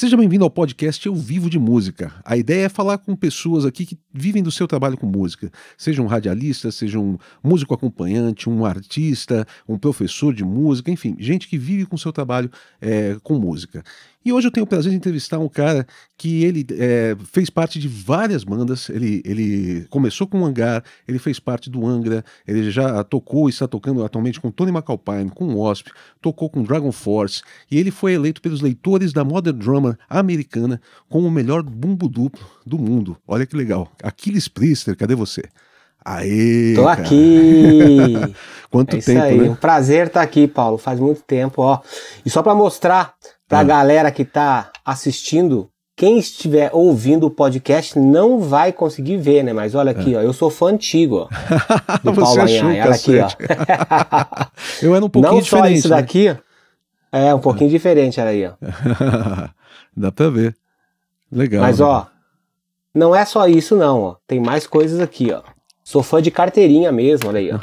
Seja bem-vindo ao podcast Eu Vivo de Música. A ideia é falar com pessoas aqui que vivem do seu trabalho com música. Seja um radialista, seja um músico acompanhante, um artista, um professor de música, enfim, gente que vive com o seu trabalho é, com música. E hoje eu tenho o prazer de entrevistar um cara que ele é, fez parte de várias bandas. Ele, ele começou com o Hangar, ele fez parte do Angra, ele já tocou e está tocando atualmente com Tony McAlpine, com Wasp, tocou com Dragon Force. E ele foi eleito pelos leitores da Modern Drummer americana como o melhor bumbo duplo do mundo. Olha que legal. Aquiles Priester, cadê você? Aê! Tô cara. aqui! Quanto é tempo, aí. né? Um prazer estar tá aqui, Paulo. Faz muito tempo, ó. E só para mostrar para a é. galera que está assistindo, quem estiver ouvindo o podcast não vai conseguir ver, né? Mas olha aqui, é. ó, eu sou fã antigo ó, do Paulo Anhai. Olha aqui, ó. eu era um pouquinho não diferente. Não só isso né? daqui, é um pouquinho é. diferente, olha aí, ó. Dá para ver. Legal. Mas, né? ó, não é só isso, não, ó. Tem mais coisas aqui, ó. Sou fã de carteirinha mesmo, olha aí, ó.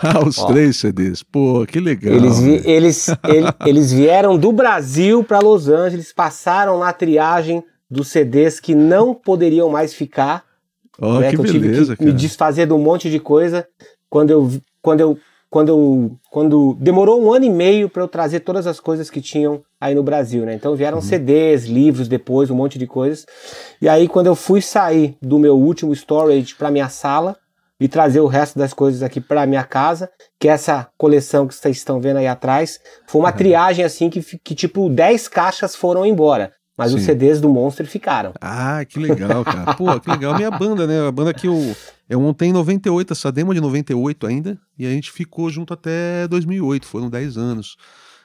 Ah, os Ó. três CDs. Pô, que legal. Eles, vi, eles, ele, eles vieram do Brasil para Los Angeles, passaram lá a triagem dos CDs que não poderiam mais ficar. Oh, né, que, que eu tive beleza, que cara. me desfazer de um monte de coisa. Quando eu, quando eu, quando quando demorou um ano e meio para eu trazer todas as coisas que tinham aí no Brasil, né? Então vieram uhum. CDs, livros depois, um monte de coisas. E aí quando eu fui sair do meu último storage para minha sala, e trazer o resto das coisas aqui para minha casa, que é essa coleção que vocês estão vendo aí atrás, foi uma uhum. triagem assim que, que tipo 10 caixas foram embora. Mas Sim. os CDs do Monster ficaram. Ah, que legal, cara. Pô, que legal. Minha banda, né? A banda que eu, eu montei em 98, essa demo é de 98 ainda. E a gente ficou junto até 2008, foram 10 anos.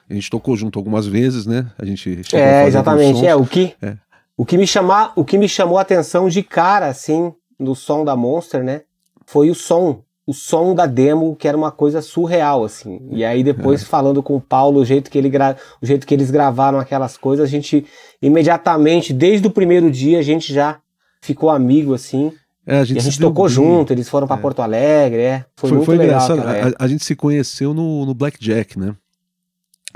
A gente tocou junto algumas vezes, né? A gente É, exatamente. É, o que, é. O, que me chamar, o que me chamou a atenção de cara, assim, no som da Monster, né? foi o som. O som da demo, que era uma coisa surreal, assim. E aí, depois, é. falando com o Paulo, o jeito, que ele gra... o jeito que eles gravaram aquelas coisas, a gente imediatamente, desde o primeiro dia, a gente já ficou amigo, assim. É, a gente, a gente tocou bem. junto, eles foram para é. Porto Alegre, é. Foi, foi muito foi legal. É. A, a, gente se conheceu no, no Blackjack, né?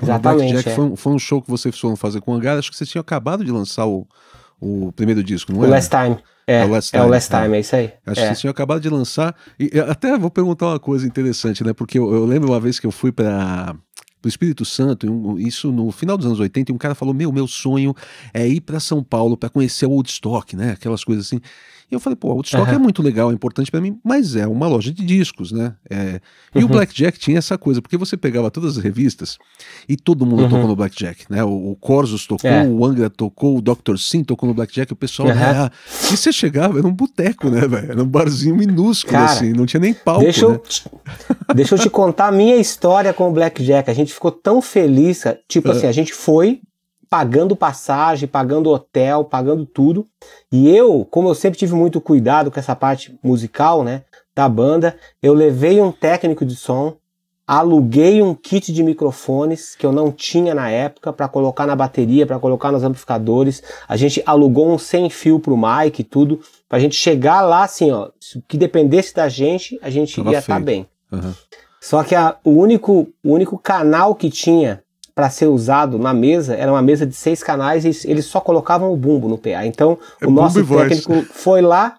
Exatamente. Blackjack é. foi, foi, um show que vocês foram fazer com o Hangar. Acho que vocês tinham acabado de lançar o, o primeiro disco, não é? Last Time. É, é o Last Time. É o Last Time, ah, é isso aí. Acho é. que vocês tinham acabado de lançar. E até vou perguntar uma coisa interessante, né? Porque eu, eu lembro uma vez que eu fui para o Espírito Santo, isso no final dos anos 80, e um cara falou: Meu, meu sonho é ir para São Paulo para conhecer o Woodstock, né? Aquelas coisas assim. E eu falei, pô, o Woodstock uhum. é muito legal, é importante para mim, mas é uma loja de discos, né? É... E uhum. o Blackjack tinha essa coisa, porque você pegava todas as revistas e todo mundo uhum. tocou no Blackjack, né? O, o Corsos tocou, é. o Angra tocou, o Dr. Sim tocou no Blackjack, o pessoal... Né? e você chegava, era um boteco, né, velho? Era um barzinho minúsculo, Cara, assim, não tinha nem palco, deixa eu, né? te, deixa eu te contar a minha história com o Blackjack. A gente ficou tão feliz, tipo assim, a gente foi pagando passagem, pagando hotel, pagando tudo. E eu, como eu sempre tive muito cuidado com essa parte musical, né, da banda, eu levei um técnico de som, aluguei um kit de microfones que eu não tinha na época para colocar na bateria, para colocar nos amplificadores. A gente alugou um sem fio pro mic e tudo, pra gente chegar lá assim, ó, que dependesse da gente, a gente Tava ia estar tá bem. Uhum. Só que a, o, único, o único canal que tinha para ser usado na mesa era uma mesa de seis canais e eles só colocavam o bumbo no PA. Então é o nosso técnico foi lá,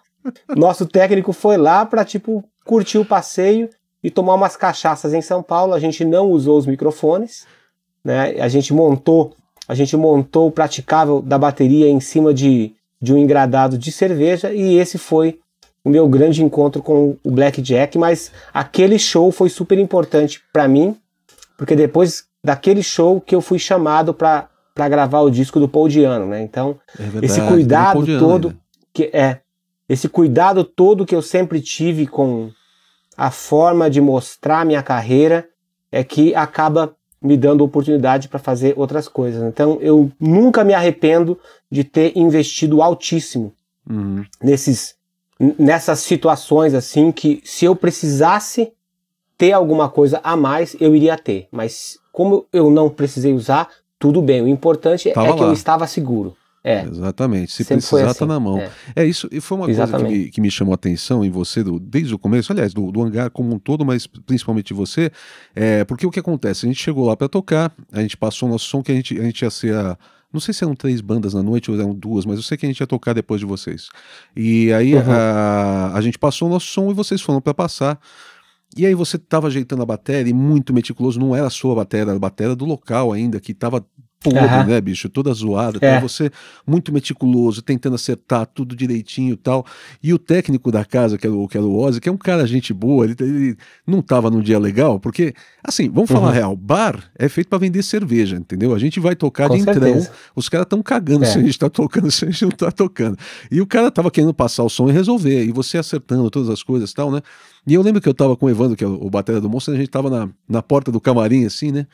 nosso técnico foi lá para tipo curtir o passeio e tomar umas cachaças em São Paulo. A gente não usou os microfones, né? A gente montou, a gente montou o praticável da bateria em cima de, de um engradado de cerveja e esse foi o meu grande encontro com o Black Jack. mas aquele show foi super importante para mim, porque depois daquele show que eu fui chamado para gravar o disco do Paul Diano, né? Então, é verdade, esse é cuidado todo né? que é esse cuidado todo que eu sempre tive com a forma de mostrar minha carreira é que acaba me dando oportunidade para fazer outras coisas. Então, eu nunca me arrependo de ter investido altíssimo uhum. nesses nessas situações assim que se eu precisasse ter alguma coisa a mais, eu iria ter, mas como eu não precisei usar, tudo bem. O importante é Tava é que lá. eu estava seguro. É. Exatamente. Se Sempre precisar, tá assim. tá na mão. É. é. isso. E foi uma Exatamente. coisa que me, que me, chamou a atenção em você do, desde o começo, aliás, do, do hangar como um todo, mas principalmente você. É, porque o que acontece? A gente chegou lá para tocar, a gente passou o nosso som que a gente, a gente ia ser a. Não sei se eram três bandas na noite ou eram duas, mas eu sei que a gente ia tocar depois de vocês. E aí uhum. a, a gente passou o nosso som e vocês foram para passar. E aí você estava ajeitando a bateria e muito meticuloso, não era a sua bateria, era a bateria do local ainda, que estava podre, uhum. né, bicho? Toda zoada. É. Tá? Você muito meticuloso, tentando acertar tudo direitinho e tal. E o técnico da casa, que era o, que era o Ozzy, que é um cara gente boa, ele, ele não tava num dia legal, porque, assim, vamos falar uhum. real, bar é feito para vender cerveja, entendeu? A gente vai tocar Com de entrão, os caras estão cagando é. se a gente tá tocando, se a gente não tá tocando. E o cara tava querendo passar o som e resolver, e você acertando todas as coisas e tal, né? E eu lembro que eu tava com o Evandro, que é o, o batera do Monstro, a gente tava na, na porta do camarim, assim, né?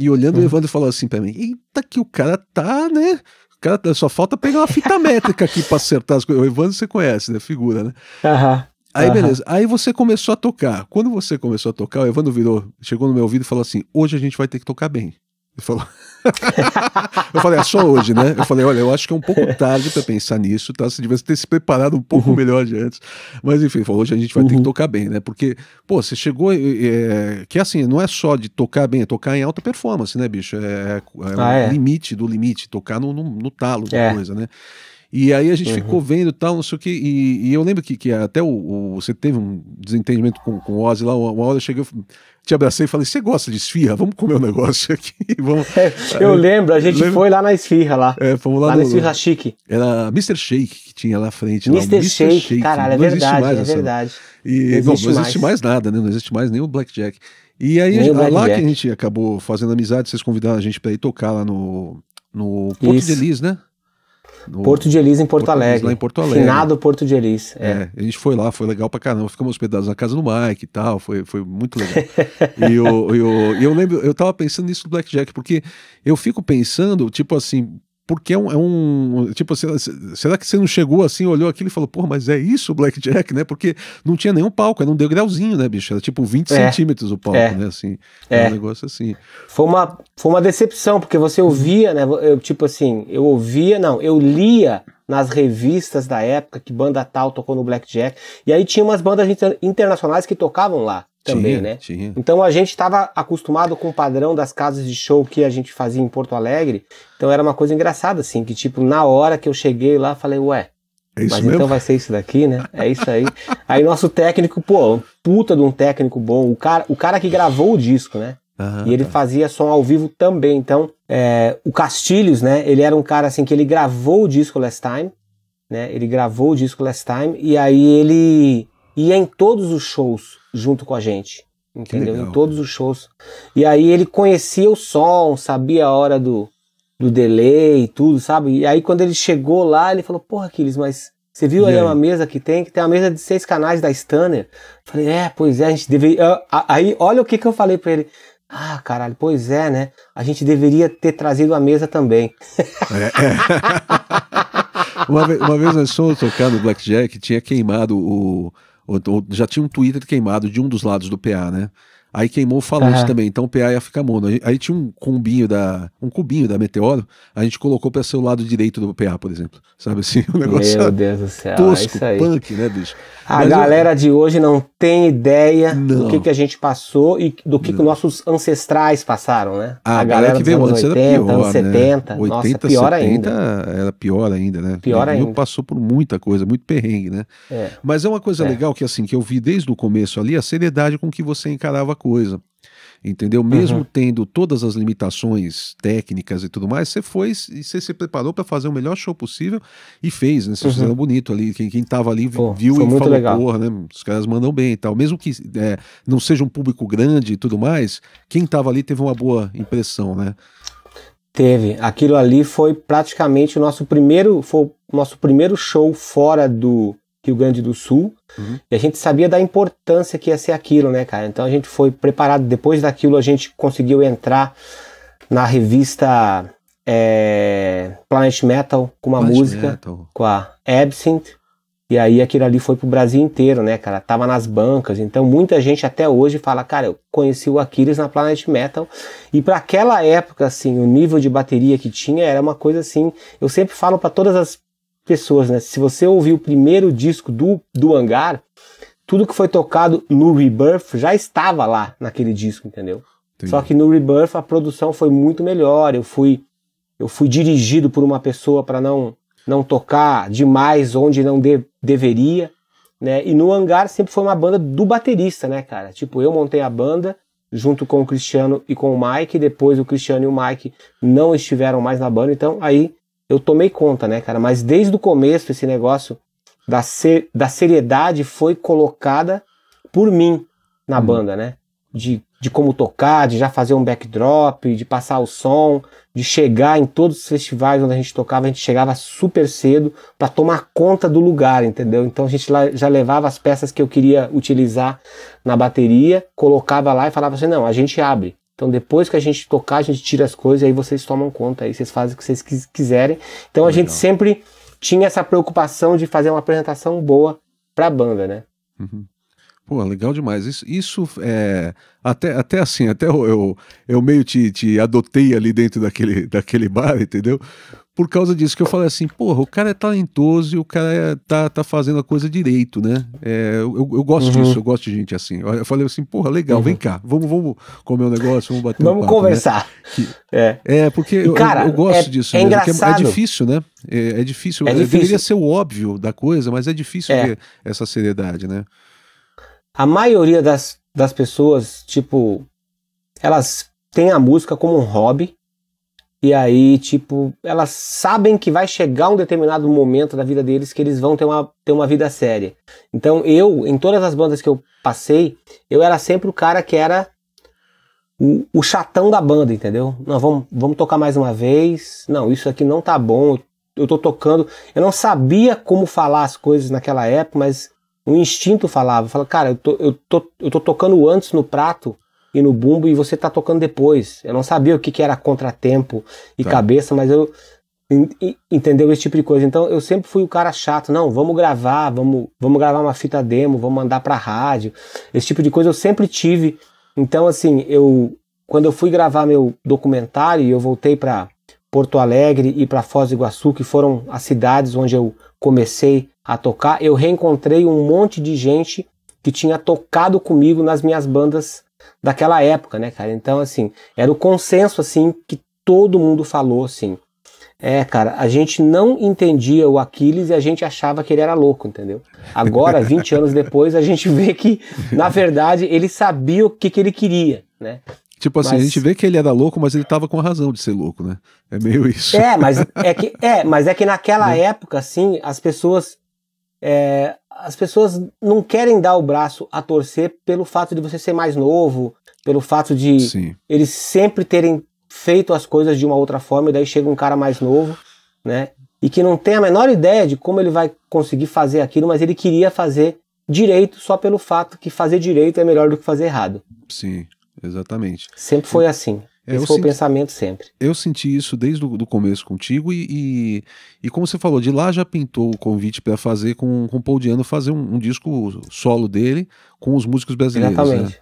E olhando uhum. o hum. Evandro falou assim pra mim: Eita, que o cara tá, né? O cara tá, só falta pegar uma fita métrica aqui pra acertar as coisas. O Evandro você conhece, né? Figura, né? Uhum. Aí uhum. beleza, aí você começou a tocar. Quando você começou a tocar, o Evandro virou, chegou no meu ouvido e falou assim: hoje a gente vai ter que tocar bem. Ele falou. eu falei, é só hoje, né? Eu falei, olha, eu acho que é um pouco tarde para pensar nisso, tá? Você devia ter se preparado um pouco uhum. melhor de antes. Mas enfim, falou, hoje a gente vai uhum. ter que uhum. tocar bem, né? Porque, pô, você chegou. É, que é assim, não é só de tocar bem, é tocar em alta performance, né, bicho? É, o é, é ah, é? limite do limite, tocar no, no, no talo da coisa, né? E aí a gente uhum. ficou vendo tal, não sei o que. E, e eu lembro que, que até o, o, você teve um desentendimento com, com o Ozzy lá. Uma hora eu cheguei, te abracei e falei: Você gosta de esfirra? Vamos comer um negócio aqui. Vamos. É, eu lembro, a gente lembra... foi lá na esfirra lá. É, fomos lá, lá no, na esfirra chique. Era Mr. Shake que tinha lá à frente. Mr. Lá, Mr. Shake, Shake, caralho, é não é verdade, mais, é essa, verdade. E, não, não, não existe mais. mais nada, né? Não existe mais nenhum Blackjack. E aí, lá que a gente acabou fazendo amizade, vocês convidaram a gente para ir tocar lá no, no Ponto Isso. de Lis, né? No Porto de Elis, em Porto, Porto Alegre. lá em Porto Alegre. Finado Porto de Elis. É. é. a gente foi lá, foi legal pra caramba. Ficamos hospedados na casa do Mike e tal, foi, foi muito legal. e eu, eu, eu lembro, eu tava pensando nisso do Blackjack, porque eu fico pensando, tipo assim, porque é um, é um tipo, será que você não chegou assim, olhou aquilo e falou, pô, mas é isso Blackjack, né? Porque não tinha nenhum palco, era um degrauzinho, né, bicho? Era tipo 20 é, centímetros o palco, é, né? Assim, é. um negócio assim. Foi uma, foi uma decepção, porque você ouvia, né? Eu, tipo assim, eu ouvia, não, eu lia nas revistas da época que banda tal tocou no Blackjack, e aí tinha umas bandas inter, internacionais que tocavam lá também, tinha, né? Tinha. Então a gente estava acostumado com o padrão das casas de show que a gente fazia em Porto Alegre. Então era uma coisa engraçada, assim, que tipo, na hora que eu cheguei lá, falei, ué, é mas então mesmo? então vai ser isso daqui, né? É isso aí. aí nosso técnico, pô, puta de um técnico bom, o cara, o cara que gravou o disco, né? Uhum, e ele tá. fazia som ao vivo também. Então, é, o Castilhos, né? Ele era um cara assim que ele gravou o disco Last Time, né? Ele gravou o disco Last Time e aí ele e em todos os shows junto com a gente. Entendeu? Em todos os shows. E aí ele conhecia o som, sabia a hora do, do delay e tudo, sabe? E aí quando ele chegou lá, ele falou: Porra, Aquiles, mas você viu aí, aí uma mesa que tem? Que tem uma mesa de seis canais da Stanner. Falei: É, pois é, a gente deveria. Aí olha o que, que eu falei pra ele. Ah, caralho, pois é, né? A gente deveria ter trazido a mesa também. É. é. uma, vez, uma vez nós fomos tocar no Blackjack, tinha queimado o ou, ou já tinha um Twitter queimado de um dos lados do PA, né? Aí queimou o falante uhum. também, então o PA ia ficar mono. Aí tinha um cumbinho da. um cubinho da Meteoro, a gente colocou para ser o lado direito do PA, por exemplo. Sabe assim? O negócio. Meu Deus do céu. É tosco, é punk, né, bicho? A Mas galera eu... de hoje não tem ideia não. do que, que a gente passou e do que, que nossos ancestrais passaram, né? Ah, a, galera que veio antes 80, era pior, anos 70, né? 80, nossa, pior 70 ainda. Era pior ainda, né? Pior o ainda. passou por muita coisa, muito perrengue, né? É. Mas é uma coisa é. legal que assim, que eu vi desde o começo ali, a seriedade com que você encarava coisa. Entendeu? Mesmo uhum. tendo todas as limitações técnicas e tudo mais, você foi e você se preparou para fazer o melhor show possível e fez, né? Vocês uhum. bonito ali. Quem, quem tava ali Pô, viu e falou, legal. porra, né? Os caras mandam bem e tal. Mesmo que é, não seja um público grande e tudo mais, quem tava ali teve uma boa impressão, né? Teve. Aquilo ali foi praticamente o nosso primeiro, foi o nosso primeiro show fora do, Rio Grande do Sul. Uhum. E a gente sabia da importância que ia ser aquilo, né, cara? Então a gente foi preparado. Depois daquilo, a gente conseguiu entrar na revista é, Planet Metal com uma Planet música, Metal. com a Absinthe. E aí aquilo ali foi pro Brasil inteiro, né, cara? Tava nas bancas. Então muita gente até hoje fala, cara, eu conheci o Aquiles na Planet Metal. E para aquela época, assim, o nível de bateria que tinha era uma coisa assim. Eu sempre falo para todas as pessoas, né? Se você ouvir o primeiro disco do, do Hangar, tudo que foi tocado no Rebirth já estava lá naquele disco, entendeu? Só que no Rebirth a produção foi muito melhor. Eu fui eu fui dirigido por uma pessoa para não não tocar demais onde não de, deveria, né? E no Hangar sempre foi uma banda do baterista, né, cara? Tipo, eu montei a banda junto com o Cristiano e com o Mike, depois o Cristiano e o Mike não estiveram mais na banda, então aí eu tomei conta, né, cara? Mas desde o começo esse negócio da, ser, da seriedade foi colocada por mim na uhum. banda, né? De, de como tocar, de já fazer um backdrop, de passar o som, de chegar em todos os festivais onde a gente tocava, a gente chegava super cedo para tomar conta do lugar, entendeu? Então a gente lá, já levava as peças que eu queria utilizar na bateria, colocava lá e falava assim: não, a gente abre. Então depois que a gente tocar, a gente tira as coisas e aí vocês tomam conta, aí vocês fazem o que vocês quiserem. Então Legal. a gente sempre tinha essa preocupação de fazer uma apresentação boa para a banda, né? Uhum. Pô, legal demais. Isso, isso é. Até, até assim, até eu, eu, eu meio te, te adotei ali dentro daquele, daquele bar, entendeu? por causa disso que eu falei assim, porra, o cara é talentoso e o cara é, tá, tá fazendo a coisa direito, né? É, eu, eu gosto uhum. disso, eu gosto de gente assim. Eu falei assim, porra, legal, uhum. vem cá, vamos, vamos comer um negócio, vamos bater Vamos um Vamos né? conversar. Né? Que, é. é, porque e, cara, eu, eu, gosto é, disso. É, mesmo, é engraçado. é difícil, né? É, é difícil. É, é difícil. Deveria ser o óbvio da coisa, mas é difícil ver essa seriedade, né? A maioria das, das pessoas, tipo, elas têm a música como um hobby, e aí, tipo, elas sabem que vai chegar um determinado momento da vida deles que eles vão ter uma, ter uma vida séria. Então, eu, em todas as bandas que eu passei, eu era sempre o cara que era o, o chatão da banda, entendeu? Não, vamos, vamos tocar mais uma vez. Não, isso aqui não tá bom. Eu tô tocando. Eu não sabia como falar as coisas naquela época, mas o instinto falava. Fala, cara, eu tô, eu tô, eu tô tocando antes no prato e no bumbo e você tá tocando depois. Eu não sabia o que, que era contratempo e tá. cabeça, mas eu entendeu esse tipo de coisa. Então eu sempre fui o cara chato, não, vamos gravar, vamos, vamos gravar uma fita demo, vamos mandar para rádio. Esse tipo de coisa eu sempre tive. Então assim, eu quando eu fui gravar meu documentário e eu voltei para Porto Alegre e para Foz do Iguaçu, que foram as cidades onde eu comecei a tocar, eu reencontrei um monte de gente que tinha tocado comigo nas minhas bandas daquela época, né, cara? Então, assim, era o consenso, assim, que todo mundo falou, assim. É, cara, a gente não entendia o Aquiles e a gente achava que ele era louco, entendeu? Agora, 20 anos depois, a gente vê que, na verdade, ele sabia o que, que ele queria, né? Tipo assim, mas... a gente vê que ele era louco, mas ele tava com a razão de ser louco, né? É meio isso. É, mas é que, é, mas é que naquela né? época, assim, as pessoas é, as pessoas não querem dar o braço a torcer pelo fato de você ser mais novo, pelo fato de Sim. eles sempre terem feito as coisas de uma outra forma e daí chega um cara mais novo, né? E que não tem a menor ideia de como ele vai conseguir fazer aquilo, mas ele queria fazer direito só pelo fato que fazer direito é melhor do que fazer errado. Sim, exatamente. Sempre foi assim. É, Esse foi senti, o pensamento sempre. Eu senti isso desde o começo contigo e, e, e, como você falou, de lá já pintou o convite para fazer com, com o Paul Diano fazer um, um, disco solo dele com os músicos brasileiros. Né? Exatamente.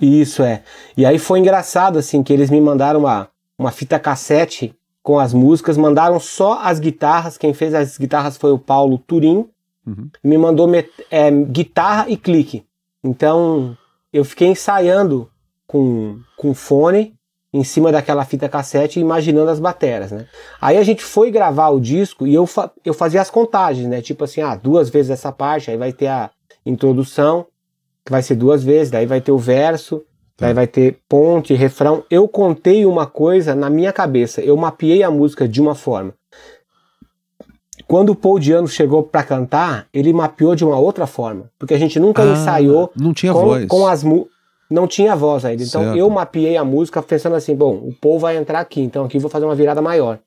Né? Isso é. E aí foi engraçado assim que eles me mandaram uma, uma fita cassete com as músicas, mandaram só as guitarras. Quem fez as guitarras foi o Paulo Turim. Uhum. Me mandou é, guitarra e clique. Então eu fiquei ensaiando com, com fone em cima daquela fita cassete imaginando as bateras, né? Aí a gente foi gravar o disco e eu, fa eu fazia as contagens, né? Tipo assim, ah, duas vezes essa parte, aí vai ter a introdução, que vai ser duas vezes, daí vai ter o verso, tá. daí vai ter ponte, refrão. Eu contei uma coisa na minha cabeça, eu mapeei a música de uma forma. Quando o Paul Diano chegou para cantar, ele mapeou de uma outra forma, porque a gente nunca ah, ensaiou não tinha com, voz. com as músicas não tinha voz ainda. Então certo. eu mapeei a música pensando assim, bom, o Paul vai entrar aqui, então aqui vou fazer uma virada maior.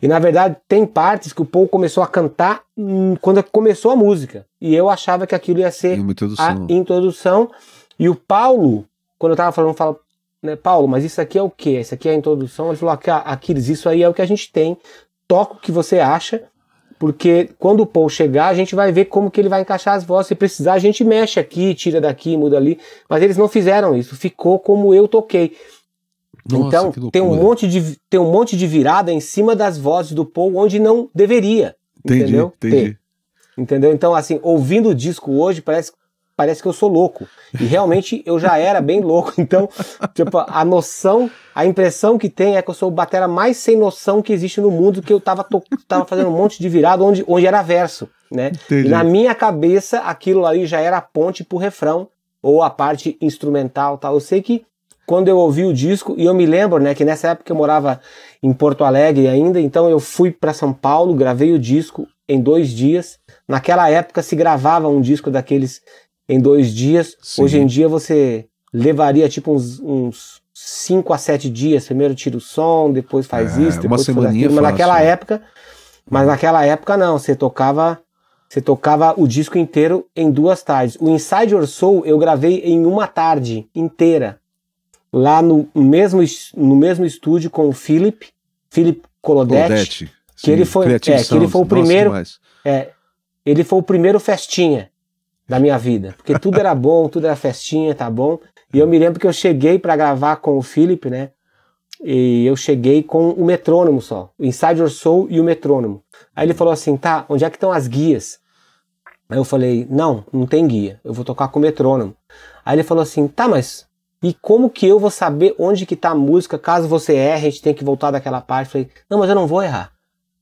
E na verdade tem partes que o Paul começou a cantar hum, quando começou a música. E eu achava que aquilo ia ser introdução. a introdução. E o Paulo, quando eu tava falando, fala, né, Paulo, mas isso aqui é o quê? Isso aqui é a introdução? Ele falou, aqui, Aquiles, isso aí é o que a gente tem. Toca o que você acha porque quando o Paul chegar, a gente vai ver como que ele vai encaixar as vozes. Se precisar, a gente mexe aqui, tira daqui, muda ali. Mas eles não fizeram isso, ficou como eu toquei. Nossa, então tem um, monte de, tem um monte de virada em cima das vozes do Paul onde não deveria. Entendi, entendeu? Entendi. Ter. Entendeu? Então, assim, ouvindo o disco hoje, parece parece que eu sou louco. E realmente eu já era bem louco. Então, tipo, a noção, a impressão que tem é que eu sou o batera mais sem noção que existe no mundo, que eu tava, to tava fazendo um monte de virada onde, onde era verso, né? E na minha cabeça, aquilo ali já era a ponte pro refrão, ou a parte instrumental tal. Eu sei que quando eu ouvi o disco, e eu me lembro, né, que nessa época eu morava em Porto Alegre ainda, então eu fui para São Paulo, gravei o disco em dois dias. Naquela época se gravava um disco daqueles em dois dias. Sim. Hoje em dia você levaria tipo uns, uns cinco a sete dias. Primeiro tira o som, depois faz é, isso, depois uma faz aquilo. Mas naquela época, mas naquela época não. Você tocava, você tocava o disco inteiro em duas tardes. O Inside Your Soul eu gravei em uma tarde inteira lá no mesmo no mesmo estúdio com o Philip, Philip Colodetti, que ele foi, é, que ele foi o primeiro, é, ele foi o primeiro festinha da minha vida, porque tudo era bom, tudo era festinha, tá bom? E eu me lembro que eu cheguei para gravar com o Felipe, né? E eu cheguei com o metrônomo só, o Inside Your Soul e o metrônomo. Aí ele falou assim: "Tá, onde é que estão as guias?" Aí eu falei: "Não, não tem guia. Eu vou tocar com o metrônomo". Aí ele falou assim: "Tá, mas e como que eu vou saber onde que tá a música? Caso você erre, a gente tem que voltar daquela parte". Eu falei: "Não, mas eu não vou errar.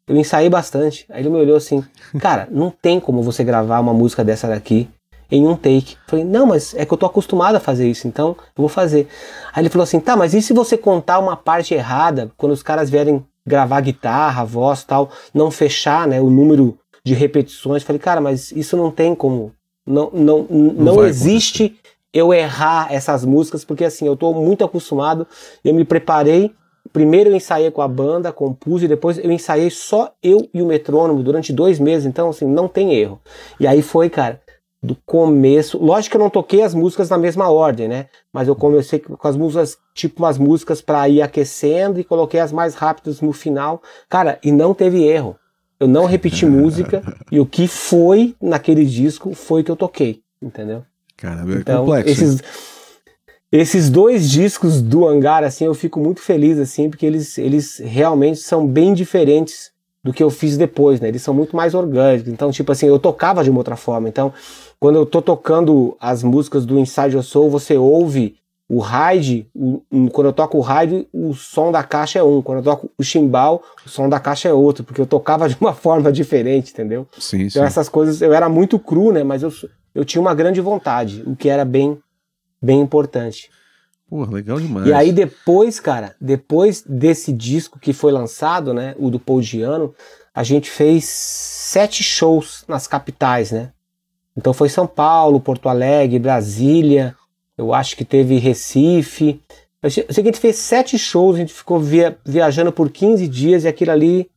Eu ensaiei bastante. Aí ele me olhou assim: Cara, não tem como você gravar uma música dessa daqui em um take. falei: Não, mas é que eu tô acostumado a fazer isso, então eu vou fazer. Aí ele falou assim: Tá, mas e se você contar uma parte errada, quando os caras vierem gravar guitarra, voz tal, não fechar né, o número de repetições? falei: Cara, mas isso não tem como. Não, não, não, não existe. Acontecer eu errar essas músicas, porque assim, eu tô muito acostumado, eu me preparei primeiro eu ensaiei com a banda, compus, e depois eu ensaiei só eu e o metrônomo durante dois meses, então assim, não tem erro. E aí foi, cara, do começo. Lógico que eu não toquei as músicas na mesma ordem, né? Mas eu comecei com as músicas, tipo umas músicas para ir aquecendo e coloquei as mais rápidas no final. Cara, e não teve erro. Eu não repeti música e o que foi naquele disco foi que eu toquei, entendeu? Cara, é então, complexo. Esses, esses dois discos do Hangar, assim, eu fico muito feliz, assim, porque eles, eles realmente são bem diferentes do que eu fiz depois, né? Eles são muito mais orgânicos. Então, tipo assim, eu tocava de uma outra forma. Então, quando eu tô tocando as músicas do Inside Your Soul, você ouve o ride, o, um, quando eu toco o ride, o som da caixa é um. Quando eu toco o chimbal, o som da caixa é outro, porque eu tocava de uma forma diferente, entendeu? Sim, então essas coisas, eu era muito cru, né? Mas eu, eu tinha uma grande vontade, o que era bem bem importante. legal demais. E aí depois, cara, depois desse disco que foi lançado, né, o do Poldiano, a gente fez sete shows nas capitais, né? Então foi São Paulo, Porto Alegre, Brasília, eu acho que teve Recife. Eu sei que a gente fez sete shows, a gente ficou via, viajando por 15 dias e aquilo ali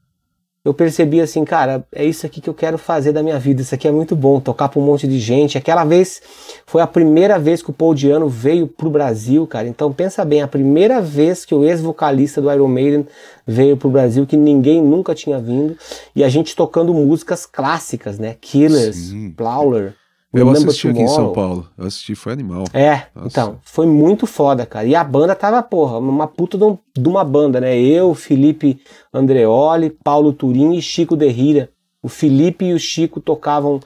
eu percebi assim, cara, é isso aqui que eu quero fazer da minha vida, isso aqui é muito bom, tocar para um monte de gente. Aquela vez foi a primeira vez que o Paul Diano veio pro Brasil, cara. Então pensa bem, a primeira vez que o ex-vocalista do Iron Maiden veio pro Brasil, que ninguém nunca tinha vindo, e a gente tocando músicas clássicas, né? Killers, Sim. Plowler. Eu assisti aqui em São Paulo. Eu assisti, foi animal. É, Nossa. então, foi muito foda, cara. E a banda tava, porra, uma puta de, uma banda, né? Eu, Felipe Andreoli, Paulo Turim e Chico Derrira. O Felipe e o Chico tocavam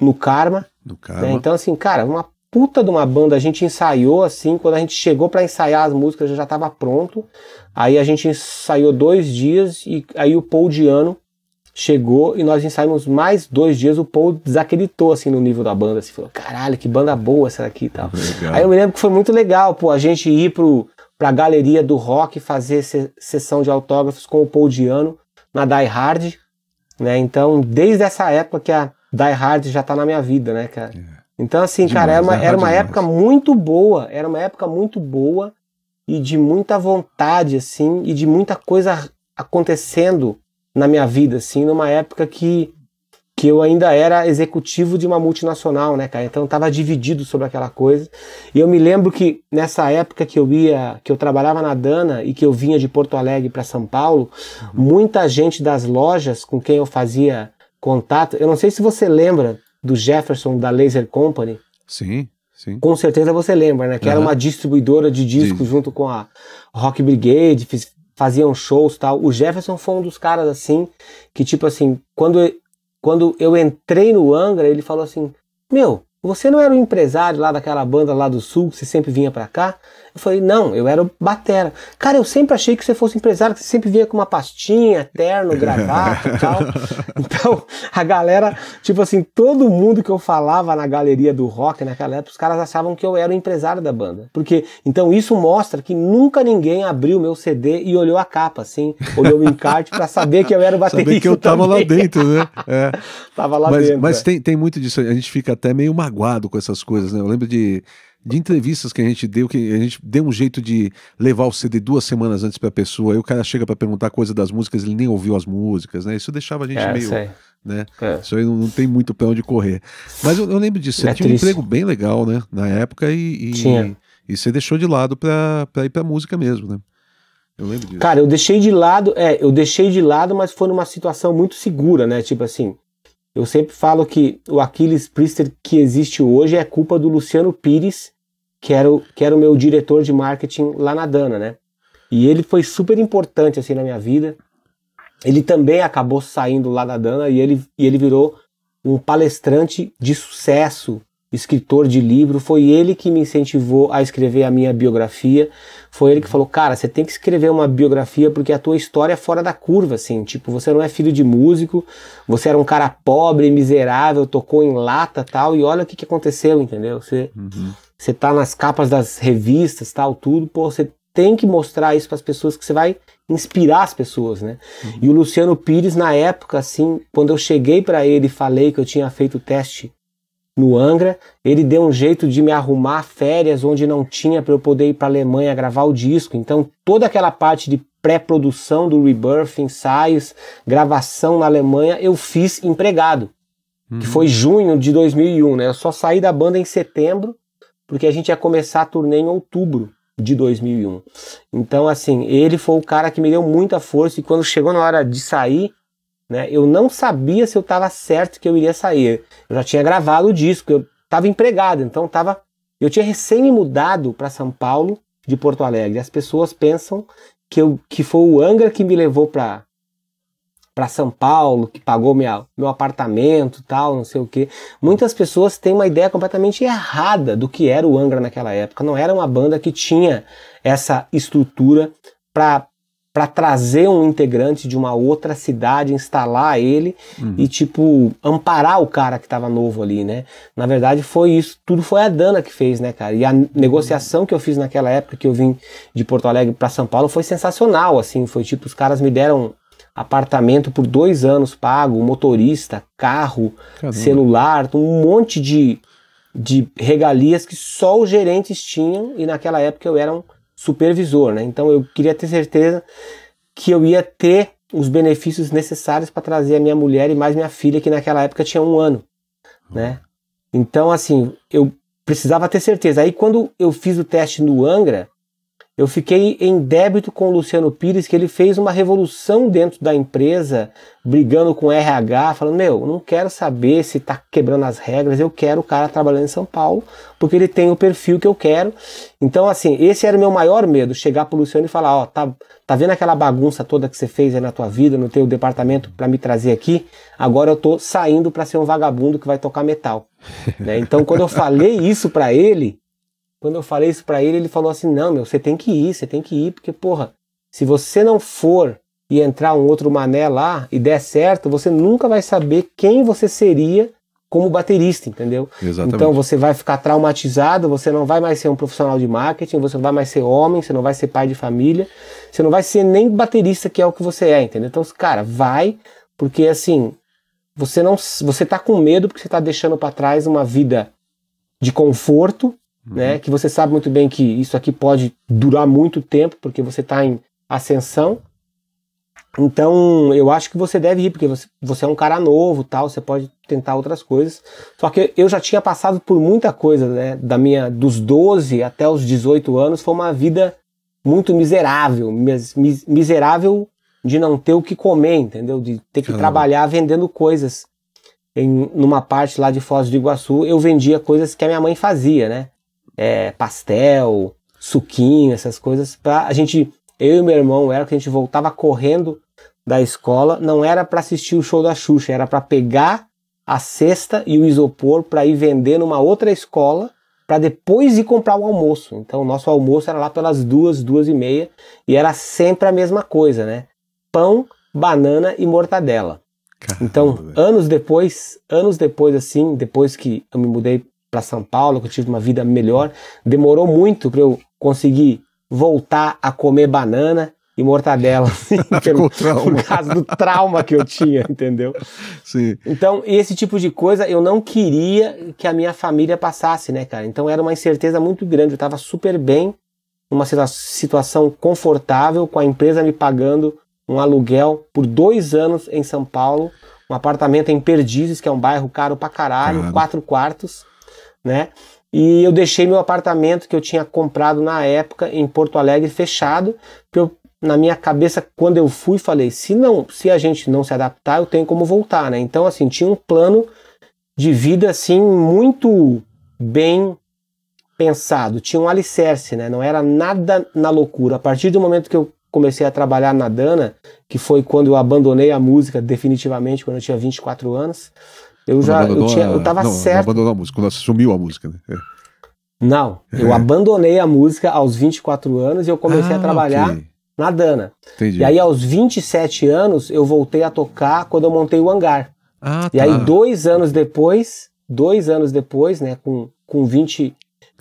no Karma. No né? Karma. Né? Então, assim, cara, uma puta de uma banda. A gente ensaiou, assim, quando a gente chegou para ensaiar as músicas, já tava pronto. Aí a gente ensaiou dois dias e aí o Paul Diano chegou e nós ensaiamos mais dois dias. O Paul desacreditou assim no nível da banda, assim, falou: caralho, que banda boa essa daqui e tal. Legal. Aí eu me lembro que foi muito legal, pô, a gente ir pro, pra galeria do rock fazer se sessão de autógrafos com o Paul Diano na Die Hard, né? Então, desde essa época que a Die Hard já tá na minha vida, né, cara? É. Então, assim, demais, cara, era uma, era uma é época muito boa, era uma época muito boa e de muita vontade, assim, e de muita coisa acontecendo na minha vida, assim, numa época que, que eu ainda era executivo de uma multinacional, né, cara? Então eu tava dividido sobre aquela coisa. E eu me lembro que nessa época que eu ia, que eu trabalhava na Dana e que eu vinha de Porto Alegre para São Paulo, muita gente das lojas com quem eu fazia contato, eu não sei se você lembra do Jefferson da Laser Company. Sim. Sim. Com certeza você lembra, né? Que uhum. era uma distribuidora de discos Sim. junto com a Rock Brigade, faziam shows tal. O Jefferson foi um dos caras assim, que tipo assim, quando, quando eu entrei no Angra, ele falou assim: Meu, você não era o empresário lá daquela banda lá do Sul que você sempre vinha pra cá? Eu falei, não, eu era batera. Cara, eu sempre achei que você fosse empresário, que você sempre via com uma pastinha, terno, gravata e tal. Então, a galera, tipo assim, todo mundo que eu falava na galeria do rock naquela época, os caras achavam que eu era o empresário da banda. Porque, então, isso mostra que nunca ninguém abriu meu CD e olhou a capa, assim, olhou o encarte para saber que eu era o baterista. Saber que eu tava também. lá dentro, né? É. tava lá mas, dentro. Mas é. tem, tem muito disso, a gente fica até meio magoado com essas coisas, né? Eu lembro de de entrevistas que a gente deu, que a gente deu um jeito de levar o CD duas semanas antes para a pessoa, aí o cara chega para perguntar coisa das músicas, ele nem ouviu as músicas, né? Isso deixava a gente é, meio. Sei. Né? É. Isso aí não, não, tem muito pé onde correr. Mas eu, eu lembro disso, você é tinha triste. um emprego bem legal, né? Na época, e, e, e você deixou de lado para pra ir pra música mesmo, né? Eu lembro disso. Cara, eu deixei de lado, é, eu deixei de lado, mas foi numa situação muito segura, né? Tipo assim, eu sempre falo que o Aquiles Priester que existe hoje é culpa do Luciano Pires que era o, que era o meu diretor de marketing lá na Dana, né? E ele foi super importante assim na minha vida. Ele também acabou saindo lá da Dana e ele, e ele virou um palestrante de sucesso, escritor de livro. Foi ele que me incentivou a escrever a minha biografia. Foi ele que falou: "Cara, você tem que escrever uma biografia porque a tua história é fora da curva, assim, tipo, você não é filho de músico, você era um cara pobre, miserável, tocou em lata, tal, e olha o que, que aconteceu, entendeu? Você uhum você tá nas capas das revistas, tal, tudo, pô, você tem que mostrar isso para as pessoas que você vai inspirar as pessoas, né? Uhum. E o Luciano Pires na época assim, quando eu cheguei para ele e falei que eu tinha feito o teste no Angra, ele deu um jeito de me arrumar férias onde não tinha para eu poder ir para Alemanha gravar o disco. Então, toda aquela parte de pré-produção do Rebirth, ensaios, gravação na Alemanha, eu fiz empregado. Uhum. Que foi junho de 2001, né? Eu só saí da banda em setembro porque a gente ia começar a turnê em outubro de 2001. Então, assim, ele foi o cara que me deu muita força e quando chegou na hora de sair, né, eu não sabia se eu estava certo que eu iria sair. Eu já tinha gravado o disco, eu estava empregado, então tava, eu tinha recém me mudado para São Paulo de Porto Alegre. As pessoas pensam que, eu, que foi o Angra que me levou para para São Paulo, que pagou minha, meu apartamento tal, não sei o que. Muitas pessoas têm uma ideia completamente errada do que era o Angra naquela época. Não era uma banda que tinha essa estrutura para para trazer um integrante de uma outra cidade, instalar ele uhum. e tipo amparar o cara que estava novo ali, né? Na verdade foi isso, tudo foi a Dana que fez, né, cara? E a negociação que eu fiz naquela época que eu vim de Porto Alegre para São Paulo foi sensacional, assim, foi tipo os caras me deram apartamento por dois anos pago, motorista, carro, Caramba. celular, um monte de, de regalias que só os gerentes tinham e naquela época eu era um supervisor, né? Então eu queria ter certeza que eu ia ter os benefícios necessários para trazer a minha mulher e mais minha filha, que naquela época tinha um ano, né? Então, assim, eu precisava ter certeza. Aí, quando eu fiz o teste no Angra, eu fiquei em débito com o Luciano Pires, que ele fez uma revolução dentro da empresa, brigando com o RH, falando: Meu, não quero saber se está quebrando as regras, eu quero o cara trabalhando em São Paulo, porque ele tem o perfil que eu quero. Então, assim, esse era o meu maior medo: chegar para Luciano e falar: Ó, oh, tá, tá vendo aquela bagunça toda que você fez aí na tua vida, no teu departamento, para me trazer aqui? Agora eu tô saindo para ser um vagabundo que vai tocar metal. né? Então, quando eu falei isso para ele, quando eu falei isso para ele, ele falou assim: "Não, meu, você tem que ir, você tem que ir, porque porra, se você não for e entrar um outro mané lá e der certo, você nunca vai saber quem você seria como baterista, entendeu? Exatamente. Então você vai ficar traumatizado, você não vai mais ser um profissional de marketing, você não vai mais ser homem, você não vai ser pai de família, você não vai ser nem baterista que é o que você é, entendeu? Então, cara, vai, porque assim, você não você tá com medo porque você tá deixando para trás uma vida de conforto né? Uhum. Que você sabe muito bem que isso aqui pode durar muito tempo, porque você está em ascensão. Então, eu acho que você deve ir, porque você, você é um cara novo, tal, você pode tentar outras coisas. Só que eu já tinha passado por muita coisa, né? Da minha dos 12 até os 18 anos foi uma vida muito miserável, mis, miserável de não ter o que comer, entendeu? De ter que Caramba. trabalhar vendendo coisas. Em numa parte lá de Foz do Iguaçu, eu vendia coisas que a minha mãe fazia, né? é, pastel, suquinho, essas coisas. Pra, a gente, eu e meu irmão, era que a gente voltava correndo da escola, não era para assistir o show da Xuxa, era para pegar a cesta e o isopor para ir vender numa outra escola para depois ir comprar o almoço. Então, nosso almoço era lá pelas duas, duas e meia e era sempre a mesma coisa, né? Pão, banana e mortadela. Então, Caramba. Então, anos depois, anos depois, assim, depois que eu me mudei para São Paulo, que eu tive uma vida melhor. Demorou muito para eu conseguir voltar a comer banana e mortadela assim, pelo, por causa do trauma que eu tinha, entendeu? Sim. Então, esse tipo de coisa eu não queria que a minha família passasse, né, cara? Então era uma incerteza muito grande. Eu tava super bem, numa situação confortável, com a empresa me pagando um aluguel por dois anos em São Paulo, um apartamento em Perdizes, que é um bairro caro pra caralho, quatro quartos né? E eu deixei meu apartamento que eu tinha comprado na época em Porto Alegre fechado, porque eu na minha cabeça quando eu fui falei, se não, se a gente não se adaptar, eu tenho como voltar, né? Então assim, tinha um plano de vida assim muito bem pensado, tinha um alicerce, né? Não era nada na loucura. A partir do momento que eu comecei a trabalhar na Dana, que foi quando eu abandonei a música definitivamente, quando eu tinha 24 anos, eu já eu tinha, eu tava não, certo. abandonou a música, quando assumiu a música, né? É. Não, é. eu é. abandonei a música aos 24 anos e eu comecei ah, a trabalhar okay. na Dana. Entendi. E aí, aos 27 anos, eu voltei a tocar quando eu montei o hangar. Ah, e tá. aí, dois anos depois, dois anos depois, né, com, com 20.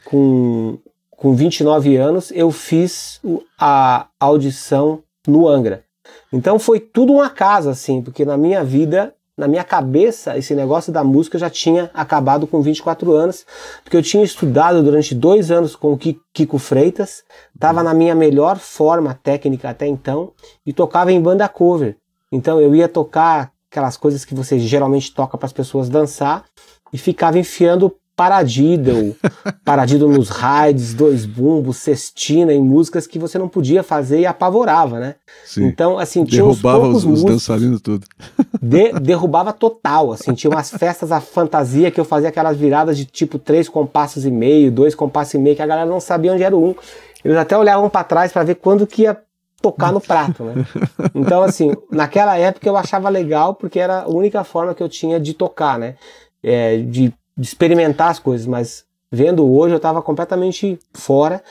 Com, com 29 anos, eu fiz a audição no Angra. Então foi tudo um acaso, assim, porque na minha vida na minha cabeça, esse negócio da música já tinha acabado com 24 anos, porque eu tinha estudado durante dois anos com o Kiko Freitas, estava na minha melhor forma técnica até então, e tocava em banda cover. Então eu ia tocar aquelas coisas que você geralmente toca para as pessoas dançar, e ficava enfiando Paradido, paradiddle nos rides, dois bumbos, cestina em músicas que você não podia fazer e apavorava, né? Sim. Então, assim, tinha derrubava os, os dançarinos tudo. De, derrubava total, assim, tinha umas festas à fantasia que eu fazia aquelas viradas de tipo três compassos e meio, dois compassos e meio, que a galera não sabia onde era o um. Eles até olhavam para trás para ver quando que ia tocar no prato, né? Então, assim, naquela época eu achava legal porque era a única forma que eu tinha de tocar, né? É, de de experimentar as coisas, mas vendo hoje eu estava completamente fora.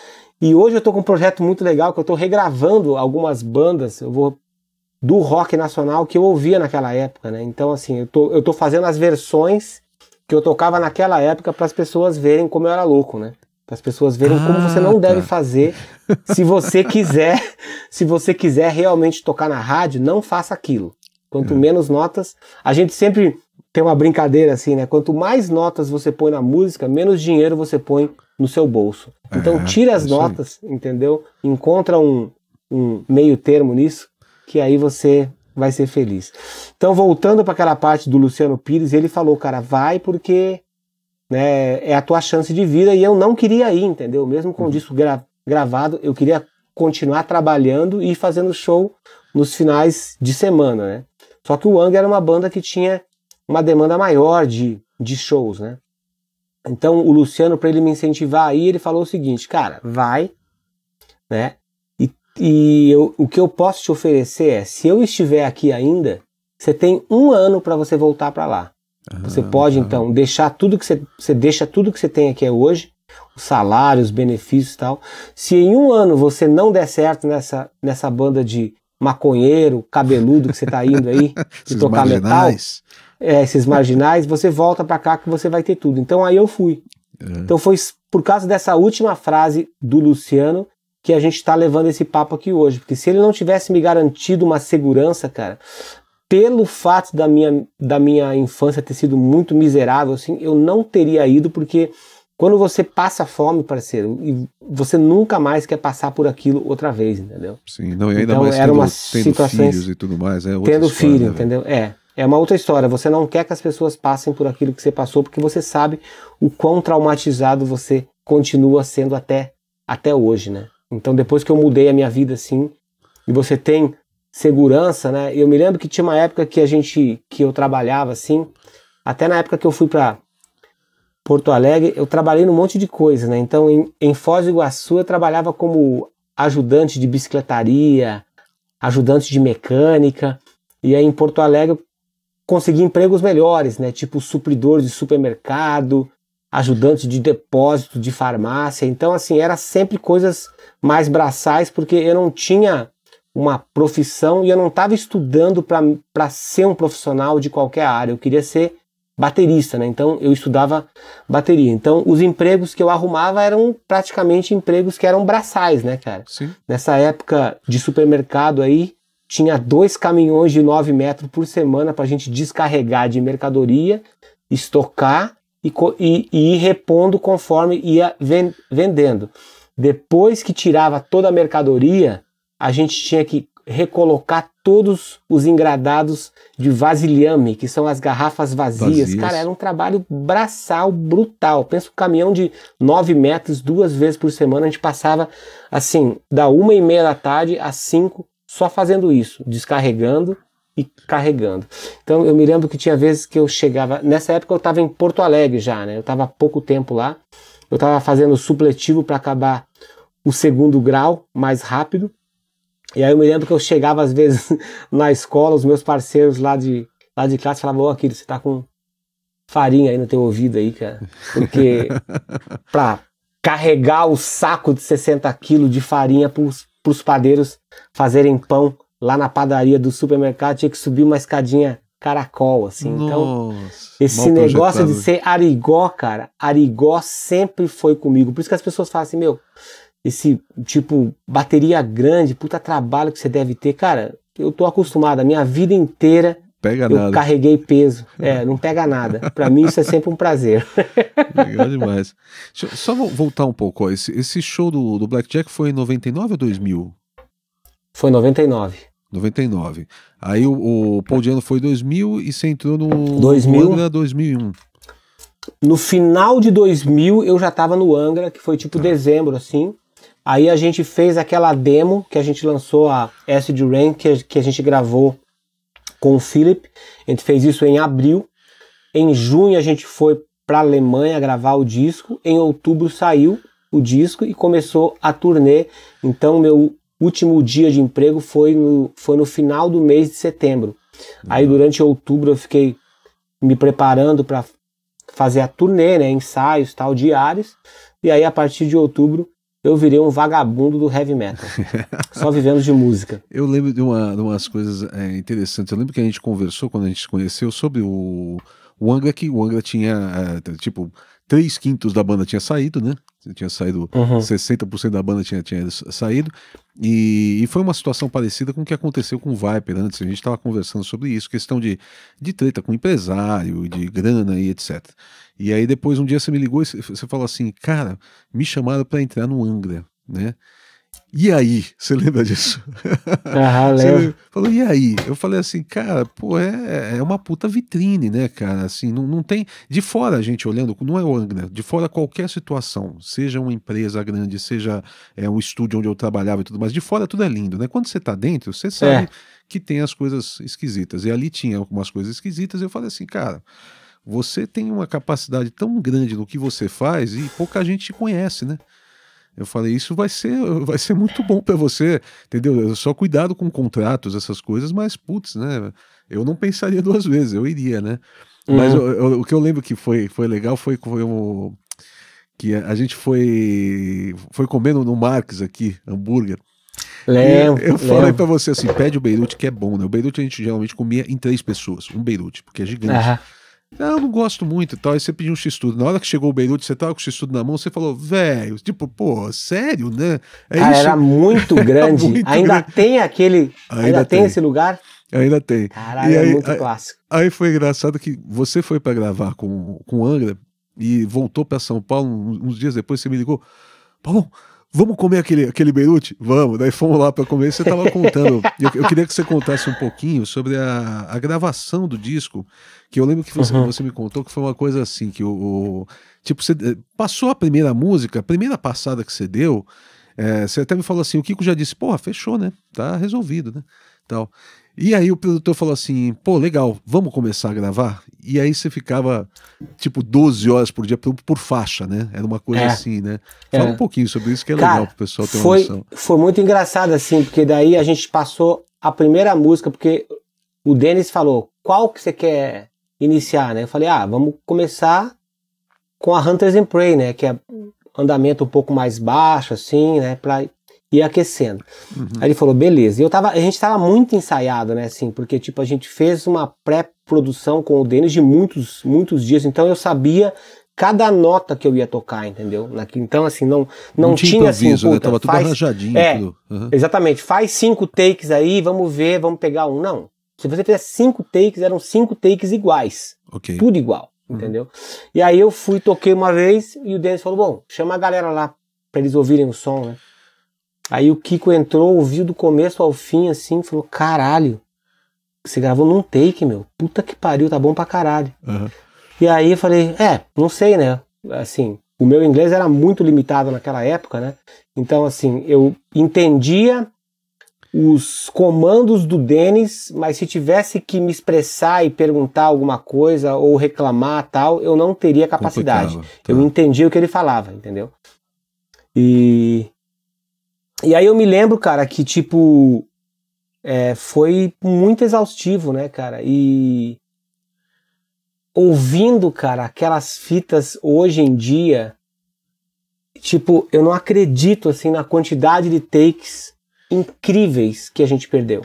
E hoje eu estou com um projeto muito legal que eu estou regravando algumas bandas. Eu vou do rock nacional que eu ouvia naquela época, né? Então assim, eu tô, eu tô fazendo as versões que eu tocava naquela época para as pessoas verem como eu era louco, né? Para as pessoas verem ah, como você não ah, tá. deve fazer se você quiser, se você quiser realmente tocar na rádio, não faça aquilo. Quanto é. menos notas, a gente sempre tem uma brincadeira assim, né? Quanto mais notas você põe na música, menos dinheiro você põe no seu bolso. Então é, tira as é notas, aí. entendeu? Encontra um, um meio termo nisso, que aí você vai ser feliz. Então voltando para aquela parte do Luciano Pires, ele falou, cara, vai porque né, é a tua chance de vida e eu não queria ir, entendeu? Mesmo com o uhum. disco gra gravado, eu queria continuar trabalhando e fazendo show nos finais de semana, né? Só que o Angra era uma banda que tinha uma demanda maior de, de shows, né? Então o Luciano, para ele me incentivar aí, ele falou o seguinte, cara, vai, né? E, e eu, o que eu posso te oferecer é, se eu estiver aqui ainda, você tem um ano para você voltar para lá. Ah, você pode ah. então deixar tudo que você, você deixa tudo que você tem aqui hoje, os salários, os benefícios e tal. Se em um ano você não der certo nessa, nessa banda de maconheiro, cabeludo que você tá indo aí, de tocar marginais. metal, é, esses marginais, você volta para cá que você vai ter tudo. Então aí eu fui. Uhum. Então foi por causa dessa última frase do Luciano que a gente está levando esse papo aqui hoje. Porque se ele não tivesse me garantido uma segurança, cara, pelo fato da minha, da minha infância ter sido muito miserável, assim, eu não teria ido, porque quando você passa fome, parceiro, e você nunca mais quer passar por aquilo outra vez, entendeu? Sim, não, e ainda então, mais tendo, era uma tendo filhos e tudo mais. É tendo filho, né, entendeu? É é uma outra história. Você não quer que as pessoas passem por aquilo que você passou, porque você sabe o quão traumatizado você continua sendo até, até hoje, né? Então, depois que eu mudei a minha vida assim, e você tem segurança, né? Eu me lembro que tinha uma época que a gente, que eu trabalhava assim, até na época que eu fui para Porto Alegre, eu trabalhei num monte de coisa, né? Então, em, em Foz do Iguaçu, eu trabalhava como ajudante de bicicletaria, ajudante de mecânica, e aí em Porto Alegre conseguir empregos melhores, né? Tipo supridor de supermercado, ajudante de depósito, de farmácia. Então, assim, era sempre coisas mais braçais, porque eu não tinha uma profissão e eu não estava estudando para ser um profissional de qualquer área. Eu queria ser baterista, né? Então eu estudava bateria. Então os empregos que eu arrumava eram praticamente empregos que eram braçais, né, cara? Sim. Nessa época de supermercado aí, tinha dois caminhões de 9 metros por semana para a gente descarregar de mercadoria, estocar e, e, e ir repondo conforme ia ven vendendo. Depois que tirava toda a mercadoria, a gente tinha que recolocar todos os engradados de vasilhame, que são as garrafas vazias. vazias. Cara, era um trabalho braçal brutal. Pensa um caminhão de 9 metros, duas vezes por semana. A gente passava assim, da uma e meia da tarde às cinco só fazendo isso, descarregando e carregando. Então eu me lembro que tinha vezes que eu chegava, nessa época eu estava em Porto Alegre já, né? Eu estava há pouco tempo lá. Eu estava fazendo supletivo para acabar o segundo grau mais rápido. E aí eu me lembro que eu chegava às vezes na escola, os meus parceiros lá de lá de classe falavam: "Ô, oh, você tá com farinha aí no teu ouvido aí, cara". Porque para carregar o saco de 60 quilos de farinha por para os padeiros fazerem pão lá na padaria do supermercado, tinha que subir uma escadinha caracol, assim. Então, Nossa, então, esse negócio de ser arigó, cara, arigó sempre foi comigo. Por isso que as pessoas falam assim, meu, esse tipo, bateria grande, puta trabalho que você deve ter. Cara, eu tô acostumado, a minha vida inteira pega eu nada. Carreguei peso. É, não pega nada. Para mim isso é sempre um prazer. Legal demais. só voltar um pouco. Ó. Esse, esse show do, do Blackjack foi em 99 ou 2000? Foi 99. 99. Aí o, o Paul ano foi 2000 e você entrou no 2000, no Angra 2001. No final de 2000 eu já estava no Angra, que foi tipo ah. dezembro assim. Aí a gente fez aquela demo que a gente lançou a Acid Rain que a gente gravou com o Philip. A gente fez isso em abril. Em junho a gente foi para Alemanha gravar o disco. Em outubro saiu o disco e começou a turnê. Então meu último dia de emprego foi no, foi no final do mês de setembro. Uhum. Aí durante outubro eu fiquei me preparando para fazer a turnê, né, ensaios tal diários. E aí a partir de outubro eu virei um vagabundo do heavy metal, só vivendo de música. Eu lembro de, uma, de umas coisas é, interessantes. Eu lembro que a gente conversou quando a gente se conheceu sobre o, o Angra, que o Angra tinha, é, tipo, três quintos da banda tinha saído, né? Tinha saído, uhum. 60% da banda tinha, tinha saído. E, e, foi uma situação parecida com o que aconteceu com o Viper antes. A gente estava conversando sobre isso, questão de, de treta com empresário, de grana e etc. E aí depois um dia você me ligou e você falou assim, cara, me chamaram para entrar no Angra, né? E aí? Você lembra disso? Ah, você falou, e aí? Eu falei assim, cara, pô, é, é uma puta vitrine, né, cara? Assim, não, não tem. De fora, a gente olhando, não é o Angra, de fora qualquer situação, seja uma empresa grande, seja é, um estúdio onde eu trabalhava e tudo mais, de fora tudo é lindo, né? Quando você tá dentro, você sabe é. que tem as coisas esquisitas. E ali tinha algumas coisas esquisitas, e eu falei assim, cara. Você tem uma capacidade tão grande no que você faz e pouca gente te conhece, né? Eu falei, isso vai ser, vai ser muito bom para você, entendeu? Só cuidado com contratos, essas coisas, mas putz, né? Eu não pensaria duas vezes, eu iria, né? Uhum. Mas eu, eu, o que eu lembro que foi, foi legal foi, foi um, que a, gente foi, foi comendo no Marques aqui, hambúrguer. Levo, eu falei para você assim, pede o Beirute que é bom, né? O Beirute a gente geralmente comia em três pessoas, um Beirute, porque é gigante. Uhum. Ah, eu não gosto muito e tal. Aí você pediu um x-tudo. Na hora que chegou o Beirute, você tava com o x-tudo na mão, você falou, velho, tipo, pô, sério, né? É ah, era muito grande. era muito ainda grande. tem aquele. Ainda, ainda tem, tem esse lugar? Ainda tem. Caralho, e é aí, é muito aí, clássico. Aí foi engraçado que você foi para gravar com, com o Angra e voltou para São Paulo uns dias depois. Você me ligou, Paulo vamos comer aquele, aquele Beirute? Vamos. Daí fomos lá para comer. Você estava contando. Eu, eu, queria que você contasse um pouquinho sobre a, a gravação do disco, que eu lembro que você, uhum. você me contou que foi uma coisa assim, que o, o, tipo, você eh, passou a primeira música, a primeira passada que você deu, é, você até me falou assim, o Kiko já disse, porra, fechou, né? Tá resolvido, né? Tal. E aí o produtor falou assim: pô, legal, vamos começar a gravar? E aí você ficava tipo 12 horas por dia por, por faixa, né? Era uma coisa é. assim, né? Fala é. um pouquinho sobre isso que é Cara, legal pro pessoal ter foi, uma noção. Foi muito engraçado assim, porque daí a gente passou a primeira música, porque o Denis falou: qual que você quer iniciar, né? Eu falei: ah, vamos começar com a Hunters and Prey, né? Que é andamento um pouco mais baixo, assim, né? Pra, e aquecendo. Uhum. Aí ele falou, beleza. E eu tava, a gente tava muito ensaiado, né, assim, porque tipo a gente fez uma pré-produção com o Denis de muitos, muitos dias, então eu sabia cada nota que eu ia tocar, entendeu? Então assim, não não, tinha assim, né? puta, né? tava tudo faz, arranjadinho, é, tudo. Uhum. Exatamente. Faz cinco takes aí, vamos ver, vamos pegar um. Não. Se você fizer cinco takes, eram cinco takes iguais. Okay. Tudo igual, uhum. entendeu? E aí eu fui, toquei uma vez e o Denis falou: "Bom, chama a galera lá para eles ouvirem o som, né?" Aí o Kiko entrou, ouviu do começo ao fim, assim, falou: caralho, você gravou num take, meu. Puta que pariu, tá bom pra caralho. Uhum. E aí eu falei: é, não sei, né? Assim, o meu inglês era muito limitado naquela época, né? Então, assim, eu entendia os comandos do Denis, mas se tivesse que me expressar e perguntar alguma coisa ou reclamar tal, eu não teria capacidade. Tá. Eu entendia o que ele falava, entendeu? E e aí eu me lembro, cara, que tipo. É, foi muito exaustivo, né, cara? E. Ouvindo, cara, aquelas fitas hoje em dia. Tipo, eu não acredito, assim, na quantidade de takes incríveis que a gente perdeu.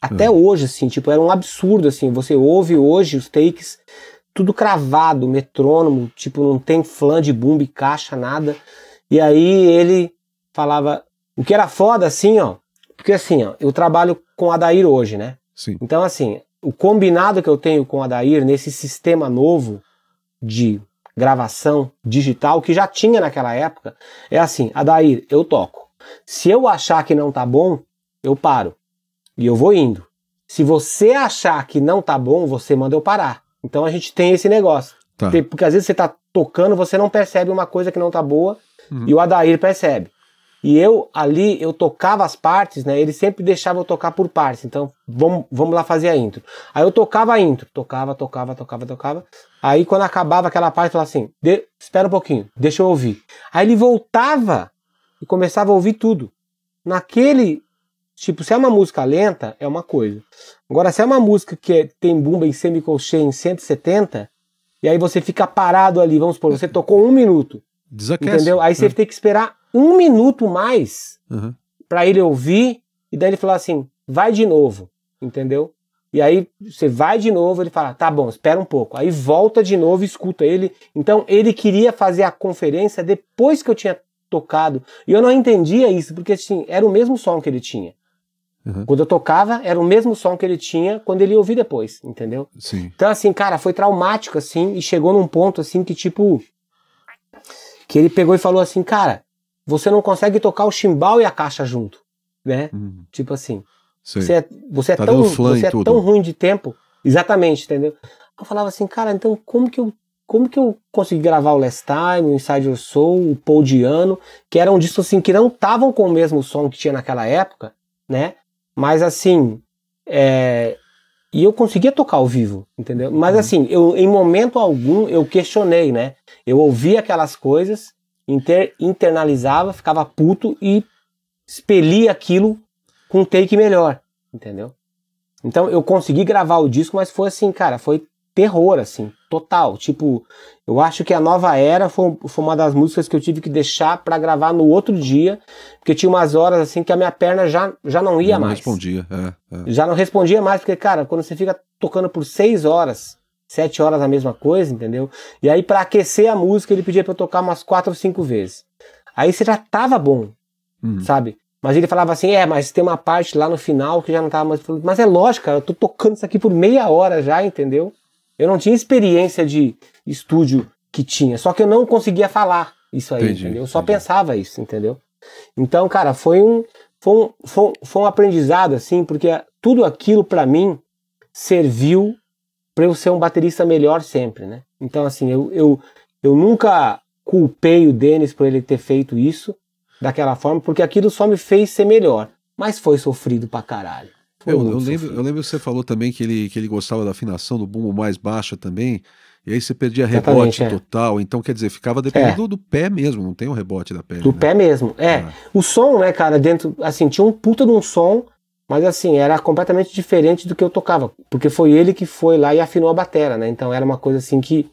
Até é. hoje, assim, tipo, era um absurdo, assim. Você ouve hoje os takes tudo cravado, metrônomo, tipo, não tem flan de bum de caixa, nada. E aí ele falava, o que era foda, assim, ó. Porque assim, ó, eu trabalho com Adair hoje, né? Sim. Então, assim, o combinado que eu tenho com Adair nesse sistema novo de gravação digital que já tinha naquela época é assim: Adair, eu toco. Se eu achar que não tá bom, eu paro. E eu vou indo. Se você achar que não tá bom, você manda eu parar. Então a gente tem esse negócio. Tá. Porque às vezes você tá tocando, você não percebe uma coisa que não tá boa uhum. e o Adair percebe. E eu ali, eu tocava as partes, né? Ele sempre deixava eu tocar por partes. Então, vamos, vamos lá fazer a intro. Aí eu tocava a intro, tocava, tocava, tocava, tocava. Aí quando acabava aquela parte, eu falava assim: espera um pouquinho, deixa eu ouvir. Aí ele voltava e começava a ouvir tudo. Naquele. Tipo, se é uma música lenta, é uma coisa. Agora, se é uma música que é, tem bumba em semicolchê em 170, e aí você fica parado ali, vamos supor, você tocou um minuto. Desaquece. Entendeu? Aí você é. tem que esperar um minuto mais uhum. para ele ouvir e daí ele falar assim, vai de novo, entendeu? E aí você vai de novo, ele fala, tá bom, espera um pouco. Aí volta de novo, escuta ele. Então ele queria fazer a conferência depois que eu tinha tocado. E eu não entendia isso, porque assim, era o mesmo som que ele tinha. Uhum. Quando eu tocava, era o mesmo som que ele tinha quando ele ouviu depois, entendeu? Sim. Então, assim, cara, foi traumático, assim, e chegou num ponto, assim, que tipo. Que ele pegou e falou assim, cara, você não consegue tocar o chimbal e a caixa junto, né? Uhum. Tipo assim. Você é, você é tá é, tão, você é tão ruim de tempo, exatamente, entendeu? Eu falava assim, cara, então como que eu como que eu consegui gravar o Last Time, o Inside Your Soul, o Paul Diano, que eram discos assim que não estavam com o mesmo som que tinha naquela época, né? Mas assim, é... e eu conseguia tocar ao vivo, entendeu? Mas uhum. assim, eu em momento algum eu questionei, né? Eu ouvi aquelas coisas Inter, internalizava, ficava puto e expelia aquilo com um take melhor, entendeu? Então eu consegui gravar o disco, mas foi assim, cara, foi terror, assim, total. Tipo, eu acho que a Nova Era foi, foi uma das músicas que eu tive que deixar para gravar no outro dia, porque tinha umas horas assim que a minha perna já, já não ia não mais. Respondia, é, é. Já não respondia mais, porque, cara, quando você fica tocando por seis horas, sete horas a mesma coisa, entendeu? E aí para aquecer a música ele pedia para eu tocar umas quatro ou cinco vezes. Aí você já tava bom, uhum. sabe? Mas ele falava assim, é, mas tem uma parte lá no final que já não tava mais... Mas é lógico, cara, eu tô tocando isso aqui por meia hora já, entendeu? Eu não tinha experiência de estúdio que tinha, só que eu não conseguia falar isso aí, entendi, entendeu? Eu só entendi. pensava isso, entendeu? Então, cara, foi um, foi um, foi um, foi um aprendizado, assim, porque tudo aquilo para mim serviu para eu ser um baterista melhor sempre, né? Então, assim, eu, eu, eu nunca culpei o Denis por ele ter feito isso daquela forma, porque aquilo só me fez ser melhor. Mas foi sofrido pra caralho. Eu, eu, lembro, eu lembro que você falou também que ele, que ele gostava da afinação do bumbo mais baixa também. E aí você perdia rebote é. total. Então, quer dizer, ficava dependendo é. do pé mesmo, não tem o um rebote da pele. Do né? pé mesmo. É. Ah. O som, né, cara, dentro. Assim, tinha um puta de um som mas assim, era completamente diferente do que eu tocava, porque foi ele que foi lá e afinou a batera, né? Então era uma coisa assim que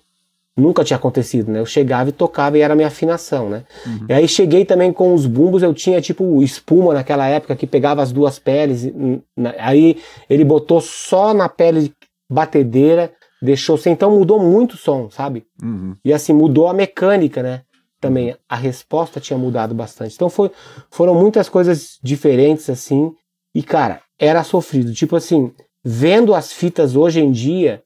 nunca tinha acontecido, né? Eu chegava e tocava e era a minha afinação, né? Uhum. E aí cheguei também com os bumbos, eu tinha tipo espuma naquela época que pegava as duas peles, aí ele botou só na pele batedeira, deixou assim, então mudou muito o som, sabe? Uhum. E assim, mudou a mecânica, né? Também uhum. a resposta tinha mudado bastante. Então foi, foram muitas coisas diferentes assim e, cara, era sofrido. Tipo assim, vendo as fitas hoje em dia,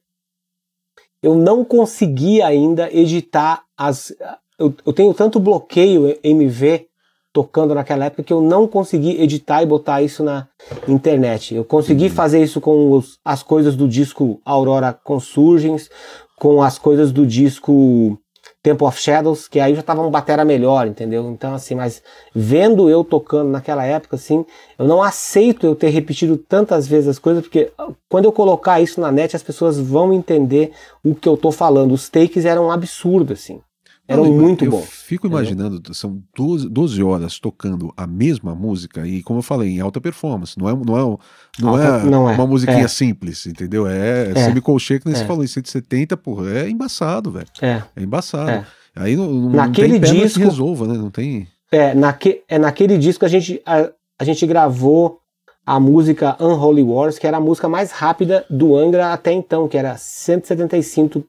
eu não consegui ainda editar as. Eu, eu, tenho tanto bloqueio MV tocando naquela época que eu não consegui editar e botar isso na internet. Eu consegui uhum. fazer isso com os, as coisas do disco Aurora Consurgens, com as coisas do disco Tempo of Shadows, que aí já tava um batera melhor, entendeu? Então, assim, mas vendo eu tocando naquela época, assim, eu não aceito eu ter repetido tantas vezes as coisas, porque quando eu colocar isso na net, as pessoas vão entender o que eu tô falando. Os takes eram um absurdo, assim. Eram não, muito eu Eu fico imaginando, é. são 12, 12, horas tocando a mesma música e, como eu falei, em alta performance. Não é, não é, não alta, é, não é. uma musiquinha é. simples, entendeu? É, é. é que né? Você é. falou em 170, porra, é embaçado, velho. É. É embaçado. Aí não, não, naquele não tem disco, que resolva, né? Não tem... É, naque, é naquele disco a gente, a, a gente gravou a música Unholy Wars, que era a música mais rápida do Angra até então, que era 175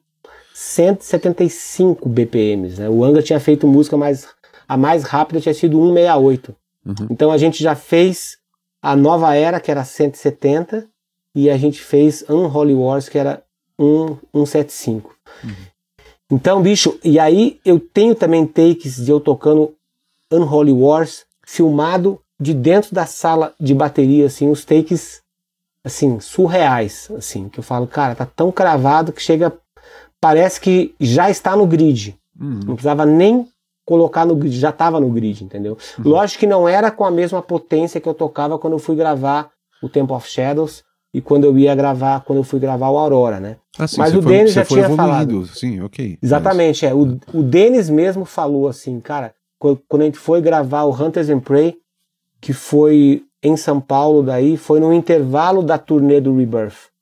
175 BPMs. Né? O Angra tinha feito música mais. A mais rápida tinha sido 168. Uhum. Então a gente já fez a nova era, que era 170, e a gente fez Unholy Wars, que era 1, 175. Uhum. Então, bicho, e aí eu tenho também takes de eu tocando Unholy Wars filmado de dentro da sala de bateria, assim, os takes assim, surreais, assim, que eu falo, cara, tá tão cravado que chega parece que já está no grid. Uhum. Não precisava nem colocar no grid, já estava no grid, entendeu? Uhum. Lógico que não era com a mesma potência que eu tocava quando eu fui gravar o Temple of Shadows e quando eu ia gravar, quando eu fui gravar o Aurora, né? Ah, sim, Mas o Denis já tinha falado. Sim, ok. Exatamente, é. é. O, uhum. o Denis mesmo falou assim, cara, quando, quando a gente foi gravar o Hunters and Prey, que foi em São Paulo daí, foi no intervalo da turnê do Rebirth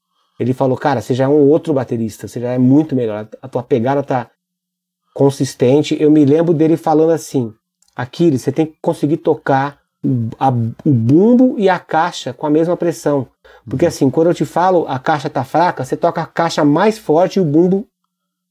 ele falou, cara, você já é um outro baterista, você já é muito melhor, a tua pegada tá consistente. Eu me lembro dele falando assim, Aquiles, você tem que conseguir tocar o, a, o bumbo e a caixa com a mesma pressão. Porque uhum. assim, quando eu te falo a caixa tá fraca, você toca a caixa mais forte e o bumbo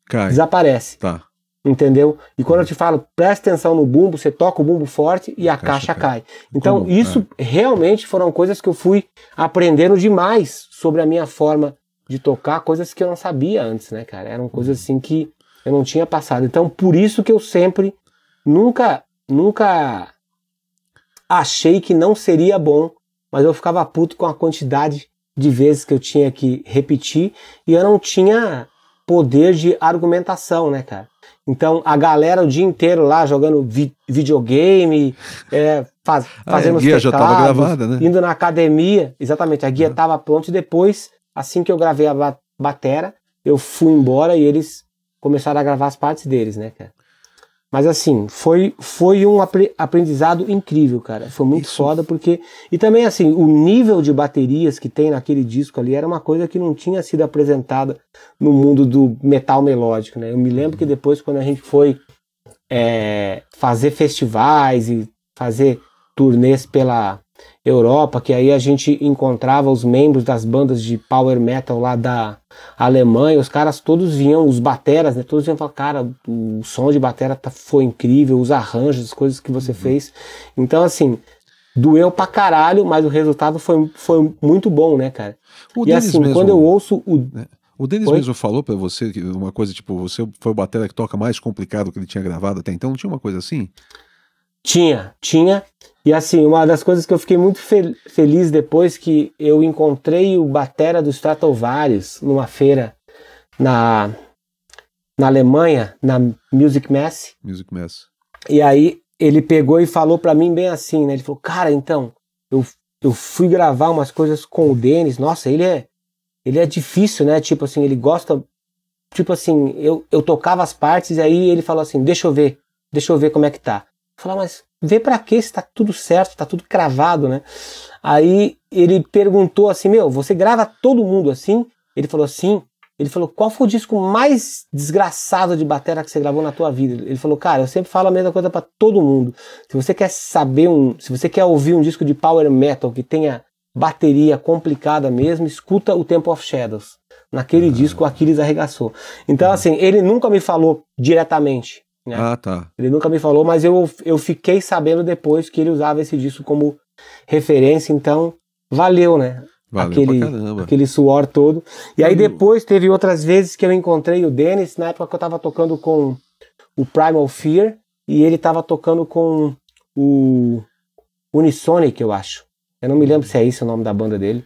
Cai. desaparece. Tá. Entendeu? E quando eu te uhum. falo, presta atenção no bumbo, você toca o bumbo forte e a, a caixa, caixa, cai. cai. Então, Como? isso é. realmente foram coisas que eu fui aprendendo demais sobre a minha forma de tocar coisas que eu não sabia antes, né, cara? Eram coisas uhum. assim que eu não tinha passado. Então, por isso que eu sempre nunca nunca achei que não seria bom, mas eu ficava puto com a quantidade de vezes que eu tinha que repetir e eu não tinha poder de argumentação, né, cara? Então a galera o dia inteiro lá jogando vi videogame, é, faz, fazendo a guia já tava gravada, né? indo na academia, exatamente, a guia uhum. tava pronta e depois assim que eu gravei a batera, eu fui embora e eles começaram a gravar as partes deles, né, cara? Mas assim, foi, foi um aprendizado incrível, cara. Foi muito Isso. foda, porque. E também, assim, o nível de baterias que tem naquele disco ali era uma coisa que não tinha sido apresentada no mundo do metal melódico, né? Eu me lembro que uhum. depois, quando a gente foi é, fazer festivais e fazer turnês pela, Europa, que aí a gente encontrava os membros das bandas de power metal lá da Alemanha, os caras todos vinham, os bateras, né, todos vinham falar, cara, o som de batera tá, foi incrível, os arranjos, as coisas que você uhum. fez. Então, assim, doeu pra caralho, mas o resultado foi, foi muito bom, né, cara? O e assim, mesmo... quando eu ouço o... Né? O Denis mesmo falou para você uma coisa tipo, você foi o batera que toca mais complicado que ele tinha gravado até então, não tinha uma coisa assim? Tinha, tinha. E assim, uma das coisas que eu fiquei muito fel feliz depois que eu encontrei o batera dos Stratovarius numa feira na, na Alemanha, na Music Mass. Music Mass. E aí ele pegou e falou para mim bem assim, né? Ele falou: "Cara, então, eu, eu fui gravar umas coisas com o Denis. Nossa, ele é ele é difícil, né? Tipo assim, ele gosta tipo assim, eu, eu tocava as partes e aí ele falou assim: "Deixa eu ver. Deixa eu ver como é que tá". Eu ah, mas vê para que se tá tudo certo, tá tudo cravado, né? Aí ele perguntou assim: Meu, você grava todo mundo assim? Ele falou assim. Ele falou: Qual foi o disco mais desgraçado de batera que você gravou na tua vida? Ele falou: Cara, eu sempre falo a mesma coisa para todo mundo. Se você quer saber um, se você quer ouvir um disco de power metal que tenha bateria complicada mesmo, escuta o Temple of Shadows. Naquele uhum. disco, o Aquiles arregaçou. Então, uhum. assim, ele nunca me falou diretamente. Né? Ah, tá. Ele nunca me falou, mas eu, eu fiquei sabendo depois que ele usava esse disco como referência, então valeu, né? Valeu aquele, aquele suor todo. E aí depois teve outras vezes que eu encontrei o Dennis, na época que eu tava tocando com o Primal Fear, e ele tava tocando com o Unisonic, eu acho. Eu não me lembro se é isso o nome da banda dele.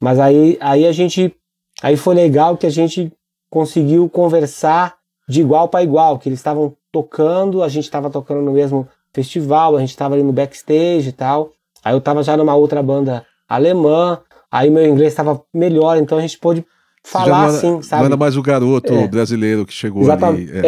Mas aí, aí a gente. Aí foi legal que a gente conseguiu conversar de igual para igual, que eles estavam tocando, a gente estava tocando no mesmo festival, a gente estava ali no backstage e tal. Aí eu estava já numa outra banda alemã, aí meu inglês estava melhor, então a gente pôde falar assim, sabe? Não mais o garoto é. brasileiro que chegou Exata ali. É,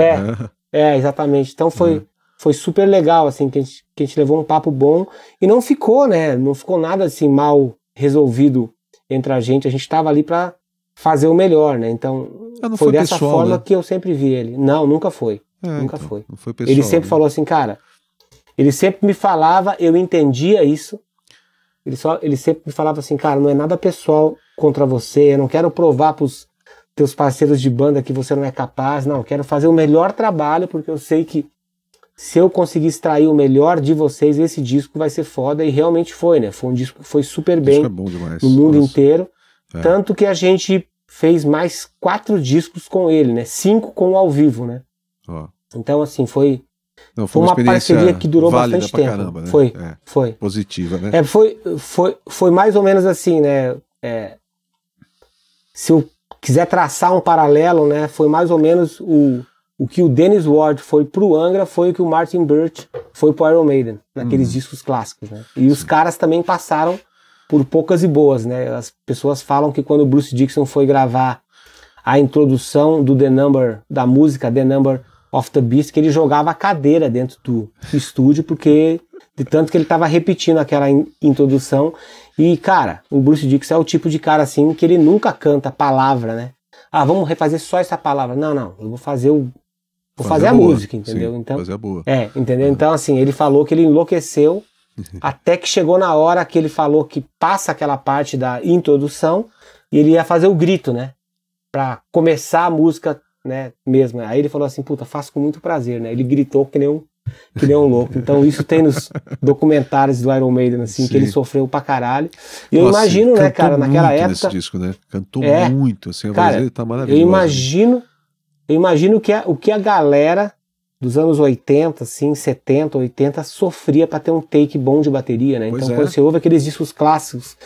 é, é, exatamente. Então foi, uhum. foi super legal, assim, que a, gente, que a gente levou um papo bom e não ficou, né? Não ficou nada assim mal resolvido entre a gente. A gente estava ali para fazer o melhor, né? Então, é, foi, foi, dessa pessoal, forma né? que eu sempre vi ele. Não, nunca foi. É, Nunca então, foi. foi pessoal, ele sempre né? falou assim, cara. Ele sempre me falava, eu entendia isso. Ele, só, ele sempre me falava assim, cara, não é nada pessoal contra você, eu não quero provar pros teus parceiros de banda que você não é capaz, não, quero fazer o melhor trabalho, porque eu sei que se eu conseguir extrair o melhor de vocês, esse disco vai ser foda, e realmente foi, né? Foi um disco que foi super bem é no mundo Nossa. inteiro. É. Tanto que a gente fez mais quatro discos com ele, né? Cinco com o ao vivo, né? Oh. Então, assim, foi, Não, foi uma, uma parceria que durou bastante tempo. Caramba, né? Foi, é, foi. Positiva, né? É, foi, foi, foi mais ou menos assim, né? É, se eu quiser traçar um paralelo, né? Foi mais ou menos o, o que o Dennis Ward foi pro Angra, foi o que o Martin Birch foi pro Iron Maiden, naqueles hum. discos clássicos, né? E Sim. os caras também passaram por poucas e boas, né? As pessoas falam que quando o Bruce Dixon foi gravar a introdução do The Number, da música The Number of the Beast que ele jogava a cadeira dentro do estúdio, porque de tanto que ele estava repetindo aquela in introdução. E, cara, o Bruce Dix é o tipo de cara assim que ele nunca canta palavra, né? Ah, vamos refazer só essa palavra. Não, não, eu vou fazer o. Vou fazer, fazer a, música, entendeu? Sim, então, fazer a boa. É, entendeu? Então, assim, ele falou que ele enlouqueceu até que chegou na hora que ele falou que passa aquela parte da introdução e ele ia fazer o grito, né? Pra começar a música né, mesmo. Aí ele falou assim, puta, faço com muito prazer, né? Ele gritou que nem um, que nem um louco. Então isso tem nos documentários do Iron Maiden, assim, Sim. que ele sofreu pra caralho. E eu imagino, né, cara, naquela época... disco, né? Cantou é, muito, assim, a cara, dele tá maravilhosa. Eu né? imagino, eu imagino que a, o que a galera dos anos 80, assim, 70, 80, sofria para ter um take bom de bateria, né? Pois então, é. quando você ouve aqueles discos clássicos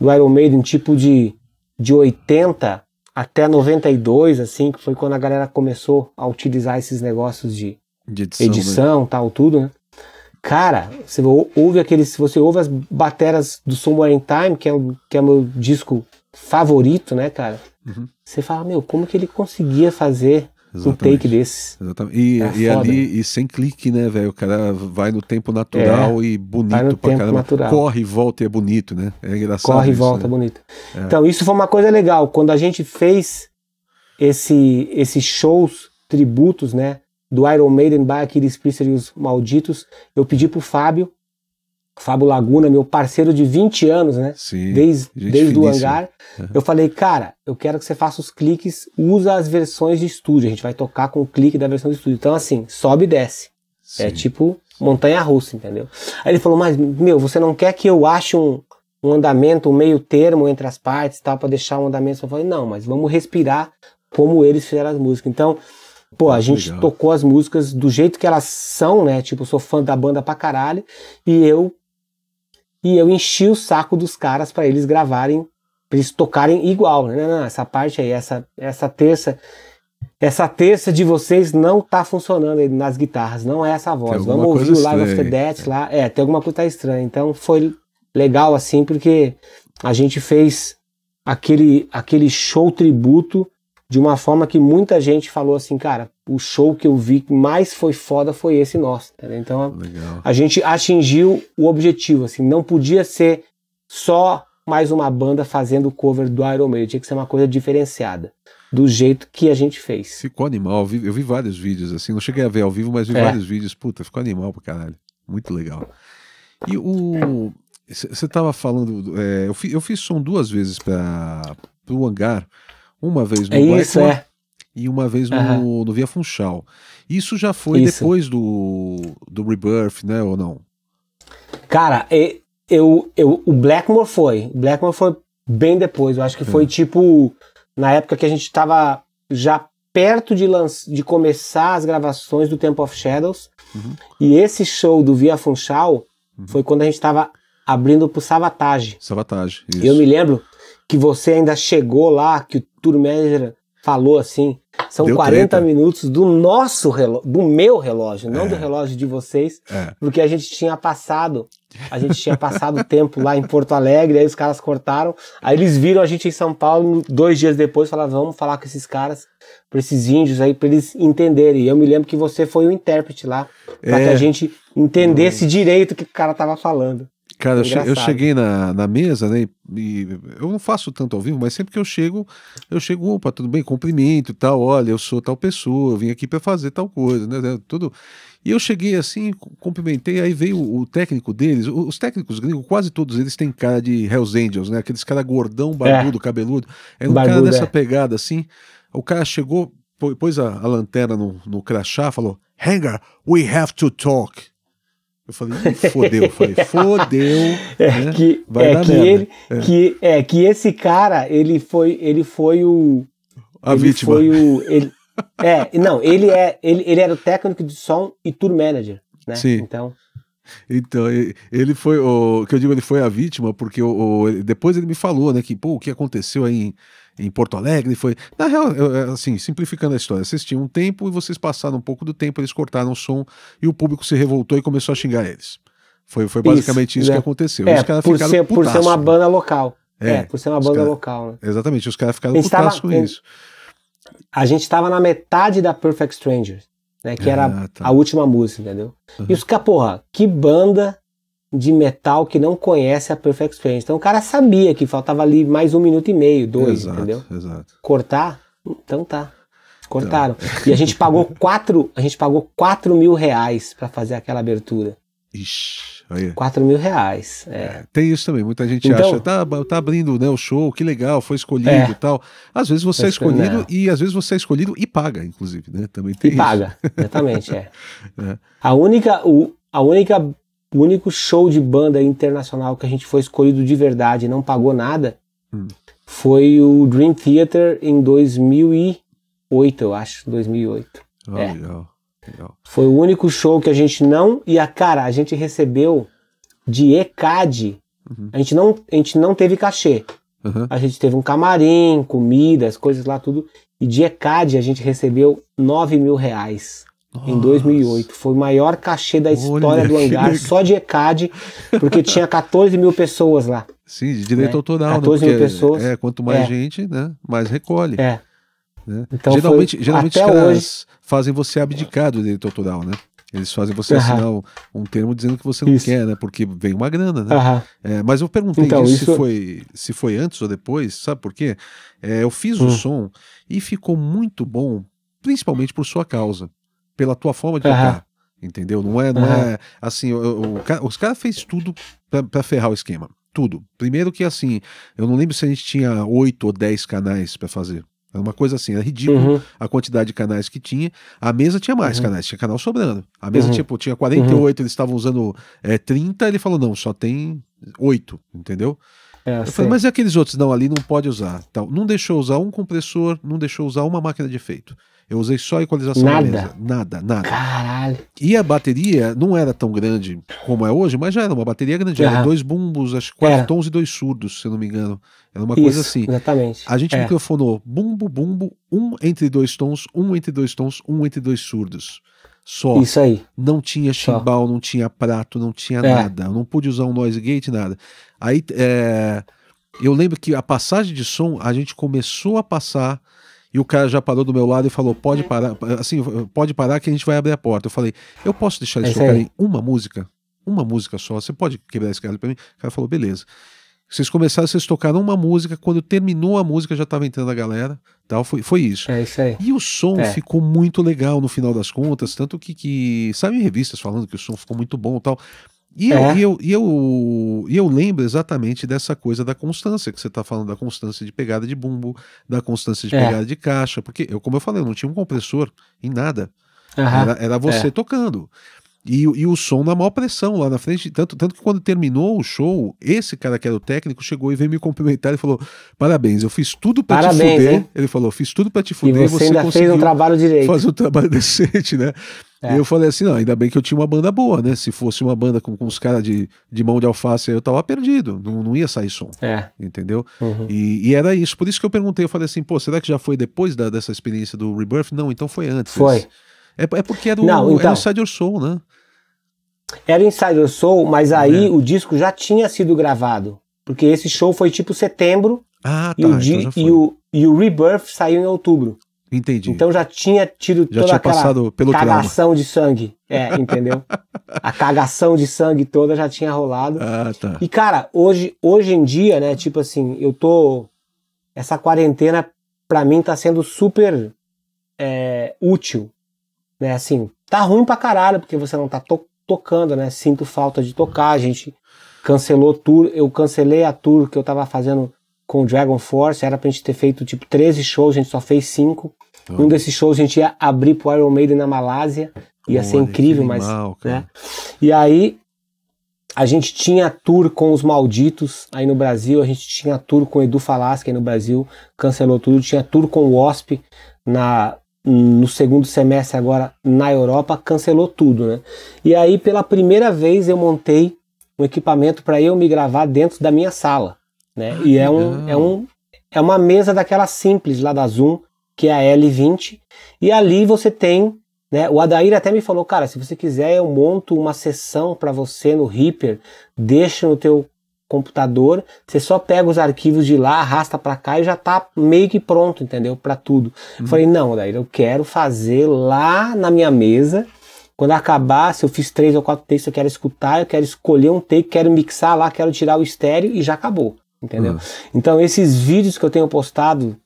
do Iron Maiden, tipo de, de 80, até 92, assim, que foi quando a galera começou a utilizar esses negócios de, de edição, né? edição né? tal, tudo, né? Cara, você ouve aqueles, se você ouve as bateras do Somewhere in Time, que é, o, que é meu disco favorito, né, cara? Uhum. Você fala, meu, como que ele conseguia fazer Exatamente. um take desse. Exatamente. E, é e ali, né? e sem clique, né, velho? O cara vai no tempo natural é, e bonito pra caramba. Natural. Corre e volta e é bonito, né? É engraçado. Corre e volta, né? bonito. É. Então, isso foi uma coisa legal. Quando a gente fez esse, esses shows tributos, né? Do Iron Maiden, by Aquiles Priester e os Malditos, eu pedi pro Fábio Fábio Laguna, meu parceiro de 20 anos, né? Sim, desde desde o hangar. Eu falei, cara, eu quero que você faça os cliques, usa as versões de estúdio. A gente vai tocar com o clique da versão de estúdio. Então, assim, sobe e desce. É Sim. É tipo montanha russa, entendeu? Aí ele falou, mas, meu, você não quer que eu ache um, um andamento, um meio termo entre as partes, tal, para deixar um andamento? Eu falei, não, mas vamos respirar como eles fizeram as músicas. Então, Pô, a ah, gente Legal. tocou as músicas do jeito que elas são, né? Tipo, eu sou fã da banda pra caralho. E eu e eu enchi o saco dos caras para eles gravarem, pra eles tocarem igual. Né? Não, não, essa parte aí, essa, essa terça. Essa terça de vocês não tá funcionando aí nas guitarras, não é essa voz. Vamos ouvir o Live of the Dead lá. É, tem alguma coisa estranha. Então foi legal assim, porque a gente fez aquele, aquele show tributo de uma forma que muita gente falou assim, cara, o show que eu vi que mais foi foda foi esse nosso. Tá? Então a gente atingiu o objetivo, assim, não podia ser só mais uma banda fazendo cover do Iron Maiden, tinha que ser uma coisa diferenciada. Do jeito que a gente fez. Ficou animal, eu vi, eu vi vários vídeos assim, não cheguei a ver ao vivo, mas vi é. vários vídeos. Puta, ficou animal pra caralho. Muito legal. E o. Você estava falando. É, eu, fiz, eu, fiz som duas vezes para o hangar. Uma vez no é Isso, é e uma vez no, uhum. no Via Funchal. Isso já foi Isso. depois do, do Rebirth, né? Ou não? Cara, eu, eu, o Blackmore foi. O Blackmore foi bem depois. Eu acho que é. foi é. tipo. Na época que a gente tava já perto de, de começar as gravações do Temple of Shadows. Uhum. E esse show do Via Funchal uhum. foi quando a gente tava abrindo pro Savatage. Savatage, isso. Eu me lembro que você ainda chegou lá, que o tour manager falou assim: são Deu 40 treta. minutos do nosso relógio, do meu relógio, não é. do relógio de vocês, é. porque a gente tinha passado, a gente tinha passado tempo lá em Porto Alegre, aí os caras cortaram, aí eles viram a gente em São Paulo dois dias depois, falaram, vamos falar com esses caras, para esses índios aí, para eles entenderem. E eu me lembro que você foi o intérprete lá, para é. que a é. gente entendesse hum. direito o que o cara tava falando. Cara, é eu cheguei na, na mesa, né? E, eu não faço tanto ao vivo, mas sempre que eu chego, eu chego, opa, tudo bem, cumprimento e tal. Olha, eu sou tal pessoa, eu vim aqui para fazer tal coisa, né, né? Tudo. E eu cheguei assim, cumprimentei, aí veio o técnico deles. Os técnicos gringos, quase todos eles têm cara de Hells Angels, né? Aqueles cara gordão, é. barbudo, é. cabeludo. É um barbudo, cara dessa é. pegada assim. O cara chegou, pôs a, a lanterna no, no crachá, falou: Hangar, we have to talk. Eu falei, fodeu, falei, fodeu. é né? que, Vai é que merda. ele, é. que é que esse cara, ele foi, ele foi o a ele vítima. Foi o ele, é, não, ele é, ele, ele era o técnico de som e tour manager, né? Sim. Então, então, ele foi, o que eu digo, ele foi a vítima, porque o, o, depois ele me falou, né, que, pô, o que aconteceu aí em, em Porto Alegre, foi. Na real, eu, assim, simplificando a história, vocês tinham um tempo e vocês passaram um pouco do tempo, eles cortaram o som e o público se revoltou e começou a xingar eles. Foi, foi basicamente isso, isso né? que aconteceu. É, ficaram. ser, putaço, por ser uma né? banda local. É, é por ser uma banda cara, local. Né? Exatamente, os caras ficaram putaços com isso. A gente estava na metade da Perfect Strangers, né? Que ah, era tá. a última música, entendeu? Uhum. E os caras, porra, que banda de metal que não conhece a Perfect Strange. Então o cara sabia que faltava ali mais um minuto e meio, dois, exato, entendeu? Exato. Cortar? Então tá. Cortaram. Então. E a gente pagou quatro, a gente pagou quatro mil reais para fazer aquela abertura. Ixi, Aí. 4 mil reais. É. É, tem isso também. Muita gente então, acha, tá, tá abrindo né, o show, que legal, foi escolhido é. e é, tal. Às vezes você é escolhido não. Né. e às vezes você é escolhido e paga, inclusive, né? Também tem e isso. paga, exatamente, é. é. A única, o, a única o único show de banda internacional que a gente foi escolhido de verdade e não pagou nada hum. foi o Dream Theater em 2008, eu acho, 2008. Oh, ah, é. legal, legal. Foi o único show que a gente não. E a cara, a gente recebeu de ECAD. Uhum. A, gente não, a gente não teve cachê. Uhum. A gente teve um camarim, comida, as coisas lá, tudo. E de ECAD a gente recebeu 9 mil reais. Nossa. em 2008. Foi o maior cachê da história Olha, do hangar, que... só de ECAD, porque tinha 14 mil pessoas lá. Sim, de direito né? autoral, 14 né? mil pessoas. É, quanto mais é. gente, né? mais recolhe. É. Né? Então geralmente, foi, geralmente até hoje... fazem você abdicar do direito autoral, né? Eles fazem você uhum. assinar um termo dizendo que você não isso. quer, né? Porque vem uma grana, né? Uhum. É, mas eu perguntei então, isso, Se, foi, se foi antes ou depois, sabe por quê? É, eu fiz o hum. som e ficou muito bom, principalmente por sua causa pela tua forma de uhum. Entendeu? Não é, não uhum. é assim. O, o, os caras fez tudo para ferrar o esquema. Tudo. Primeiro que assim, eu não lembro se a gente tinha oito ou dez canais para fazer. Era uma coisa assim, era ridículo uhum. a quantidade de canais que tinha. A mesa tinha mais uhum. canais, tinha canal sobrando. A mesa uhum. tipo, tinha 48, uhum. eles estavam usando é, 30, ele falou, não, só tem oito, entendeu? É, eu sim. falei, mas e aqueles outros? Não, ali não pode usar. Tal. Não deixou usar um compressor, não deixou usar uma máquina de efeito. Eu usei só equalização nada. beleza. Nada, nada. Caralho. E a bateria não era tão grande como é hoje, mas já era uma bateria grande. Era dois bumbos, acho quatro é. tons e dois surdos, se eu não me engano. Era uma Isso, coisa assim. Exatamente. A gente é. microfonou bumbo, bumbo, um entre dois tons, um entre dois tons, um entre dois surdos. Só. Isso aí. Não tinha chimbal, não tinha prato, não tinha é. nada. Eu não pude usar um noise gate, nada. Aí, é... eu lembro que a passagem de som, a gente começou a passar e o cara já parou do meu lado e falou: pode é. parar, assim, pode parar que a gente vai abrir a porta. Eu falei, eu posso deixar eles é tocarem uma música? Uma música só, você pode quebrar esse galho pra mim? O cara falou, beleza. Vocês começaram, vocês tocaram uma música, quando terminou a música já estava entrando a galera, tal, foi, foi isso. É isso aí. E o som é. ficou muito legal no final das contas, tanto que, que sabe revistas falando que o som ficou muito bom tal. E, é. eu, e, eu, e, eu, e eu lembro exatamente dessa coisa da constância, que você está falando da constância de pegada de bumbo, da constância de é. pegada de caixa, porque, eu, como eu falei, eu não tinha um compressor em nada. era, era, você é. tocando. E, e, o som na maior pressão lá na frente. Tanto, tanto que quando terminou o show, esse cara que era o técnico chegou e veio me cumprimentar e falou: Parabéns, eu fiz tudo pra Parabéns, te fuder. Hein? Ele falou: Fiz tudo pra te fuder. E você, você ainda fez um trabalho direito. Fazer um trabalho decente, né? É. E eu falei assim, não, ainda bem que eu tinha uma banda boa, né? Se fosse uma banda com, com os caras de, de mão de alface, eu tava perdido, não, não ia sair som. É. Entendeu? Uhum. E, e, era isso. Por isso que eu perguntei, eu falei assim, pô, será que já foi depois da, dessa experiência do Rebirth? Não, então foi antes. Foi. É, é porque era o, não, então... Né? era o inside Your Soul, né? Era Inside Your Soul, mas é. aí é. o disco já tinha sido gravado. Porque esse show foi tipo setembro. Ah, tá, e, o, tá, então e, o, e o Rebirth saiu em outubro. Entendi. Então já tinha tido já toda tinha passado pelo cagação trauma. de sangue. É, entendeu? a cagação de sangue toda já tinha rolado. Ah, tá. E cara, hoje, hoje em dia, né, tipo assim, eu tô essa quarentena para mim tá sendo super é, útil, né? Assim, tá ruim pra caralho porque você não tá to tocando, né? Sinto falta de tocar, a gente cancelou tour, eu cancelei a tour que eu tava fazendo com o Dragon Force, era pra gente ter feito tipo 13 shows, a gente só fez 5. Oh. Um desses shows a gente ia abrir pro Iron Maiden na Malásia, ia oh, ser incrível, mas. né? E aí a gente tinha tour com os malditos aí no Brasil, a gente tinha tour com Edu Falasca aí no Brasil, cancelou tudo, tinha tour com o Wasp na, no segundo semestre agora na Europa, cancelou tudo, né? E aí pela primeira vez eu montei um equipamento para eu me gravar dentro da minha sala. Né? E é, um, é, um, é uma mesa daquela simples lá da Zoom, que é a L20, e ali você tem. Né? O Adair até me falou, cara, se você quiser eu monto uma sessão para você no Reaper, deixa no teu computador, você só pega os arquivos de lá, arrasta para cá e já tá meio que pronto, entendeu? Para tudo. Uhum. Falei, não, Adair eu quero fazer lá na minha mesa. Quando acabar, se eu fiz três ou quatro takes, eu quero escutar, eu quero escolher um take, quero mixar lá, quero tirar o estéreo e já acabou entendeu? Uhum. Então, esses vídeos que eu tenho postado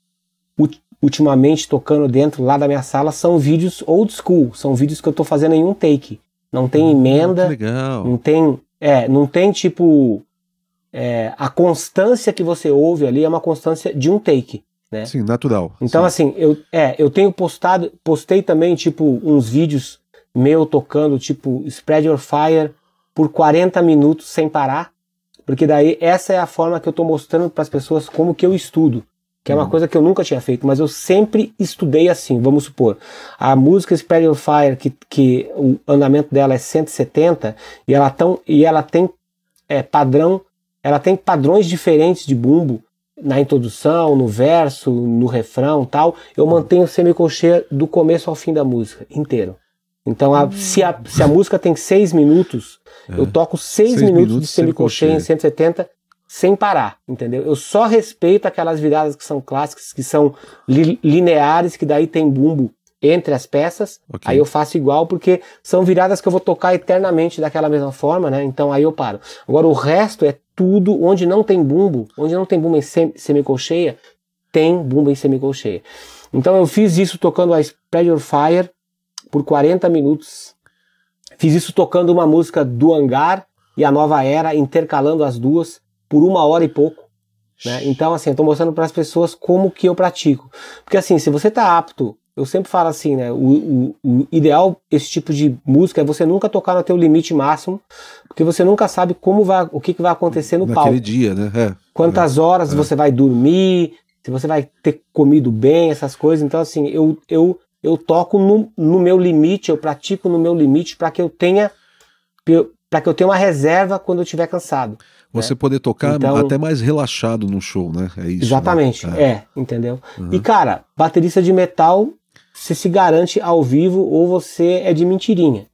ultimamente tocando dentro lá da minha sala são vídeos old school, são vídeos que eu tô fazendo em um take. Não tem hum, emenda, legal. não tem, é, não tem tipo é, a constância que você ouve ali é uma constância de um take, né? Sim, natural. Então Sim. assim, eu é, eu tenho postado, postei também tipo uns vídeos meu tocando tipo Spread Your Fire por 40 minutos sem parar porque daí essa é a forma que eu estou mostrando para as pessoas como que eu estudo, que é uma uhum. coisa que eu nunca tinha feito, mas eu sempre estudei assim, vamos supor, a música Spell of Fire, que, que o andamento dela é 170, e ela, tão, e ela tem é, padrão, ela tem padrões diferentes de bumbo, na introdução, no verso, no refrão tal, eu mantenho o semicolcheia do começo ao fim da música, inteiro. Então, a, se, a, hum. se, a, música tem seis minutos, é. eu toco seis, seis minutos, minutos de semicolchê em 170 sem parar, entendeu? Eu só respeito aquelas viradas que são clássicas, que são li, lineares, que daí tem bumbo entre as peças. Okay. Aí eu faço igual, porque são viradas que eu vou tocar eternamente daquela mesma forma, né? Então aí eu paro. Agora, o resto é tudo onde não tem bumbo, onde não tem bumbo em sem, semicolcheia, tem bumbo em semicolcheia. Então eu fiz isso tocando a Spread Your Fire, por 40 minutos. Fiz isso tocando uma música do Hangar e a Nova Era, intercalando as duas por uma hora e pouco. Né? Então, assim, eu tô mostrando para as pessoas como que eu pratico. Porque, assim, se você tá apto, eu sempre falo assim, né? O, o, o ideal, esse tipo de música, é você nunca tocar no teu limite máximo, porque você nunca sabe como vai, o que, que vai acontecer no Naquele palco. dia, né? É. Quantas é. horas é. você vai dormir, se você vai ter comido bem, essas coisas. Então, assim, eu, eu eu toco no, no meu limite, eu pratico no meu limite para que eu tenha para que eu tenha uma reserva quando eu estiver cansado. Né? Você né? poder tocar então, até mais relaxado no show, né? É isso. Né? Exatamente, né? é. é. entendeu? Uhum. E cara, baterista de metal, você se garante ao vivo ou você é de mentirinha,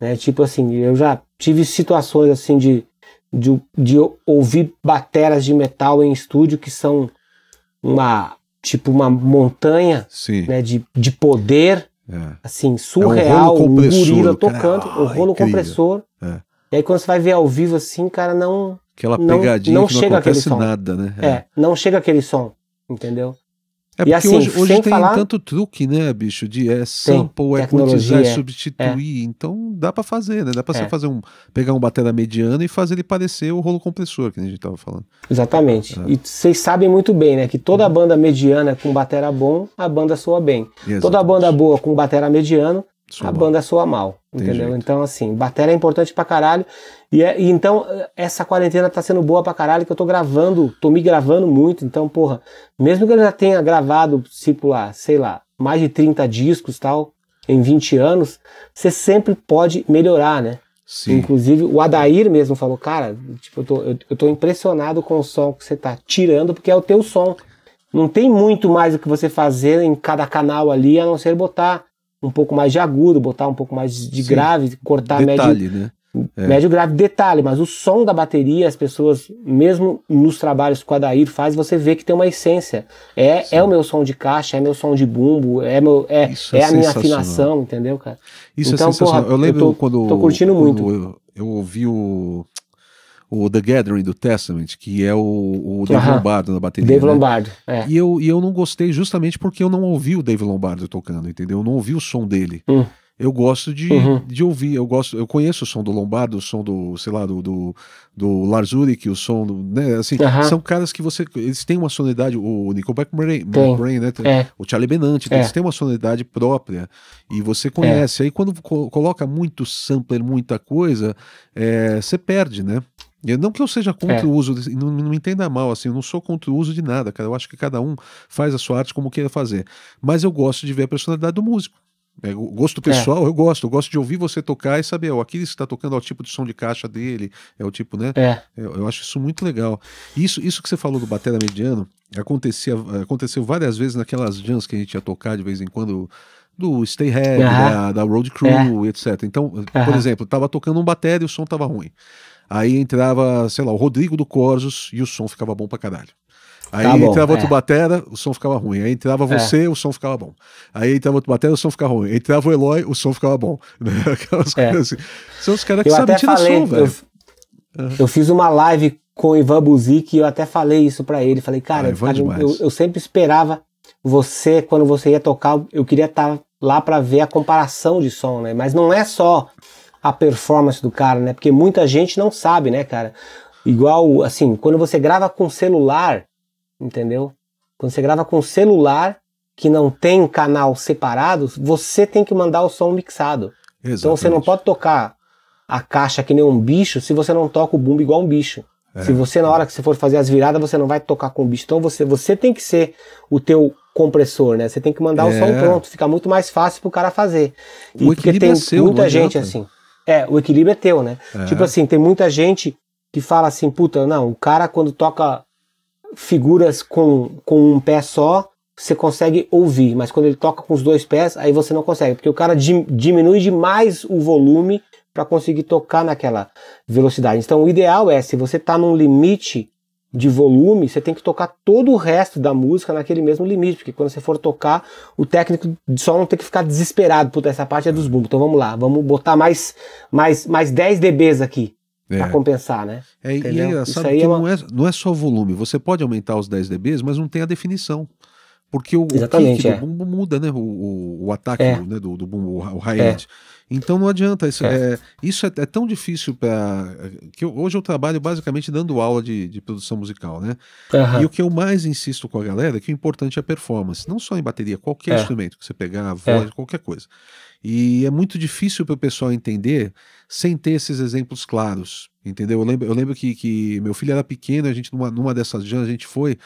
né? Tipo assim, eu já tive situações assim de de, de ouvir bateras de metal em estúdio que são uma tipo uma montanha né, de, de poder, é. assim, surreal, é um, um gorila tocando, cara, ah, o rolo incrível. compressor. É. E aí quando você vai ver ao vivo assim, cara, não... Aquela pegadinha não, não que chega não acontece aquele som. nada, né? É. é, não chega aquele som, entendeu? É porque assim, hoje, hoje tem falar... tanto truque, né, bicho? De é sample, tem, é cotizar, é, é substituir. É. Então dá para fazer, né? Dá pra é. você fazer um. Pegar um batera mediano e fazer ele parecer o rolo compressor, que a gente tava falando. Exatamente. É. E vocês sabem muito bem, né? Que toda uhum. banda mediana com batera bom, a banda soa bem. Exatamente. Toda banda boa com batera mediano, a mal. banda soa mal, entendeu? Jeito. Então, assim, bateria é importante pra caralho. E, é, e, então, essa quarentena tá sendo boa pra caralho, que eu tô gravando, tô me gravando muito. Então, porra, mesmo que eu já tenha gravado, tipo lá, sei lá, mais de 30 discos tal, em 20 anos, você sempre pode melhorar, né? Sim. Inclusive, o Adair mesmo falou, cara, tipo, eu tô, eu, eu tô impressionado com o som que você tá tirando, porque é o teu som. Não tem muito mais o que você fazer em cada canal ali, a não ser botar um pouco mais de agudo, botar um pouco mais de Sim. grave, cortar detalhe, médio. Né? É. Médio grave, detalhe, mas o som da bateria, as pessoas, mesmo nos trabalhos que o Adair faz, você vê que tem uma essência. É, é o meu som de caixa, é meu som de bumbo, é, meu, é, é, é a minha afinação, entendeu, cara? Isso é então, é sensacional. Porra, eu lembro eu tô, quando. Tô curtindo quando muito. Eu, eu ouvi o o The Gathering do Testament, que é o, o Dave uh -huh. Lombardo na bateria. Dave né? Lombardo, é. E eu, e eu não gostei justamente porque eu não ouvi o Dave Lombardo tocando, entendeu? Eu não ouvi o som dele. Hum. Eu gosto de, uhum. de ouvir, eu gosto, eu conheço o som do Lombardo, o som do, sei lá, do, do, do Lars Ulrich, o som do, né, assim, uhum. são caras que você, eles têm uma sonoridade, o Nickelback Murray, né, é. o Charlie Benante, é. eles têm uma sonoridade própria e você é. conhece. É. Aí quando co coloca muito sampler, muita coisa, é, você perde, né? Não que eu seja contra é. o uso, não, não me entenda mal, assim, eu não sou contra o uso de nada, cara. Eu acho que cada um faz a sua arte como queira fazer. Mas eu gosto de ver a personalidade do músico. É, gosto é. pessoal, é. eu gosto. Eu gosto de ouvir você tocar e saber, ó, aquele que está tocando é o tipo de som de caixa dele, é o tipo, né? É. Eu, eu, acho isso muito legal. Isso, isso que você falou do batera mediano acontecia, aconteceu várias vezes naquelas jams que a gente ia tocar de vez em quando do Stay Heavy, uh -huh. da, da, Road Crew, é. etc. Então, uh -huh. por exemplo, tava tocando um batera e o som tava ruim. Aí entrava, sei lá, o Rodrigo do Corzos e o som ficava bom pra caralho. Aí tá bom, entrava outro é. batera, o som ficava ruim. Aí entrava é. você, é. o som ficava bom. Aí entrava outro batera, o som ficava ruim. Aí entrava o Eloy, o som ficava bom. Né? Aquelas é. coisas assim. São os caras que eu sabem tirar falei, som, velho. Eu, uhum. eu, fiz uma live com o Ivan Buzik e eu até falei isso para ele. Falei, cara, ah, cara é eu, eu, sempre esperava você, quando você ia tocar, eu queria estar tá lá para ver a comparação de som, né? Mas não é só a performance do cara, né? Porque muita gente não sabe, né, cara? Igual, assim, quando você grava com celular, entendeu? Quando você grava com celular que não tem canal separado, você tem que mandar o som mixado. Exatamente. Então você não pode tocar a caixa que nem um bicho se você não toca o bumbo igual um bicho. É. Se você, na hora que você for fazer as viradas, você não vai tocar com o bicho. Então você, você tem que ser o teu compressor, né? Você tem que mandar é. o som é. pronto. Fica muito mais fácil pro cara fazer. E o porque tem é seu, muita gente adianta. assim. É, o equilíbrio é teu, né? É. Tipo assim, tem muita gente que fala assim, puta, não, o cara quando toca figuras com, com um pé só, você consegue ouvir, mas quando ele toca com os dois pés, aí você não consegue, porque o cara diminui demais o volume para conseguir tocar naquela velocidade. Então, o ideal é, se você tá num limite de volume, você tem que tocar todo o resto da música naquele mesmo limite, porque quando você for tocar, o técnico só não tem que ficar desesperado, por essa parte é dos bumbos. Então vamos lá, vamos botar mais mais mais 10 dBs aqui. É. compensar, né? É, é Entendeu? e é uma... não, é, não é só volume. Você pode aumentar os 10 dBs, mas não tem a definição. Porque o, Exatamente, o kick é. do bumbo muda, né? O, o, o ataque é. do, né? do, do bumbo, o high É então não adianta. Isso é, é isso é, é, tão difícil para. que eu, Hoje eu trabalho basicamente dando aula de, de produção musical, né? Uhum. E o que eu mais insisto com a galera é que o importante é a performance. Não só em bateria, qualquer é. instrumento que você pegar, a voz, é. qualquer coisa. E é muito difícil para o pessoal entender sem ter esses exemplos claros, entendeu? Eu lembro, eu lembro que, que meu filho era pequeno, a gente numa, numa dessas jams a gente foi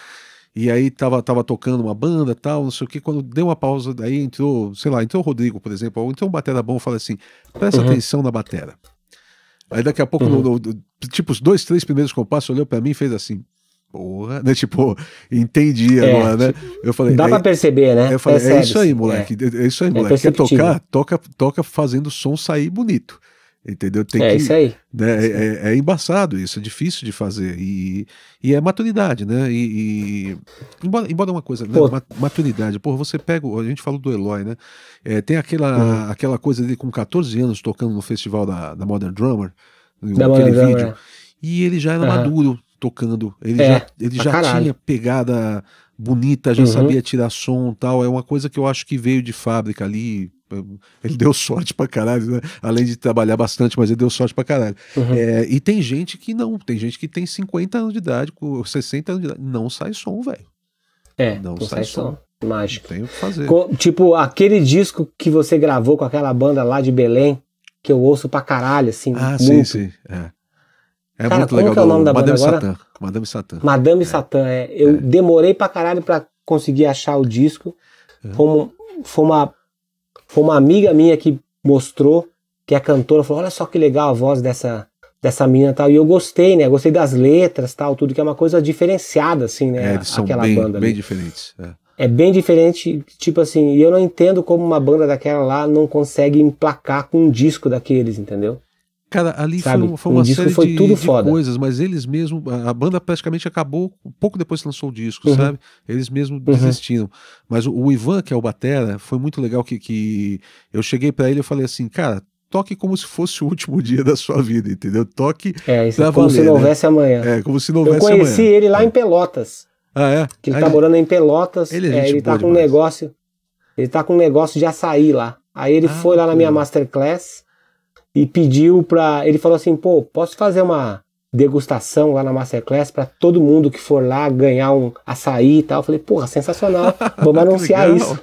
e aí tava, tava tocando uma banda tal, não sei o que. Quando deu uma pausa, daí entrou, sei lá, entrou o Rodrigo, por exemplo, ou então um batera bom fala assim: presta uhum. atenção na batera. Aí daqui a pouco, uhum. no, no, tipo, os dois, três primeiros compassos olhou para mim e fez assim. Porra, né? Tipo, entendi é, agora, né? Tipo, eu falei. Dá aí, pra perceber, né? Eu falei, é isso aí, é. moleque. É, é isso aí, é moleque. É Quer tocar? Toca, toca fazendo o som sair bonito. Entendeu? Tem é que, isso aí. Né, é, é, é, embaçado isso, é difícil de fazer. E, e é maturidade, né? E, e embora, embora uma coisa, né, maturidade, porra, você pega. A gente falou do Eloy, né? É, tem aquela, uhum. aquela coisa dele com 14 anos tocando no festival da, da Modern Drummer, da aquele Modern vídeo. Drummer. É. E ele já era uhum. maduro tocando. Ele é, já, ele já tinha pegada bonita, já uhum. sabia tirar som tal. É uma coisa que eu acho que veio de fábrica ali Ele deu sorte pra caralho, né? Além de trabalhar bastante, mas ele deu sorte pra caralho. Uhum. É, e tem gente que não, tem gente que tem 50 anos de idade, 60 anos de idade, não sai som, velho. É, não, não sai, sai som. som. Mágico. tem o que fazer. tipo, aquele disco que você gravou com aquela banda lá de Belém, que eu ouço pra caralho, assim. Ah, muito. sim, sim. É. É Cara, muito legal. É o nome do, da Madame banda Satã. Madame Satã. Madame é. Satã, é. Eu é. demorei pra caralho pra conseguir achar o disco. Foi, uma, foi uma foi uma amiga minha que mostrou, que é cantora, falou: olha só que legal a voz dessa, dessa menina tal. E eu gostei, né? Gostei das letras tal, tudo, que é uma coisa diferenciada, assim, né? É, eles são Aquela bem, banda bem ali. diferentes. É. é. bem diferente, tipo assim, e eu não entendo como uma banda daquela lá não consegue emplacar com um disco daqueles, entendeu? Cara, ali Sabe, foi, foi uma série foi de, de coisas, mas eles mesmos, a banda praticamente acabou pouco depois que lançou o disco, uhum. sabe? Eles mesmos uhum. desistiram. Mas o, o, Ivan, que é o Batera, foi muito legal que, que eu cheguei para ele e falei assim, cara, toque como se fosse o último dia da sua vida, entendeu? Toque é, isso, é como valer, se né? não houvesse né? amanhã. É, como se não houvesse amanhã. Eu conheci amanhã. ele lá é. em Pelotas. Ah, é? Que ele Aí tá morando em Pelotas, ele, é, é ele tá com demais. um negócio, ele tá com um negócio de açaí lá. Aí ele ah, foi lá na minha masterclass e pediu para. Ele falou assim: pô, posso fazer uma degustação lá na Masterclass para todo mundo que for lá ganhar um açaí e tal. Eu falei, porra, sensacional, vamos anunciar isso.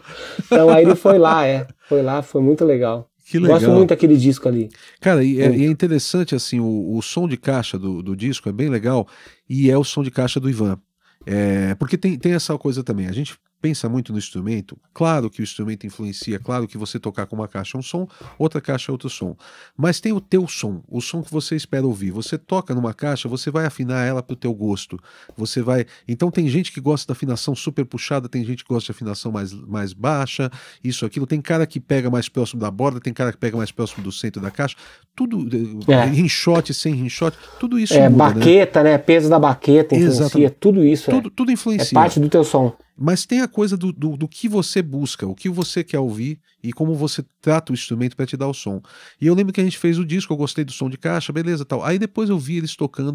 Então aí ele foi lá, é. Foi lá, foi muito legal. Que legal. Gosto muito daquele disco ali. Cara, e é, e é interessante assim, o, o, som de caixa do, do disco é bem legal e é o som de caixa do Ivan. É, porque tem, tem essa coisa também. A gente pensa muito no instrumento, claro que o instrumento influencia, claro que você tocar com uma caixa é um som, outra caixa é outro som. Mas tem o teu som, o som que você espera ouvir. Você toca numa caixa, você vai afinar ela para o teu gosto. Você vai. Então tem gente que gosta da afinação super puxada, tem gente que gosta de afinação mais, mais baixa, isso, aquilo. Tem cara que pega mais próximo da borda, tem cara que pega mais próximo do centro da caixa. Tudo. Eh, é. Rinchote, sem rinchote, tudo isso. É, muda, né? baqueta, né? né? Peso da baqueta influencia, Exatamente. tudo isso. É tudo, é. tudo influencia. É parte do teu som. Mas tem a coisa do, do, do, que você busca, o que você quer ouvir e como você trata o instrumento para te dar o som. E eu lembro que a gente fez o disco, eu gostei do som de caixa, beleza tal. Aí depois eu vi eles tocando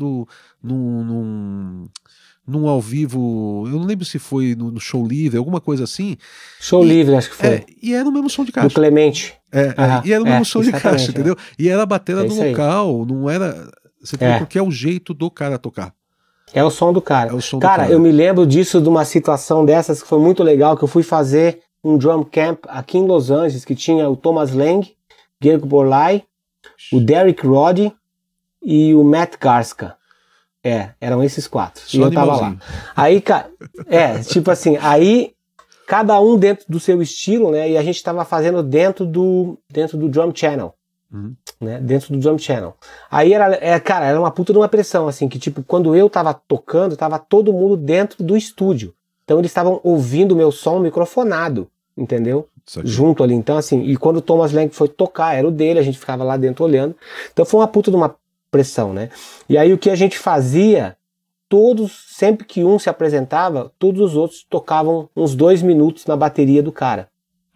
num, num, num ao vivo, eu não lembro se foi no, no show livre, alguma coisa assim. Show e, livre, acho que foi. É, e era o mesmo som de caixa. Do Clemente. É, é e era o mesmo é, som de caixa, é. entendeu? E era a batera é do local, aí. não era. Você é. porque é o jeito do cara tocar. É o som do cara. É o som cara, do cara, eu me lembro disso de uma situação dessas que foi muito legal, que eu fui fazer um drum camp aqui em Los Angeles, que tinha o Thomas Lang, Diego Borlai, o Derek Roddy e o Matt Garska. É, eram esses quatro. Só e eu tava lá. Aí, cara, é, tipo assim, aí cada um dentro do seu estilo, né? E a gente tava fazendo dentro do dentro do drum channel. Uhum né, dentro do Drum Channel. Aí era, é, cara, era uma puta de uma pressão, assim, que tipo, quando eu tava tocando, tava todo mundo dentro do estúdio. Então eles estavam ouvindo o meu som microfonado, entendeu? Junto ali. Então, assim, e quando o Thomas Lang foi tocar, era o dele, a gente ficava lá dentro olhando. Então foi uma puta de uma pressão, né? E aí o que a gente fazia, todos, sempre que um se apresentava, todos os outros tocavam uns dois minutos na bateria do cara.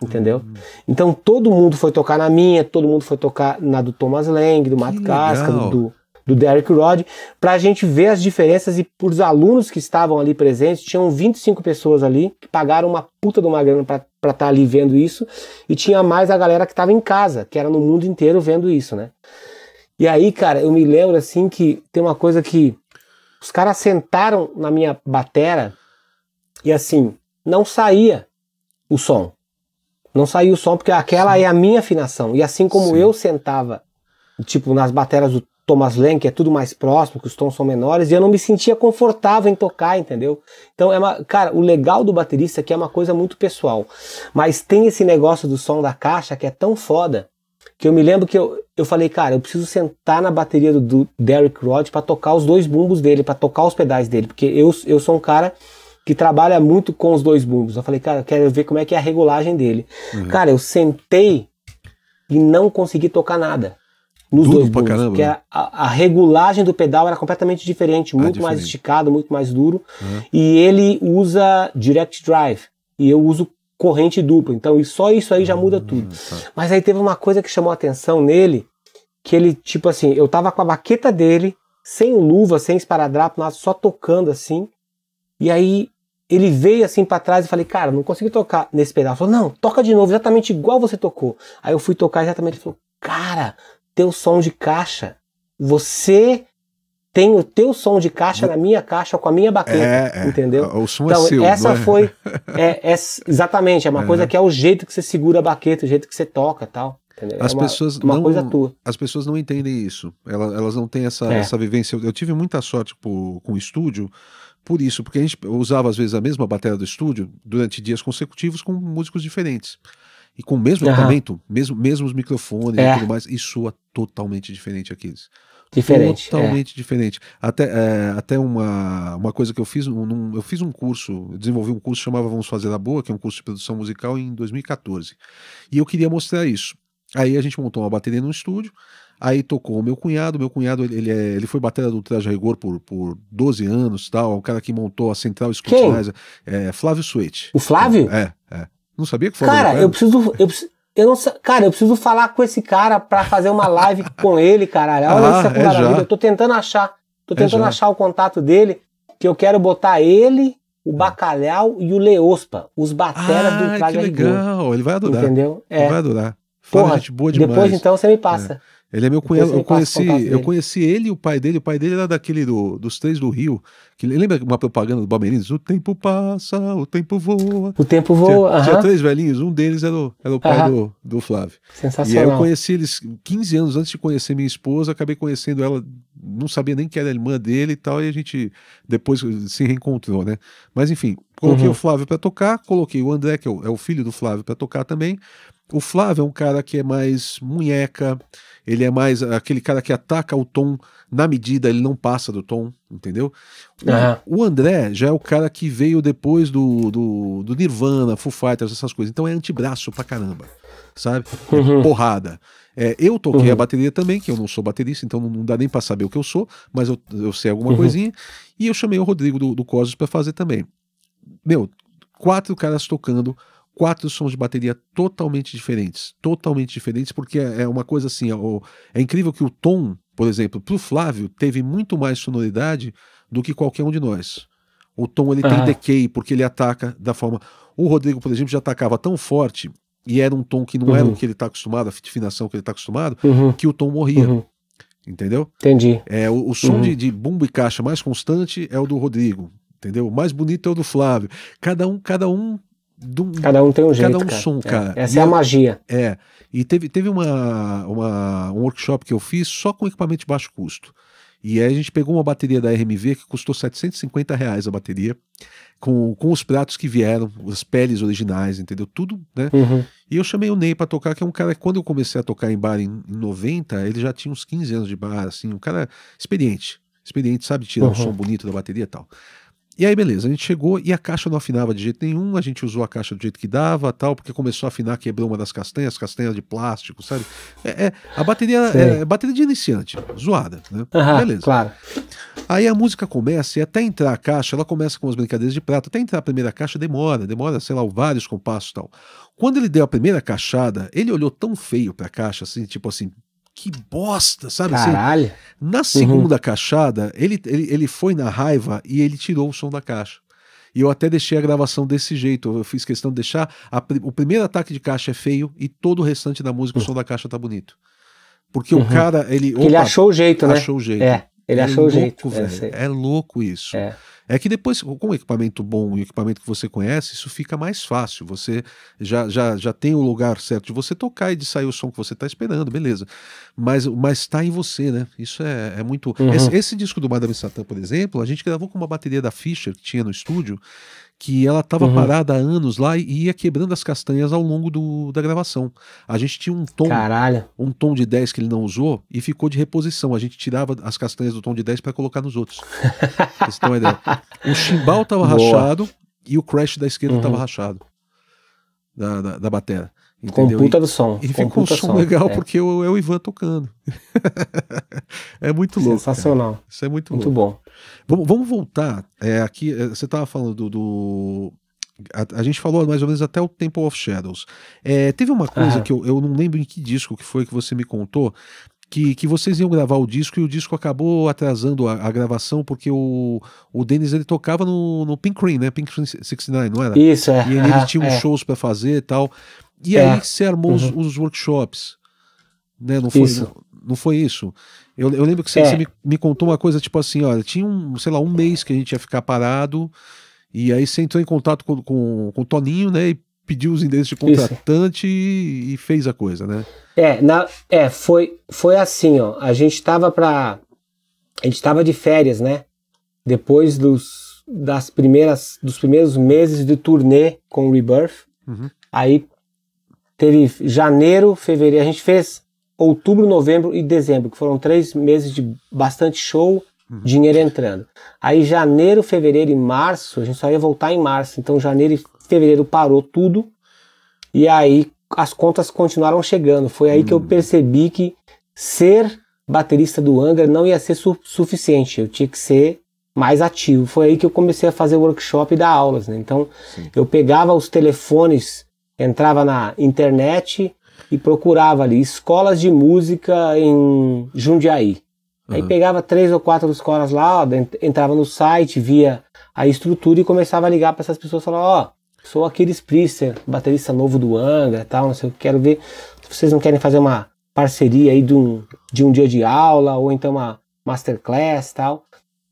Entendeu? Hum. Então todo mundo foi tocar na minha, todo mundo foi tocar na do Thomas Lang, do Matt Casca, do, do Derek Rod, para a gente ver as diferenças e por os alunos que estavam ali presentes, tinham 25 pessoas ali que pagaram uma puta de uma grana para estar tá ali vendo isso, e tinha mais a galera que estava em casa, que era no mundo inteiro vendo isso, né? E aí, cara, eu me lembro assim que tem uma coisa que os caras sentaram na minha batera e assim, não saía o som. Não saiu o som porque aquela Sim. é a minha afinação. E assim como Sim. eu sentava, tipo, nas bateras do Thomas Lang, que é tudo mais próximo, que os tons são menores, e eu não me sentia confortável em tocar, entendeu? Então, é uma, cara, o legal do baterista é que é uma coisa muito pessoal. Mas tem esse negócio do som da caixa que é tão foda que eu me lembro que eu, eu falei, cara, eu preciso sentar na bateria do, do Derrick Rod para tocar os dois bumbos dele, para tocar os pedais dele, porque eu, eu sou um cara que trabalha muito com os dois bumbos. Eu falei, cara, eu quero ver como é que é a regulagem dele. Uhum. Cara, eu sentei e não consegui tocar nada. Nos Duro dois bumbos. Caramba, porque né? a, a, regulagem do pedal era completamente diferente, ah, muito ah, diferente. mais esticado, muito mais duro. Uhum. E ele usa direct drive. E eu uso corrente dupla. Então, só isso aí já hum, muda tudo. Tá. Mas aí teve uma coisa que chamou atenção nele, que ele, tipo assim, eu tava com a baqueta dele, sem luva, sem esparadrapo, nada, só tocando assim. E aí ele veio assim para trás e falei, cara, não consegui tocar nesse pedaço. falou, não, toca de novo, exatamente igual você tocou. Aí eu fui tocar exatamente, ele falou, cara, teu som de caixa, você tem o teu som de caixa na minha caixa com a minha baqueta, é, é. entendeu? É, o som é então, é seu, essa é? foi, é, é exatamente, é uma coisa que é o jeito que você segura a baqueta, o jeito que você toca tal. Entendeu? As, uma, pessoas uma não, as pessoas não entendem isso, elas, elas não têm essa, essa vivência. Eu tive muita sorte tipo, com o estúdio, por isso, porque a gente usava às vezes a mesma bateria do estúdio durante dias consecutivos com músicos diferentes. E com o mesmo uhum. equipamento, mesmo, os microfones é. e tudo mais, e soa totalmente diferente aqueles. Diferente. É. Totalmente é. diferente. Até, é, até uma, uma coisa que eu fiz, um, eu fiz um curso, desenvolvi um curso chamava Vamos Fazer a Boa, que é um curso de produção musical em 2014. E eu queria mostrar isso. Aí a gente montou uma bateria no estúdio, Aí tocou o meu cunhado, meu cunhado ele, é, ele foi batera do Traje Rigor por, por 12 anos tal, o é cara que montou a Central Scrutinizer, é, Flávio Suete. O Flávio? É, é. Não sabia que o Flávio Cara, eu preciso, eu preciso, eu não, cara, eu preciso falar com esse cara pra fazer uma live com ele, caralho. Olha ah, isso é maravilha. Já. Eu tô tentando achar, tô é tentando é achar o contato dele, que eu quero botar ele, o Bacalhau e o Leospa, os bateras ah, do Traje Rigor. legal, ele vai adorar. Entendeu? É. Ele vai adorar. Fala, Porra, gente boa demais. Depois então você me passa. É. Ele é meu cunhado. Eu conheci, eu conheci ele e o pai dele. O pai dele era daquele do, dos três do Rio. Que, lembra uma propaganda do Palmeirense? O tempo passa, o tempo voa. O tempo voa. Tinha, uh -huh. tinha três velhinhos, um deles era o, era o pai uh -huh. do, do Flávio. Sensacional. E aí eu conheci eles 15 anos antes de conhecer minha esposa, acabei conhecendo ela, não sabia nem que era irmã dele e tal, e a gente depois se reencontrou, né? Mas enfim, coloquei uhum. o Flávio para tocar, coloquei o André, que é o, é o filho do Flávio, para tocar também. O Flávio é um cara que é mais munheca, ele é mais aquele cara que ataca o tom na medida, ele não passa do tom, entendeu? Uhum. O, André já é o cara que veio depois do, do, do Nirvana, Foo Fighters, essas coisas. Então é antebraço pra caramba, sabe? É uhum. Porrada. É, eu toquei uhum. a bateria também, que eu não sou baterista, então não dá nem pra saber o que eu sou, mas eu, eu sei alguma uhum. coisinha. E eu chamei o Rodrigo do, do Cosmos pra fazer também. Meu, quatro caras tocando quatro sons de bateria totalmente diferentes, totalmente diferentes, porque é, é uma coisa assim, é, é incrível que o tom, por exemplo, para o Flávio teve muito mais sonoridade do que qualquer um de nós. O tom ele tem ah. decay porque ele ataca da forma. O Rodrigo, por exemplo, já atacava tão forte e era um tom que não uhum. era o que ele está acostumado, a afinação que ele está acostumado, uhum. que o tom morria. Uhum. Entendeu? Entendi. É, o, o som de, uhum. de bumbo e caixa mais constante é o do Rodrigo entendeu? O mais bonito é o do Flávio. Cada um, cada um do, cada um tem um jeito. Cada um cara. som, é. cara. É, essa e é a magia. É. E teve, teve uma, uma, um workshop que eu fiz só com equipamento de baixo custo. E aí a gente pegou uma bateria da RMV que custou 750 reais a bateria, com, com os pratos que vieram, as peles originais, entendeu? Tudo, né? Uhum. E eu chamei o Ney para tocar, que é um cara que quando eu comecei a tocar em bar em, em 90, ele já tinha uns 15 anos de bar, assim, um cara experiente. Experiente, sabe tirar uhum. um som bonito da bateria e tal. E aí, beleza, a gente chegou e a caixa não afinava de jeito nenhum, a gente usou a caixa do jeito que dava, tal, porque começou a afinar, quebrou uma das castanhas, castanhas de plástico, sabe? É, é a bateria é, bateria de iniciante, zoada, né? Uhum, beleza. Claro. Aí a música começa e até entrar a caixa, ela começa com umas brincadeiras de prata, até entrar a primeira caixa demora, demora, sei lá, vários compassos tal. Quando ele deu a primeira caixada, ele olhou tão feio pra caixa, assim, tipo assim, que bosta, sabe? Assim? Caralho. Assim, na uhum. segunda uhum. caixada, ele, ele, ele foi na raiva e ele tirou o som da caixa. E eu até deixei a gravação desse jeito. Eu fiz questão de deixar. A, o primeiro ataque de caixa é feio e todo o restante da música, uhum. o som da caixa tá bonito. Porque uhum. o cara, ele. Opa, ele achou o jeito, né? Achou o jeito. É, ele é achou louco, o jeito. é, é louco isso. É. É que depois, com um equipamento bom e um equipamento que você conhece, isso fica mais fácil. Você já, já, já tem o lugar certo de você tocar e de sair o som que você está esperando, beleza. Mas, mas está em você, né? Isso é, é muito. Uhum. Esse, esse, disco do Madame Satã, por exemplo, a gente gravou com uma bateria da Fisher que tinha no estúdio que ela estava uhum. parada há anos lá e ia quebrando as castanhas ao longo do, da gravação. A gente tinha um tom, Caralho. um tom de 10 que ele não usou e ficou de reposição. A gente tirava as castanhas do tom de 10 para colocar nos outros. Você tem uma ideia. O chimbal estava rachado e o crash da esquerda estava uhum. rachado da, da, da batera. Entendeu? Computa do som. E ficou um som, som legal é. porque é o Ivan tocando. é muito louco. Sensacional. Cara. Isso é muito, muito louco. bom. Vamos, vamos voltar é, aqui. É, você estava falando do, A, a, gente falou mais ou menos até o Temple of Shadows. É, teve uma coisa que eu, eu não lembro em que disco que foi que você me contou. Que, que vocês iam gravar o disco e o disco acabou atrasando a, a gravação porque o, o Dennis ele tocava no, no Pink Cream, né? Pink Cream 69, não era? Isso, é. E ele, ah, tinha uns é. shows para fazer e tal. E é. aí você armou uhum. os, os, workshops, né? Não foi, não, não foi isso? Eu, eu lembro que você, é. você me, me, contou uma coisa tipo assim: olha, tinha um, sei lá, um mês que a gente ia ficar parado, e aí você entrou em contato com, com, com o Toninho, né? E pediu os endereços de contratante e, e, fez a coisa, né? É, na, é foi, foi assim, ó. A gente tava pra. A gente tava de férias, né? Depois dos, das primeiras, dos primeiros meses de turnê com o Rebirth. Uhum. Aí teve janeiro, fevereiro. A gente fez outubro, novembro e dezembro, que foram três meses de bastante show, uhum. dinheiro entrando. Aí janeiro, fevereiro e março, a gente só ia voltar em março. Então janeiro e fevereiro parou tudo. E aí as contas continuaram chegando. Foi aí uhum. que eu uhum. percebi que ser baterista do Angra não ia ser su suficiente. Eu tinha que ser mais ativo. Foi aí que eu comecei a fazer workshop e dar aulas, né? Então, Sim. eu pegava os telefones, entrava na internet, e procurava ali escolas de música em Jundiaí. Aí uhum. pegava três ou quatro escolas lá, ó, entrava no site, via a estrutura e começava a ligar para essas pessoas, falar, ó, sou Aquiles Priester, baterista novo do Angra, tal, não sei o que, quero ver se vocês não querem fazer uma parceria aí de um, de um dia de aula ou então uma masterclass, tal.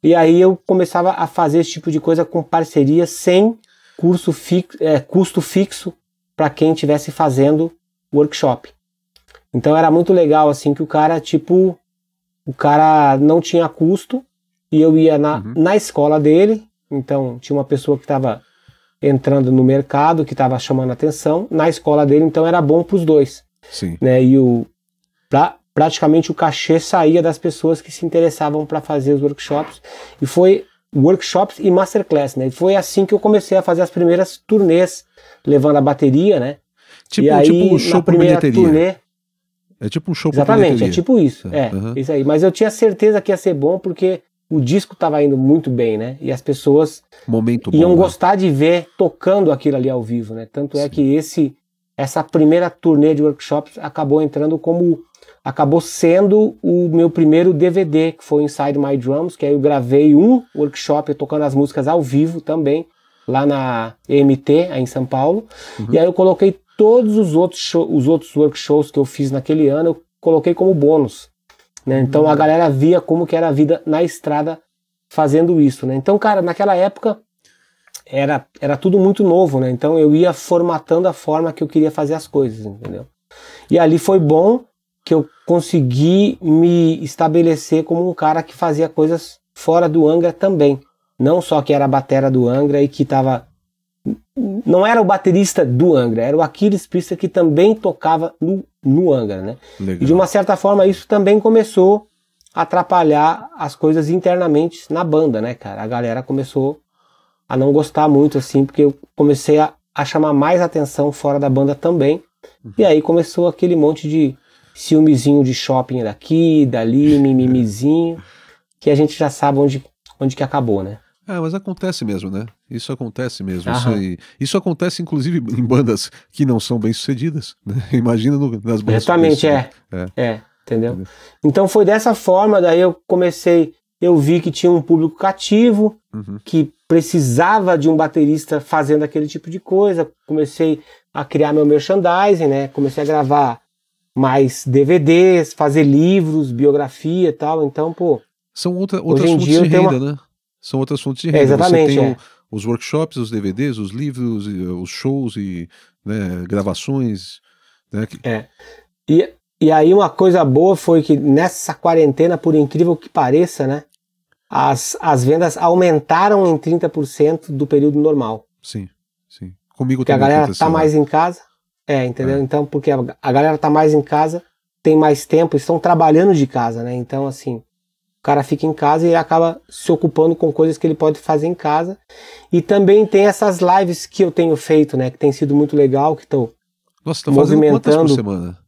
E aí eu começava a fazer esse tipo de coisa com parceria sem curso fixo é, custo fixo para quem estivesse fazendo workshop. Então era muito legal assim que o cara tipo o cara não tinha custo e eu ia na, uhum. na escola dele. Então tinha uma pessoa que estava entrando no mercado que estava chamando atenção na escola dele. Então era bom para os dois. Sim. Né? E o pra, praticamente o cachê saía das pessoas que se interessavam para fazer os workshops e foi workshops e masterclass, né? E foi assim que eu comecei a fazer as primeiras turnês levando a bateria, né? Tipo, e aí, tipo um show na bilheteria. Turnê, é tipo um show Exatamente, por Exatamente, é tipo isso. É, uhum. isso aí. Mas eu tinha certeza que ia ser bom porque o disco estava indo muito bem, né? E as pessoas Momento iam bom, né? gostar né? de ver tocando aquilo ali ao vivo, né? Tanto é Sim. é que esse essa primeira turnê de workshops acabou entrando como acabou sendo o meu primeiro DVD, que foi Inside My Drums, que aí eu gravei um workshop tocando as músicas ao vivo também lá na EMT, aí em São Paulo. Uhum. E aí eu coloquei todos os outros, show, os outros workshops que eu fiz naquele ano, eu coloquei como bônus. Né? Então a uhum. galera via como que era a vida na estrada fazendo isso. Né? Então, cara, naquela época era, era tudo muito novo, né? Então eu ia formatando a forma que eu queria fazer as coisas, entendeu? E ali foi bom que eu consegui me estabelecer como um cara que fazia coisas fora do Angra também. Não só que era a batera do Angra e que estava não era o baterista do Angra, era o Aquiles Pista que também tocava no, no Angra, né? Legal. E de uma certa forma isso também começou a atrapalhar as coisas internamente na banda, né, cara? A galera começou a não gostar muito assim, porque eu comecei a, a chamar mais atenção fora da banda também. Uhum. E aí começou aquele monte de ciúmezinho de shopping daqui, dali, mimimizinho, que a gente já sabe onde, onde que acabou, né? Ah, mas acontece mesmo, né? Isso acontece mesmo. Isso, aí, isso, acontece, inclusive, em bandas que não são bem-sucedidas. Né? Imagina no, nas bandas. Exatamente, né? é. é. é entendeu? Então foi dessa forma, daí eu comecei. Eu vi que tinha um público cativo, uhum. que precisava de um baterista fazendo aquele tipo de coisa. Comecei a criar meu merchandising, né? Comecei a gravar mais DVDs, fazer livros, biografia e tal. Então, pô. São outra, outras fontes de renda, uma... né? São outras fontes de renda. É, exatamente. Você tem é. um os workshops, os DVDs, os livros, eh, os shows e né, gravações. Né? É. E, e aí uma coisa boa foi que nessa quarentena, por incrível que pareça, né? As, as vendas aumentaram em 30% do período normal. Sim, sim. Comigo porque também. Porque a galera está tá mais em casa. É, entendeu? É. Então, porque a, a galera tá mais em casa, tem mais tempo, estão trabalhando de casa, né? Então, assim, cara fica em casa e acaba se ocupando com coisas que ele pode fazer em casa. E também tem essas lives que eu tenho feito, né? Que tem sido muito legal, que estão Nossa, movimentando. por semana?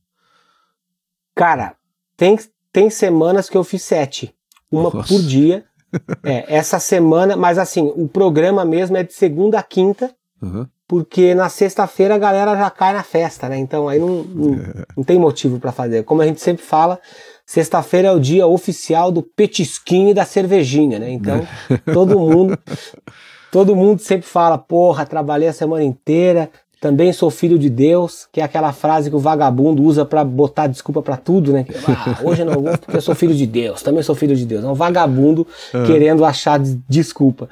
Cara, tem, tem semanas que eu fiz sete. Uma Nossa. por dia. É, essa semana, mas assim, o programa mesmo é de segunda a quinta, uhum. porque na sexta-feira a galera já cai na festa, né? Então aí não, não, não tem motivo para fazer. Como a gente sempre fala, Sexta-feira é o dia oficial do petisquinho e da cervejinha, né? Então, todo mundo, todo mundo sempre fala: "Porra, trabalhei a semana inteira, também sou filho de Deus", que é aquela frase que o vagabundo usa para botar desculpa para tudo, né? Ah, hoje eu não vou porque eu sou filho de Deus, também sou filho de Deus. É um vagabundo uhum. querendo achar desculpa.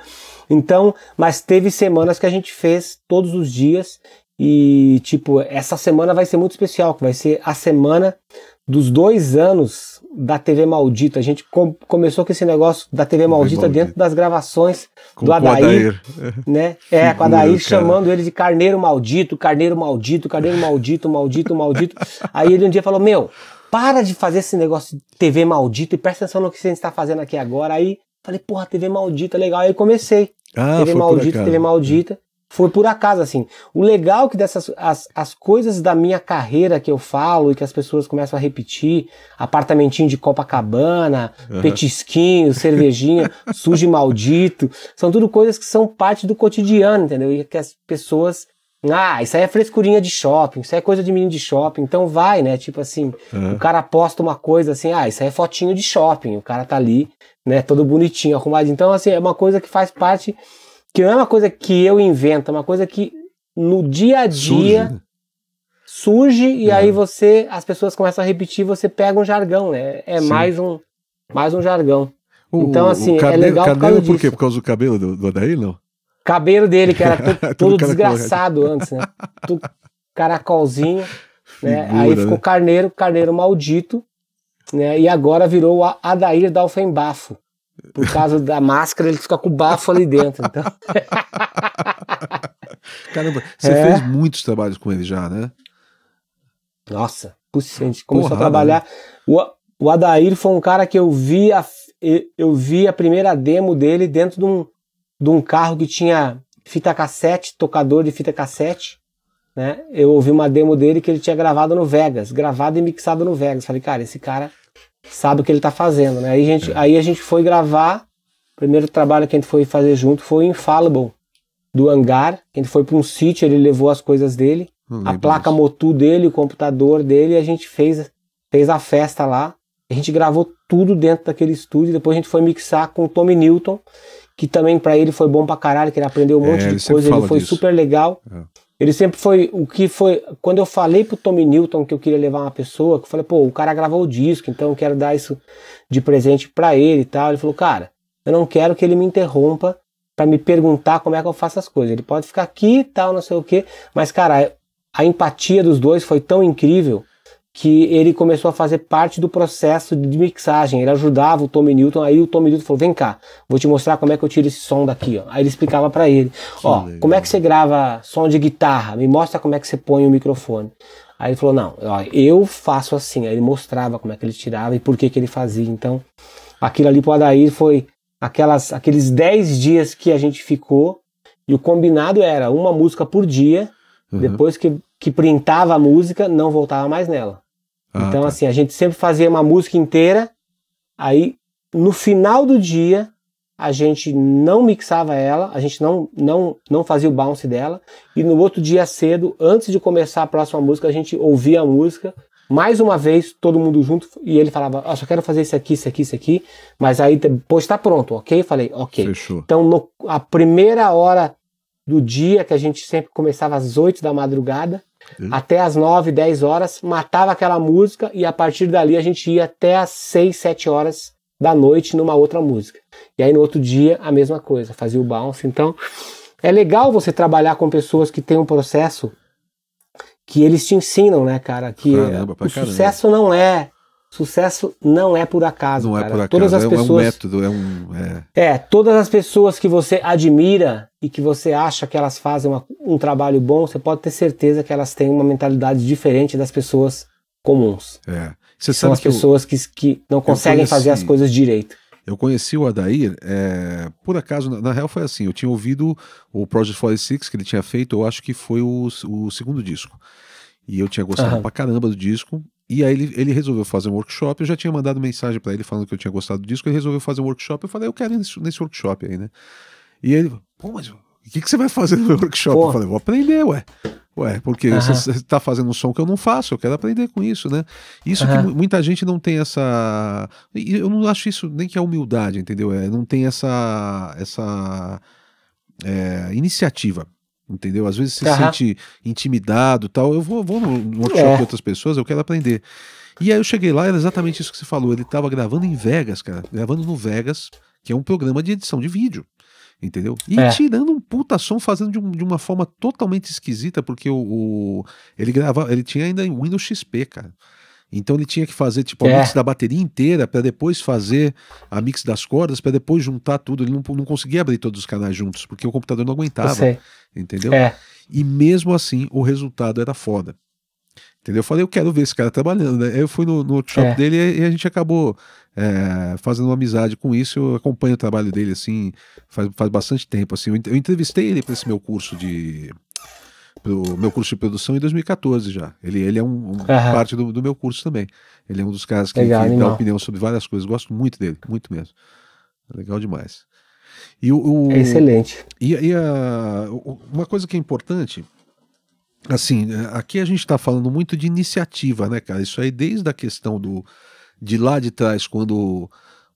Então, mas teve semanas que a gente fez todos os dias e, tipo, essa semana vai ser muito especial, que vai ser a semana dos dois anos da TV Maldita. A gente com, começou com esse negócio da TV Maldita, dentro das gravações com, do Adair, Adair. Né? É, com o Adair cara. chamando ele de carneiro maldito, carneiro maldito, carneiro maldito, maldito, maldito. Aí ele um dia falou: Meu, para de fazer esse negócio de TV Maldita e presta atenção no que você está fazendo aqui agora. Aí falei: Porra, TV Maldita, legal. Aí comecei. Ah, TV Maldita, TV Maldita. Foi por acaso, assim. O legal é que dessas as, as coisas da minha carreira que eu falo e que as pessoas começam a repetir, apartamentinho de Copacabana, uhum. petisquinho, cervejinha, sujo e maldito, são tudo coisas que são parte do cotidiano, entendeu? E que as pessoas ah, isso aí é frescurinha de shopping, isso aí é coisa de menino de shopping, então vai, né? Tipo assim, uhum. o cara posta uma coisa assim, ah, isso aí é fotinho de shopping, o cara tá ali, né, todo bonitinho, arrumado. Então, assim, é uma coisa que faz parte que não é uma coisa que eu invento, é uma coisa que no dia a dia surge, né? surge e é. aí você, as pessoas começam a repetir, você pega um jargão, né? É mais um, mais um jargão. Então, o, então, assim, é cabelo, é legal cabelo, por causa Por quê? Por causa do cabelo do, do Adair, não? Cabelo dele, que era todo, desgraçado antes, né? caracolzinho, né? Figura, aí ficou né? carneiro, carneiro maldito, né? E agora virou o Adair Alfembafo. Por causa da máscara, ele fica com bafo ali dentro. Então. Caramba, você é. fez muitos trabalhos com ele já, né? Nossa, puxa, a gente começou a trabalhar. Né? O, o Adair foi um cara que eu vi a, eu vi a primeira demo dele dentro de um, de um carro que tinha fita cassete, tocador de fita cassete. Né? Eu ouvi uma demo dele que ele tinha gravado no Vegas, gravado e mixado no Vegas. Falei, cara, esse cara sabe o que ele está fazendo, né? Aí a, gente, é. aí a gente foi gravar, o primeiro trabalho que a gente foi fazer junto foi o Infallible, do hangar. A gente foi para um sítio, ele levou as coisas dele, hum, a placa isso. Motu dele, o computador dele, e a gente fez, fez a festa lá. A gente gravou tudo dentro daquele estúdio, depois a gente foi mixar com o Tommy Newton, que também para ele foi bom pra caralho, que ele aprendeu um é, monte é, de ele coisa, ele foi disso. super legal. É. Ele sempre foi o que foi. Quando eu falei pro Tommy Newton que eu queria levar uma pessoa, que eu falei, pô, o cara gravou o disco, então eu quero dar isso de presente para ele e tal. Ele falou, cara, eu não quero que ele me interrompa para me perguntar como é que eu faço as coisas. Ele pode ficar aqui e tal, não sei o quê. Mas, cara, a empatia dos dois foi tão incrível que ele começou a fazer parte do processo de mixagem. Ele ajudava o Tommy Newton. Aí o Tommy Newton falou: "Vem cá, vou te mostrar como é que eu tiro esse som daqui". Ó. Aí ele explicava para ele: que "Ó, legal. como é que você grava som de guitarra? Me mostra como é que você põe o microfone". Aí ele falou: "Não, ó, eu faço assim". Aí ele mostrava como é que ele tirava e por que que ele fazia. Então, aquilo ali pro Adair foi aquelas aqueles 10 dias que a gente ficou e o combinado era uma música por dia. Uhum. Depois que, que printava a música, não voltava mais nela. Ah, então, tá. assim, a gente sempre fazia uma música inteira, aí no final do dia a gente não mixava ela, a gente não, não, não fazia o bounce dela, e no outro dia cedo, antes de começar a próxima música, a gente ouvia a música mais uma vez, todo mundo junto, e ele falava, ah, só quero fazer isso aqui, isso aqui, isso aqui, mas aí, depois tá pronto, ok? Falei, ok. Fechou. Então, no, a primeira hora do dia, que a gente sempre começava às 8 da madrugada, Uhum. Até as 9, 10 horas, matava aquela música e a partir dali a gente ia até as 6, 7 horas da noite numa outra música. E aí no outro dia a mesma coisa, fazia o bounce. Então é legal você trabalhar com pessoas que têm um processo que eles te ensinam, né, cara? Que caramba, o caramba. sucesso não é Sucesso não é por acaso. Não é cara. é por acaso. Todas é as é, pessoas, é um método, é um. É... é... todas as pessoas que você admira e que você acha que elas fazem uma, um trabalho bom, você pode ter certeza que elas têm uma mentalidade diferente das pessoas comuns. É. Você São as que pessoas eu, que, que não conseguem conheci, fazer as coisas direito. Eu conheci o Adair, é, por acaso, na, na, real foi assim, eu tinha ouvido o Project 46 que ele tinha feito, eu acho que foi o, o segundo disco. E eu tinha gostado uhum. pra caramba do disco, e aí ele, ele, resolveu fazer um workshop. Eu já tinha mandado mensagem para ele falando que eu tinha gostado do disco. Ele resolveu fazer um workshop. Eu falei, eu quero ir nesse, nesse workshop aí, né? E ele, pô, mas o que, que você vai fazer no workshop? Pô. Eu falei, vou aprender, ué. Ué, porque uhum. você está fazendo um som que eu não faço, eu quero aprender com isso, né? Isso uhum. que muita gente não tem essa. Eu não acho isso nem que é humildade, entendeu? É, não tem essa, essa é, iniciativa. Entendeu? Às vezes você se uhum. sente intimidado tal. Eu vou, vou no workshop é. outras pessoas, eu quero aprender. E aí eu cheguei lá, era exatamente isso que você falou. Ele estava gravando em Vegas, cara. Gravando no Vegas, que é um programa de edição de vídeo. Entendeu? E é. tirando um puta som, fazendo de, um, de, uma forma totalmente esquisita, porque o, o ele gravava, ele tinha ainda Windows XP, cara. Então ele tinha que fazer tipo a é. mix da bateria inteira para depois fazer a mix das cordas para depois juntar tudo. Ele não, não conseguia abrir todos os canais juntos porque o computador não aguentava, entendeu? É. E mesmo assim o resultado era foda. Entendeu? Eu falei, eu quero ver esse cara trabalhando. Né? Eu fui no, no workshop é. dele e, e a gente acabou é, fazendo uma amizade com isso. Eu acompanho o trabalho dele assim faz, faz bastante tempo. Assim, eu, eu entrevistei ele para esse meu curso de pro meu curso de produção em 2014 já. Ele, ele é um, um uhum. parte do, do, meu curso também. Ele é um dos caras que, Legal, que dá opinião sobre várias coisas. Gosto muito dele, muito mesmo. Legal demais. E o, o é excelente. E, e a, uma coisa que é importante, assim, é, aqui a gente está falando muito de iniciativa, né, cara? Isso aí desde a questão do de lá de trás, quando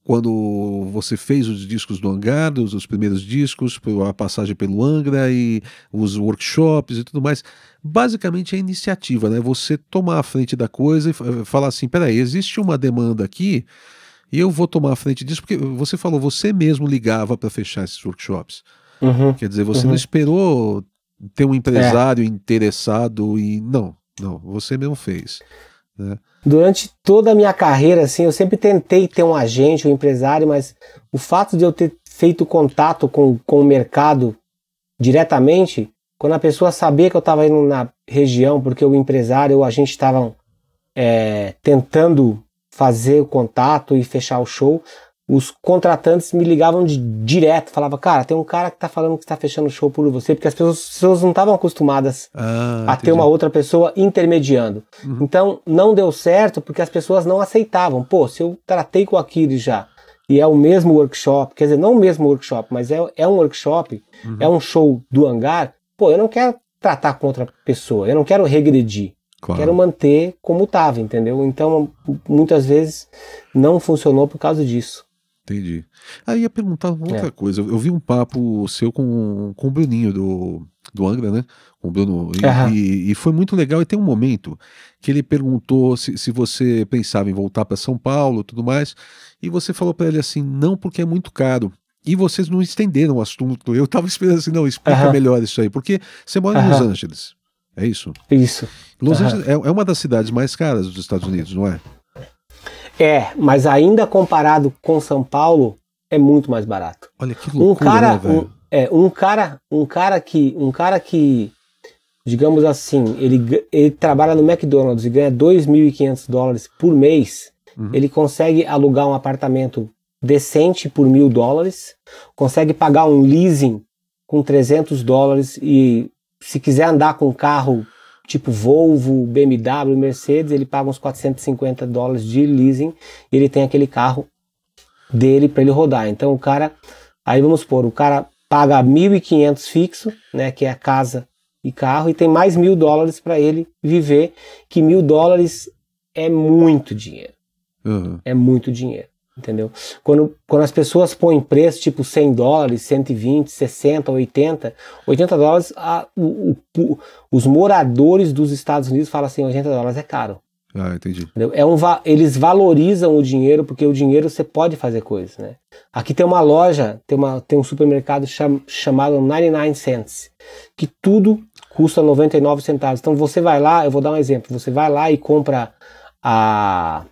quando você fez os discos do Hangar, os, os, primeiros discos, a passagem pelo Angra e os workshops e tudo mais. Basicamente é iniciativa, né? Você tomar a frente da coisa e eh, falar assim: peraí, existe uma demanda aqui e eu vou tomar a frente disso, porque você falou, você mesmo ligava para fechar esses workshops. Uhum, Quer dizer, você uhum. não esperou ter um é. empresário é. interessado e. Não, não, você mesmo fez. Né? Durante toda a minha carreira, assim, eu sempre tentei ter um agente, um empresário, mas o fato de eu ter feito contato com, com o mercado diretamente, quando a pessoa sabia que eu estava indo na região, porque o empresário ou a gente estavam é, tentando fazer o contato e fechar o show, os contratantes me ligavam de direto, falava, cara, tem um cara que tá falando que está fechando show por você, porque as pessoas, as pessoas não estavam acostumadas ah, a entendi. ter uma outra pessoa intermediando. Uhum. Então, não deu certo porque as pessoas não aceitavam. Pô, se eu tratei com aquilo já e é o mesmo workshop, quer dizer, não o mesmo workshop, mas é, é um workshop, uhum. é um show do hangar, pô, eu não quero tratar com outra pessoa, eu não quero regredir. Claro. Quero manter como estava, entendeu? Então, muitas vezes não funcionou por causa disso. Entendi. Aí ia perguntar uma outra é. coisa. Eu, eu, vi um papo seu com, com o Bruninho do, do Angra, né? Com o Bruno. E, e, e, foi muito legal. E tem um momento que ele perguntou se, se você pensava em voltar para São Paulo tudo mais. E você falou para ele assim: não, porque é muito caro. E vocês não estenderam o assunto. Eu tava esperando assim: não, explica melhor isso aí. Porque você mora Aham. em Los Angeles. É isso? Isso. Los Angeles é, é uma das cidades mais caras dos Estados Unidos, não é? É, mas ainda comparado com São Paulo, é muito mais barato. Olha que loucura, um cara, né, um, é, um cara, um cara que, um cara que, digamos assim, ele, ele trabalha no McDonald's e ganha 2.500 dólares por mês, uhum. ele consegue alugar um apartamento decente por mil dólares, consegue pagar um leasing com 300 dólares e se quiser andar com carro tipo Volvo, BMW, Mercedes, ele paga uns 450 dólares de leasing e ele tem aquele carro dele para ele rodar. Então o cara, aí vamos supor, o cara paga 1.500 fixo, né, que é a casa e carro, e tem mais mil dólares para ele viver, que mil dólares é muito dinheiro. Uhum. É muito dinheiro entendeu? Quando, quando as pessoas põem preço tipo 100 dólares, 120, 60, 80, 80 dólares, a, o, o, os moradores dos Estados Unidos falam assim, 80 dólares é caro. Ah, entendi. Entendeu? É um eles valorizam o dinheiro porque o dinheiro você pode fazer coisas, né? Aqui tem uma loja, tem, uma, tem um supermercado cham, chamado 99 cents, que tudo custa 99 centavos. Então você vai lá, eu vou dar um exemplo, você vai lá e compra a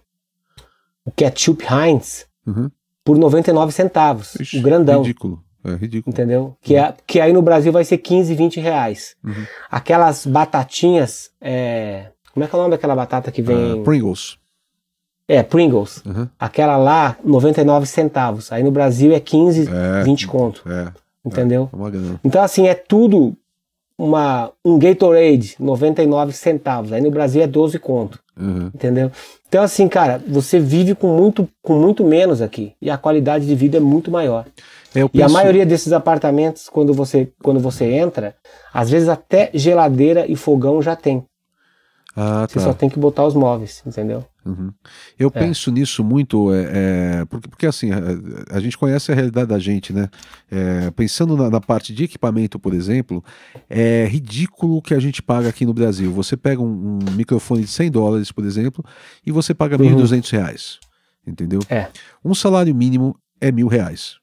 o ketchup Heinz uhum. por 99 centavos. Ixi, o grandão. Ridículo. É ridículo. Entendeu? Que, uhum. é, que aí no Brasil vai ser 15, 20 reais. Uhum. Aquelas batatinhas. É, como é que é o nome daquela batata que vem. Uh, Pringles. É, Pringles. Uhum. Aquela lá, 99 centavos. Aí no Brasil é 15, é, 20 conto. É, é. Entendeu? É então, assim, é tudo uma, um Gatorade, 99 centavos. Aí no Brasil é 12 conto. Uhum. Entendeu? Então, assim, cara, você vive com muito, com muito menos aqui. E a qualidade de vida é muito maior. E a maioria desses apartamentos, quando você, quando você entra, às vezes até geladeira e fogão já tem. Ah, você tá. só tem que botar os móveis, entendeu? Uhum. Eu é. penso nisso muito, é, é, porque, porque assim, a, a, gente conhece a realidade da gente, né? É, pensando na, na, parte de equipamento, por exemplo, é ridículo o que a gente paga aqui no Brasil. Você pega um, um microfone de 100 dólares, por exemplo, e você paga uhum. 1.200 reais, entendeu? É. Um salário mínimo é mil reais.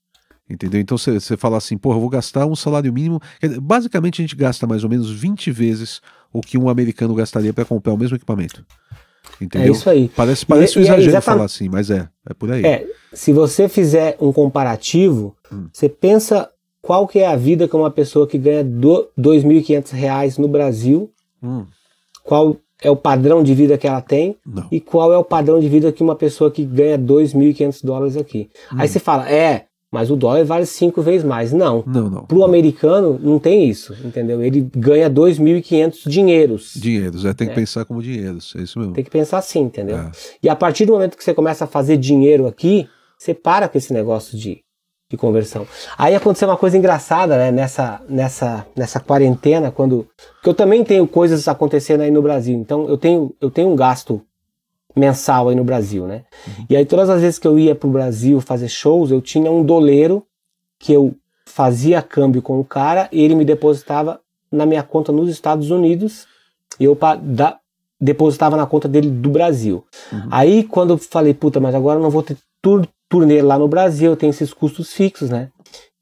Entendeu? Então você fala assim, porra, eu vou gastar um salário mínimo. Basicamente a gente gasta mais ou menos 20 vezes o que um americano gastaria para comprar o mesmo equipamento. Entendeu? É isso aí. Parece, parece é, e, um é exagero falar assim, mas é, é por aí. É, se você fizer um comparativo, hum. você pensa qual que é a vida que uma pessoa que ganha R$ 2.500 no Brasil, hum. qual é o padrão de vida que ela tem Não. e qual é o padrão de vida que uma pessoa que ganha 2.500 dólares aqui. Hum. Aí você fala, é, mas o dólar vale cinco vezes mais. Não. Não, não. Para o americano, não tem isso, entendeu? Ele ganha 2.500 dinheiros. Dinheiros, é, tem né? que é. pensar como dinheiros, é isso mesmo. Tem que pensar assim, entendeu? É. E a partir do momento que você começa a fazer dinheiro aqui, você para com esse negócio de, de conversão. Aí aconteceu uma coisa engraçada, né, nessa, nessa, nessa quarentena, quando. Porque eu também tenho coisas acontecendo aí no Brasil, então eu tenho, eu tenho um gasto mensal aí no Brasil, né? Uhum. E aí todas as vezes que eu ia pro Brasil fazer shows, eu tinha um doleiro que eu fazia câmbio com o cara e ele me depositava na minha conta nos Estados Unidos e eu da, depositava na conta dele do Brasil. Uhum. Aí quando eu falei, puta, mas agora eu não vou ter tur turnê lá no Brasil, eu tenho esses custos fixos, né?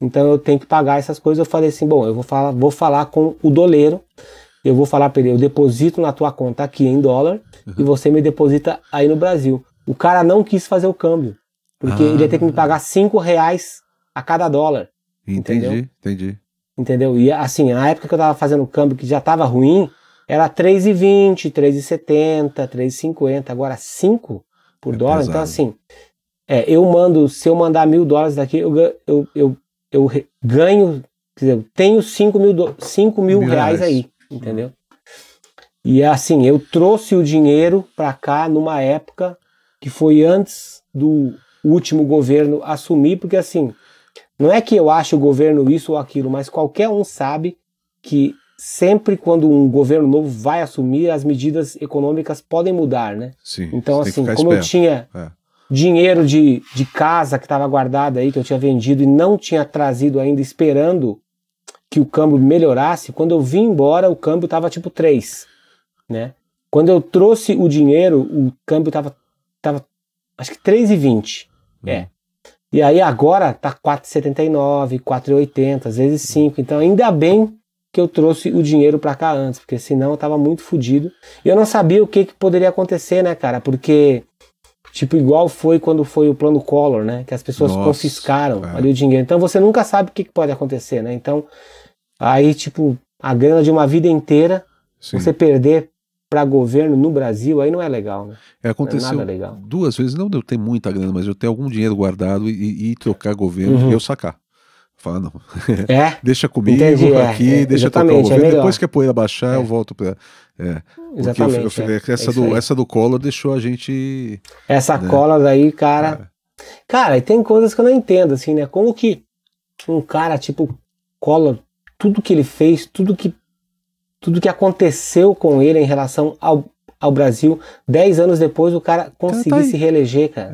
Então eu tenho que pagar essas coisas. Eu falei assim, bom, eu vou falar, vou falar com o doleiro eu vou falar para ele, eu deposito na tua conta aqui em dólar uhum. e você me deposita aí no Brasil. O cara não quis fazer o câmbio, porque ah. ele ia ter que me ah. pagar 5 reais a cada dólar. Entendi, entendeu? entendi. Entendeu? E assim, na época que eu tava fazendo o câmbio, que já tava ruim, era 3,20, 3,70, 3,50, agora 5 por é dólar. Então, pesado. Então, assim, é, eu mando, se eu mandar mil dólares daqui, eu, eu, eu, eu ganho, quer dizer, eu tenho 5 mil, cinco mil, mil reais, reais aí entendeu? E é assim, eu trouxe o dinheiro para cá numa época que foi antes do último governo assumir, porque assim, não é que eu acho o governo isso ou aquilo, mas qualquer um sabe que sempre quando um governo novo vai assumir, as medidas econômicas podem mudar, né? Sim, então, assim, como esperto. eu tinha é. dinheiro de, de casa que estava guardado aí, que eu tinha vendido e não tinha trazido ainda, esperando que o câmbio melhorasse, quando eu vim embora, o câmbio estava tipo 3, né? Quando eu trouxe o dinheiro, o câmbio estava tava acho que 3,20. Uhum. É. E aí agora tá 4,79, 4,80, às vezes 5. Então ainda bem que eu trouxe o dinheiro para cá antes, porque senão eu tava muito fodido. E eu não sabia o que, que poderia acontecer, né, cara? Porque tipo igual foi quando foi o plano Collor, né, que as pessoas Nossa, confiscaram cara. ali o dinheiro. Então você nunca sabe o que, que pode acontecer, né? Então Aí, tipo, a grana de uma vida inteira, Sim. você perder para governo no Brasil, aí não é legal, né? É, aconteceu é legal. duas vezes, não eu tenho muita grana, mas eu tenho algum dinheiro guardado e, e trocar governo uhum. e eu sacar. Falar, não. É? deixa comigo Entendi, aqui, é, deixa trocar o é governo. Depois que a poeira baixar, eu é. volto para. É, exatamente. Eu, eu, é. essa, do, essa do Collor deixou a gente. Essa né? Collor aí, cara. Cara, e tem coisas que eu não entendo, assim, né? Como que um cara tipo Collor tudo que ele fez, tudo que, tudo que aconteceu com ele em relação ao, ao Brasil, dez anos depois o cara conseguiu então, tá se reeleger, cara.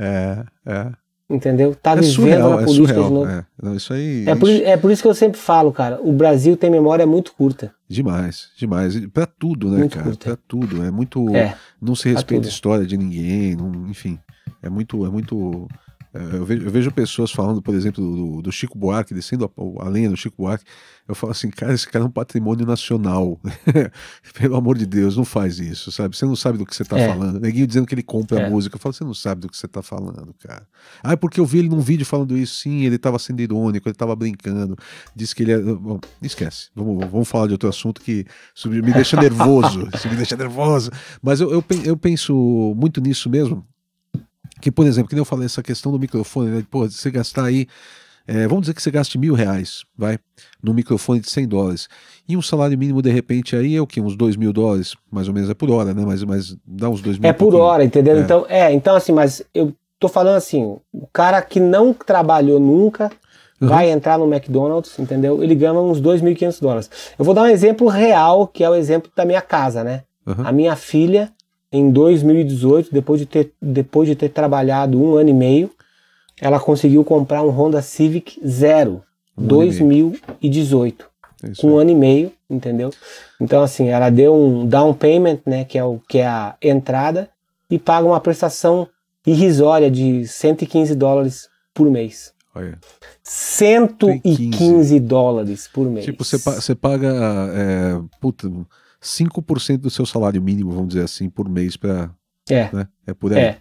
É, é. Entendeu? Tá é vivendo surreal, na é política é surreal, de novo. É. Não, isso aí, é, por, é por isso que eu sempre falo, cara. O Brasil tem memória muito curta. Demais, demais. Pra tudo, né, muito cara? Curta. Pra tudo. É muito. É, não se respeita a história de ninguém, não, enfim. É muito, é muito é, eu vejo, eu vejo, pessoas falando, por exemplo, do, do Chico Buarque, descendo a, a, lenha do Chico Buarque. Eu falo assim, cara, esse cara é um patrimônio nacional. Pelo amor de Deus, não faz isso, sabe? Você não sabe do que você está é. falando. Neguinho dizendo que ele compra é. música. Eu falo, você não sabe do que você está falando, cara. Ah, é porque eu vi ele num vídeo falando isso. Sim, ele estava sendo irônico, ele estava brincando. Disse que ele é. Eh, bom, esquece. Vamos, vamos falar de outro assunto que me deixa nervoso. me deixa nervoso. Mas eu, eu, eu penso muito nisso mesmo que, por exemplo, que eu falei essa questão do microfone, né? Pô, você gastar aí, é, vamos dizer que você gaste mil reais, vai, no microfone de 100 dólares. E um salário mínimo, de repente, aí é o quê? Uns 2 mil dólares, mais ou menos, é por hora, né? Mas, mas dá uns 2 mil. É por hora, entendeu? É. Então, é, então assim, mas eu tô falando assim, o cara que não trabalhou nunca uhum. vai entrar no McDonald's, entendeu? Ele ganha uns 2.500 dólares. Eu vou dar um exemplo real, que é o exemplo da minha casa, né? Uhum. A minha filha, em 2018, depois de ter, depois de ter trabalhado um ano e meio, ela conseguiu comprar um Honda Civic zero, um 2018. com é um ano e meio, entendeu? Então, assim, ela deu um down payment, né, que é, o, que é a entrada, e paga uma prestação irrisória de 115 dólares por mês. Olha. 115 dólares por mês. Tipo, você paga. É, puta, 5% do seu salário mínimo, vamos dizer assim, por mês para. É. Né? É por aí. É.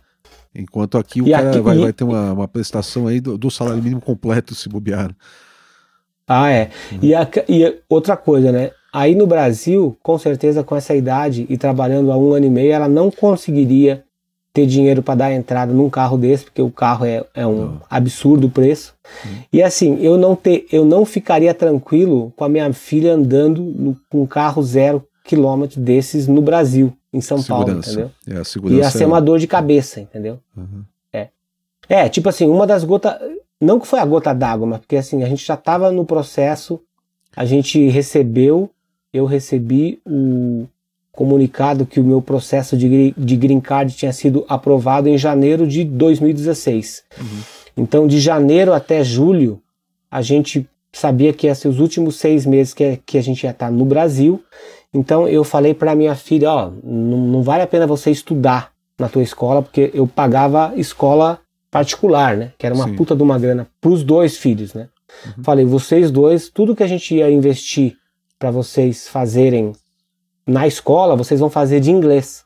Enquanto aqui o e cara aqui, vai, e... vai, ter uma, uma prestação aí do, do, salário mínimo completo se bobear. Ah, é. Uhum. E, a, e outra coisa, né? Aí no Brasil, com certeza, com essa idade e trabalhando há um ano e meio, ela não conseguiria ter dinheiro para dar entrada num carro desse, porque o carro é, é um oh. absurdo preço. Uhum. E assim, eu não ter, eu não ficaria tranquilo com a minha filha andando no, com um carro zero quilômetros desses no Brasil, em São segurança. Paulo, entendeu? É, segurança Ia ser é... uma dor de cabeça, entendeu? Uhum. É. É, tipo assim, uma das gotas. Não que foi a gota d'água, mas porque assim, a gente já estava no processo, a gente recebeu, eu recebi o comunicado que o meu processo de, de green card tinha sido aprovado em janeiro de 2016. Uhum. Então, de janeiro até julho, a gente sabia que ia ser os últimos seis meses que, que a gente ia estar no Brasil então eu falei para minha filha, ó, não, não, vale a pena você estudar na tua escola, porque eu pagava escola particular, né? Que era uma Sim. puta de uma grana pros dois filhos, né? Uhum. Falei, vocês dois, tudo que a gente ia investir para vocês fazerem na escola, vocês vão fazer de inglês.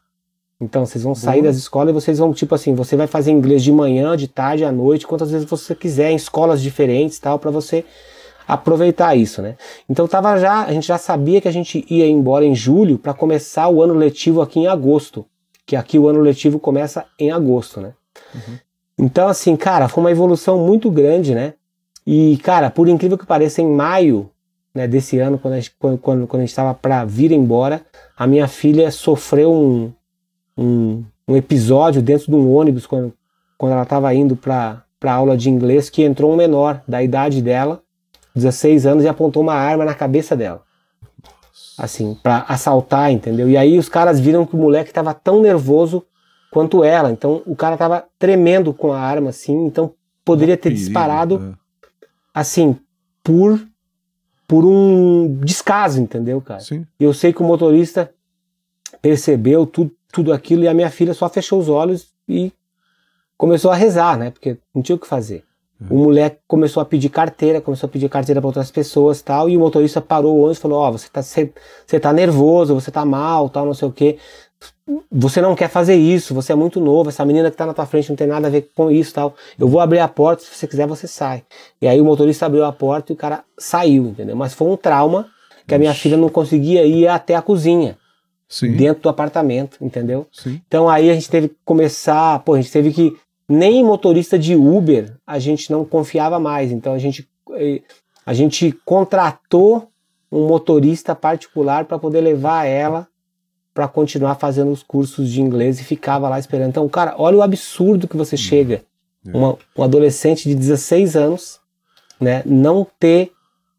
Então, vocês vão sair uhum. das escolas e vocês vão, tipo assim, você vai fazer inglês de manhã, de tarde, à noite, quantas vezes você quiser, em escolas diferentes tal, para você aproveitar isso, né? Então tava já, a gente já sabia que a gente ia embora em julho para começar o ano letivo aqui em agosto, que aqui o ano letivo começa em agosto, né? Uhum. Então assim, cara, foi uma evolução muito grande, né? E cara, por incrível que pareça, em maio né, desse ano, quando a gente quando, quando, quando estava para vir embora, a minha filha sofreu um, um, um, episódio dentro de um ônibus quando, quando ela estava indo para para aula de inglês que entrou um menor da idade dela 16 anos e apontou uma arma na cabeça dela. Assim, para assaltar, entendeu? E aí os caras viram que o moleque tava tão nervoso quanto ela. Então o cara tava tremendo com a arma, assim. Então poderia ter disparado, né? assim, por por um descaso, entendeu, cara? Sim. Eu sei que o motorista percebeu tudo, tudo aquilo e a minha filha só fechou os olhos e começou a rezar, né? Porque não tinha o que fazer. O moleque começou a pedir carteira, começou a pedir carteira para outras pessoas tal, e o motorista parou o ônibus e falou: Ó, oh, você, tá, você, você tá nervoso, você tá mal, tal, não sei o quê. Você não quer fazer isso, você é muito novo, essa menina que tá na tua frente não tem nada a ver com isso tal. Eu vou abrir a porta, se você quiser, você sai. E aí o motorista abriu a porta e o cara saiu, entendeu? Mas foi um trauma que a minha filha não conseguia ir até a cozinha. Sim. Dentro do apartamento, entendeu? Sim. Então aí a gente teve que começar, pô, a gente teve que nem motorista de Uber a gente não confiava mais. Então a gente, eh, a gente contratou um motorista particular para poder levar ela para continuar fazendo os cursos de inglês e ficava lá esperando. Então, cara, olha o absurdo que você hum, chega. É. Uma, um adolescente de 16 anos, né, não ter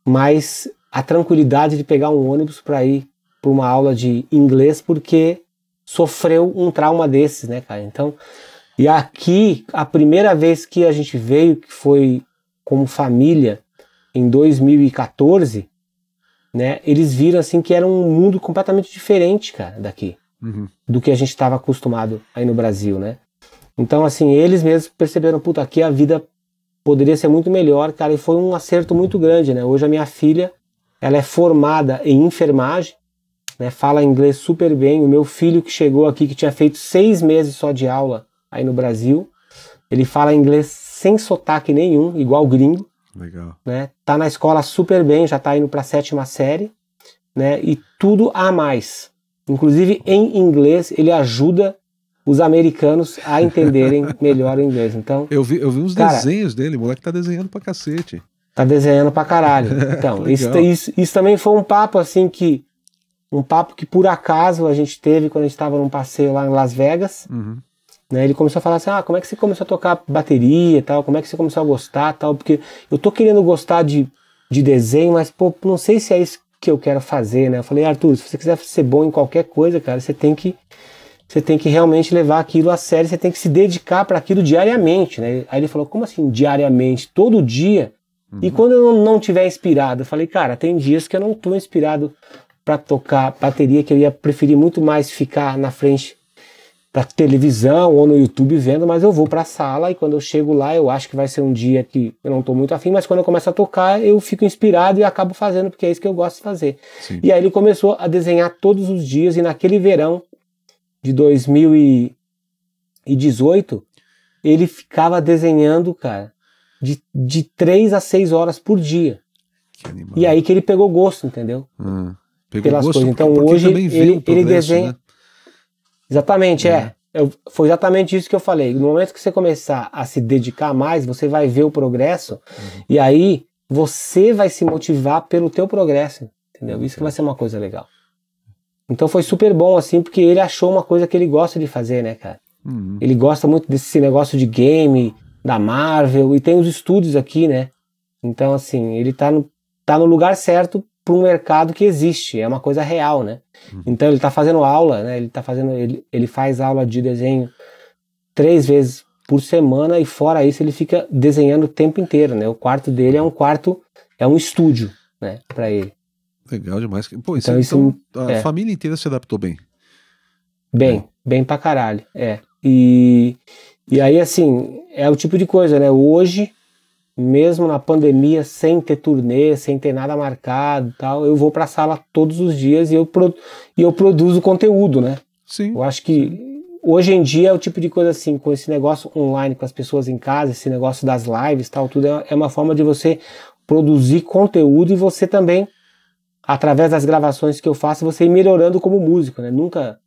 mais a tranquilidade de pegar um ônibus para ir para uma aula de inglês porque sofreu um trauma desses, né, cara? Então, e aqui, a primeira vez que a gente veio, que foi como família, em 2014, né? Eles viram assim que era um mundo completamente diferente, cara, daqui. Uhum. Do que a gente estava acostumado aí no Brasil, né? Então, assim, eles mesmos perceberam, puta, aqui a vida poderia ser muito melhor, cara, e foi um acerto muito grande, né? Hoje a minha filha, ela é formada em enfermagem, né? Fala inglês super bem. O meu filho que chegou aqui, que tinha feito seis meses só de aula, aí no Brasil. Ele fala inglês sem sotaque nenhum, igual gringo. Legal. Né? Tá na escola super bem, já tá indo para a sétima série, né? E tudo a mais. Inclusive em inglês ele ajuda os americanos a entenderem melhor o inglês. Então, eu vi, eu vi uns cara, desenhos dele, o moleque tá desenhando pra cacete. Tá desenhando pra caralho. Então, isso, isso, isso também foi um papo assim que um papo que por acaso a gente teve quando a gente estava num passeio lá em Las Vegas. Uhum. Né? Ele começou a falar assim: ah, como é que você começou a tocar bateria e tal? Como é que você começou a gostar tal? Porque eu tô querendo gostar de, de desenho, mas pô, não sei se é isso que eu quero fazer, né? Eu falei, Arthur, se você quiser ser bom em qualquer coisa, cara, você tem que você tem que realmente levar aquilo a sério, você tem que se dedicar para aquilo diariamente, né? Aí ele falou: "Como assim diariamente? Todo dia?" Uhum. E quando eu não tiver inspirado, eu falei: "Cara, tem dias que eu não tô inspirado para tocar bateria, que eu ia preferir muito mais ficar na frente para televisão ou no YouTube vendo, mas eu vou para a sala e quando eu chego lá, eu acho que vai ser um dia que eu não estou muito afim, mas quando eu começo a tocar, eu fico inspirado e acabo fazendo, porque é isso que eu gosto de fazer. Sim. E aí ele começou a desenhar todos os dias, e naquele verão de 2018, ele ficava desenhando, cara, de, de 3 a 6 horas por dia. E aí que ele pegou gosto, entendeu? Hum, pegou Pelas gosto, coisas. Então hoje ele, ele desenha. Né? Exatamente, é. Né? Eu, foi exatamente isso que eu falei. No momento que você começar a se dedicar mais, você vai ver o progresso uhum. e aí você vai se motivar pelo teu progresso, entendeu? Uhum. Isso que vai ser uma coisa legal. Então foi super bom assim, porque ele achou uma coisa que ele gosta de fazer, né, cara? Uhum. Ele gosta muito desse negócio de game, da Marvel e tem os estúdios aqui, né? Então assim, ele tá no, tá no lugar certo para um mercado que existe, é uma coisa real, né? Uhum. Então ele está fazendo aula, né? Ele tá fazendo, ele, ele faz aula de desenho três vezes por semana e fora isso ele fica desenhando o tempo inteiro, né? O quarto dele é um quarto, é um estúdio, né? Para ele. Legal demais. Pô, então, isso, então, é. a é. família inteira se adaptou bem. Bem, é. bem pra caralho, é. E, e aí, assim, é o tipo de coisa, né? Hoje, mesmo na pandemia, sem ter turnê, sem ter nada marcado tal, eu vou para a sala todos os dias e eu, pro, e eu produzo conteúdo, né? Sim. Eu acho que hoje em dia é o tipo de coisa assim, com esse negócio online, com as pessoas em casa, esse negócio das lives tal, tudo é, é uma forma de você produzir conteúdo e você também, através das gravações que eu faço, você ir melhorando como músico, né? Nunca,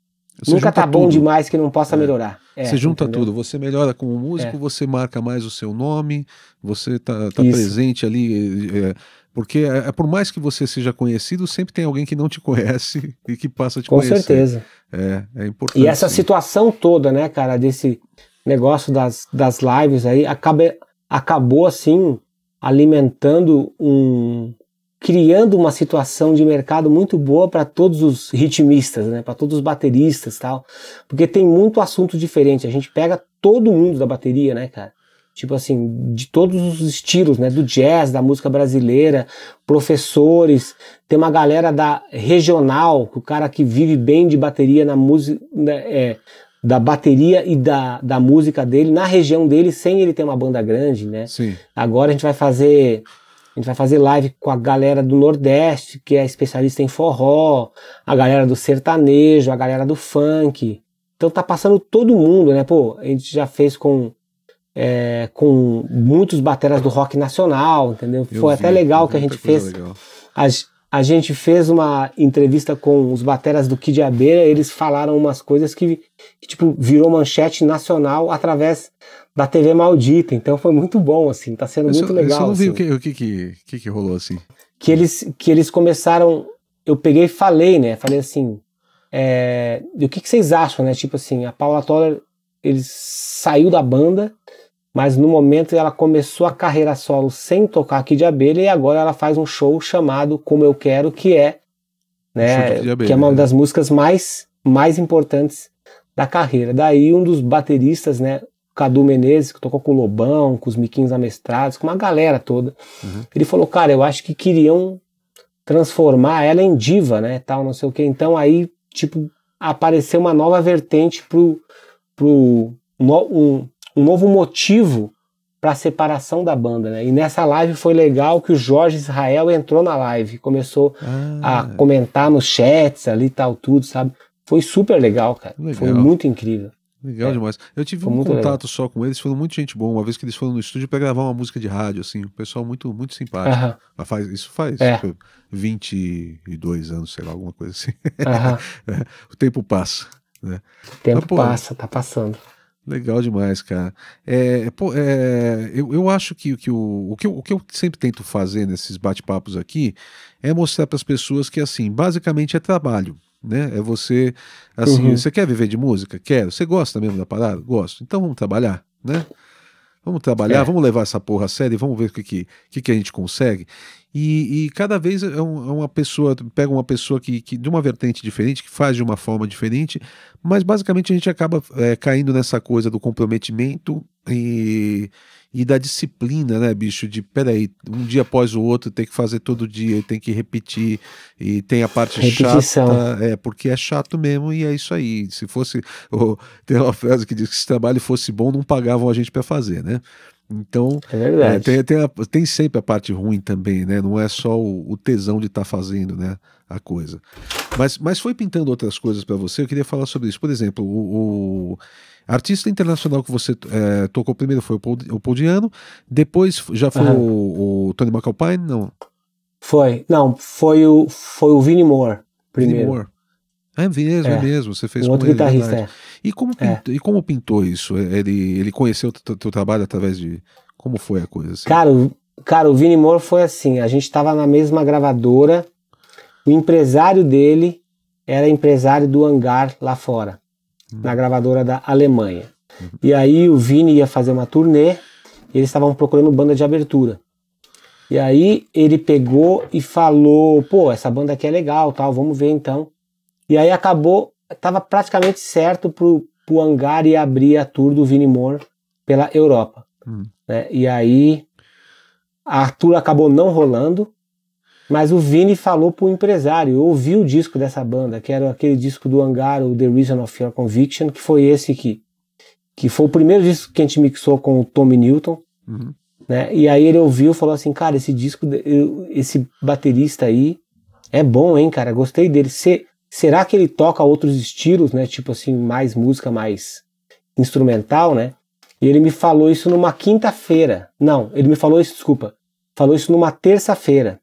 nunca tá bom demais que não possa é. melhorar. É, você junta entendeu? tudo, você melhora como é. músico, é. você marca mais o seu nome, você está tá, tá presente ali. Eh, eh, eh, é, porque é, por mais que você seja conhecido, sempre tem alguém que não te conhece e que passa a te Com conhecer. Com certeza. É, é importante. E essa situação toda, né, cara, desse negócio das, das lives aí, acabou assim alimentando um, criando uma situação de mercado muito boa para todos os ritmistas, né? Para todos os bateristas, tal, porque tem muito assunto diferente. A gente pega todo mundo da bateria, né, cara? Tipo assim, de todos os estilos, né? Do jazz, da música brasileira, professores, tem uma galera da regional, o cara que vive bem de bateria na música, né, é, da bateria e da, da música dele na região dele, sem ele ter uma banda grande, né? Sim. Agora a gente vai fazer a gente vai fazer live com a galera do Nordeste, que é especialista em forró, a galera do sertanejo, a galera do funk. Então tá passando todo mundo, né? Pô, a gente já fez com é, com muitos bateras do rock nacional, entendeu? Eu Foi vi, até legal que a gente fez. A, a, gente fez uma entrevista com os bateras do Kid Abeira, eles falaram umas coisas que, que, tipo, virou manchete nacional através da TV Maldita. Então foi muito bom, assim, tá sendo muito legal. Eu não vi o, assim. que, o que, que, que, rolou, assim. Que eles, que eles começaram. Eu peguei e falei, né? Falei assim. É, o que, que vocês acham, né? Tipo assim, a Paula Toller ele saiu da banda, mas no momento ela começou a carreira solo sem tocar aqui de abelha e agora ela faz um show chamado Como Eu Quero, que é, né, abelha, que é uma né? das músicas mais mais importantes da carreira. Daí um dos bateristas, né, Cadu Menezes, que tocou com o Lobão, com os Miquinhos Amestrados, com uma galera toda. Uhum. Ele falou, cara, eu acho que queriam transformar ela em diva, né, tal, não sei o que. Então aí, tipo, apareceu uma nova vertente pro, pro um, um novo motivo para a separação da banda, né? E nessa live foi legal que o Jorge Israel entrou na live, começou ah. a comentar nos chats ali tal tudo, sabe? Foi super legal, cara. Legal. Foi muito incrível. Legal é. demais. Eu tive Foi um contato legal. só com eles, foram muito gente boa, uma vez que eles foram no estúdio para gravar uma música de rádio, assim, um pessoal muito, muito simpático. Uh ah, -huh. faz, isso faz é. 22 tipo, anos, sei lá, alguma coisa assim. Uh -huh. É, o tempo passa. Né? O tempo Mas, pô, passa, tá passando. Legal demais, cara. É, pô, é, eu, eu acho que, que, o, o que eu, o que eu sempre tento fazer nesses bate-papos aqui é mostrar para as pessoas que, assim, basicamente é trabalho né? É você, assim, uhum. você quer viver de música? Quero. Você gosta mesmo da parada? Gosto. Então vamos trabalhar, né? Vamos trabalhar, é. vamos levar essa porra a sério e vamos ver o que, que, que, que a gente consegue. E, e cada vez é, um, é, uma pessoa, pega uma pessoa que, que de uma vertente diferente, que faz de uma forma diferente, mas basicamente a gente acaba é, caindo nessa coisa do comprometimento e, e da disciplina, né, bicho? De peraí, um dia após o outro, tem que fazer todo dia, tem que repetir, e tem a parte Repetição. chata, é, porque é chato mesmo, e é isso aí. Se fosse, oh, tem uma frase que diz que se trabalho fosse bom, não pagavam a gente para fazer, né? Então, é verdade. É, tem, tem, a, tem, sempre a parte ruim também, né? Não é só o, o tesão de estar tá fazendo, né? A coisa. Mas, mas foi pintando outras coisas para você. Eu queria falar sobre isso. Por exemplo, o, o artista internacional que você é, tocou primeiro foi o, Paul, o depois já foi uhum. o, o, Tony McAlpine, não? Foi, não, foi o, foi o Vinnie Moore primeiro. Vinnie Moore. É mesmo, é, é mesmo. Você fez um outro ele, é guitarrista. É. E, como é. pintou, e como pintou isso? É, ele, ele conheceu o teu trabalho através de. Como foi a coisa? Assim? Cara, o, cara, o Vini Moore foi assim: a gente estava na mesma gravadora, o empresário dele era empresário do hangar lá fora, hum. na gravadora da Alemanha. Uhum. E aí o Vini ia fazer uma turnê, eles estavam procurando banda de abertura. E aí ele pegou e falou: pô, essa banda aqui é legal, tal, vamos ver então. E aí acabou, estava praticamente certo pro, hangar e abrir a tour do Vini Moore pela Europa. Hum. Né? E aí a tour acabou não rolando, mas o Vini falou pro empresário, eu ouvi o disco dessa banda, que era aquele disco do hangar o The Reason of Your Conviction, que foi esse que Que foi o primeiro disco que a gente mixou com o Tommy Newton. Uhum. Né? E aí ele ouviu e falou assim, cara, esse disco, esse baterista aí é bom, hein, cara? Gostei dele. Você Será que ele toca outros estilos, né? Tipo assim, mais música, mais instrumental, né? E ele me falou isso numa quinta-feira. Não, ele me falou isso, desculpa. Falou isso numa terça-feira.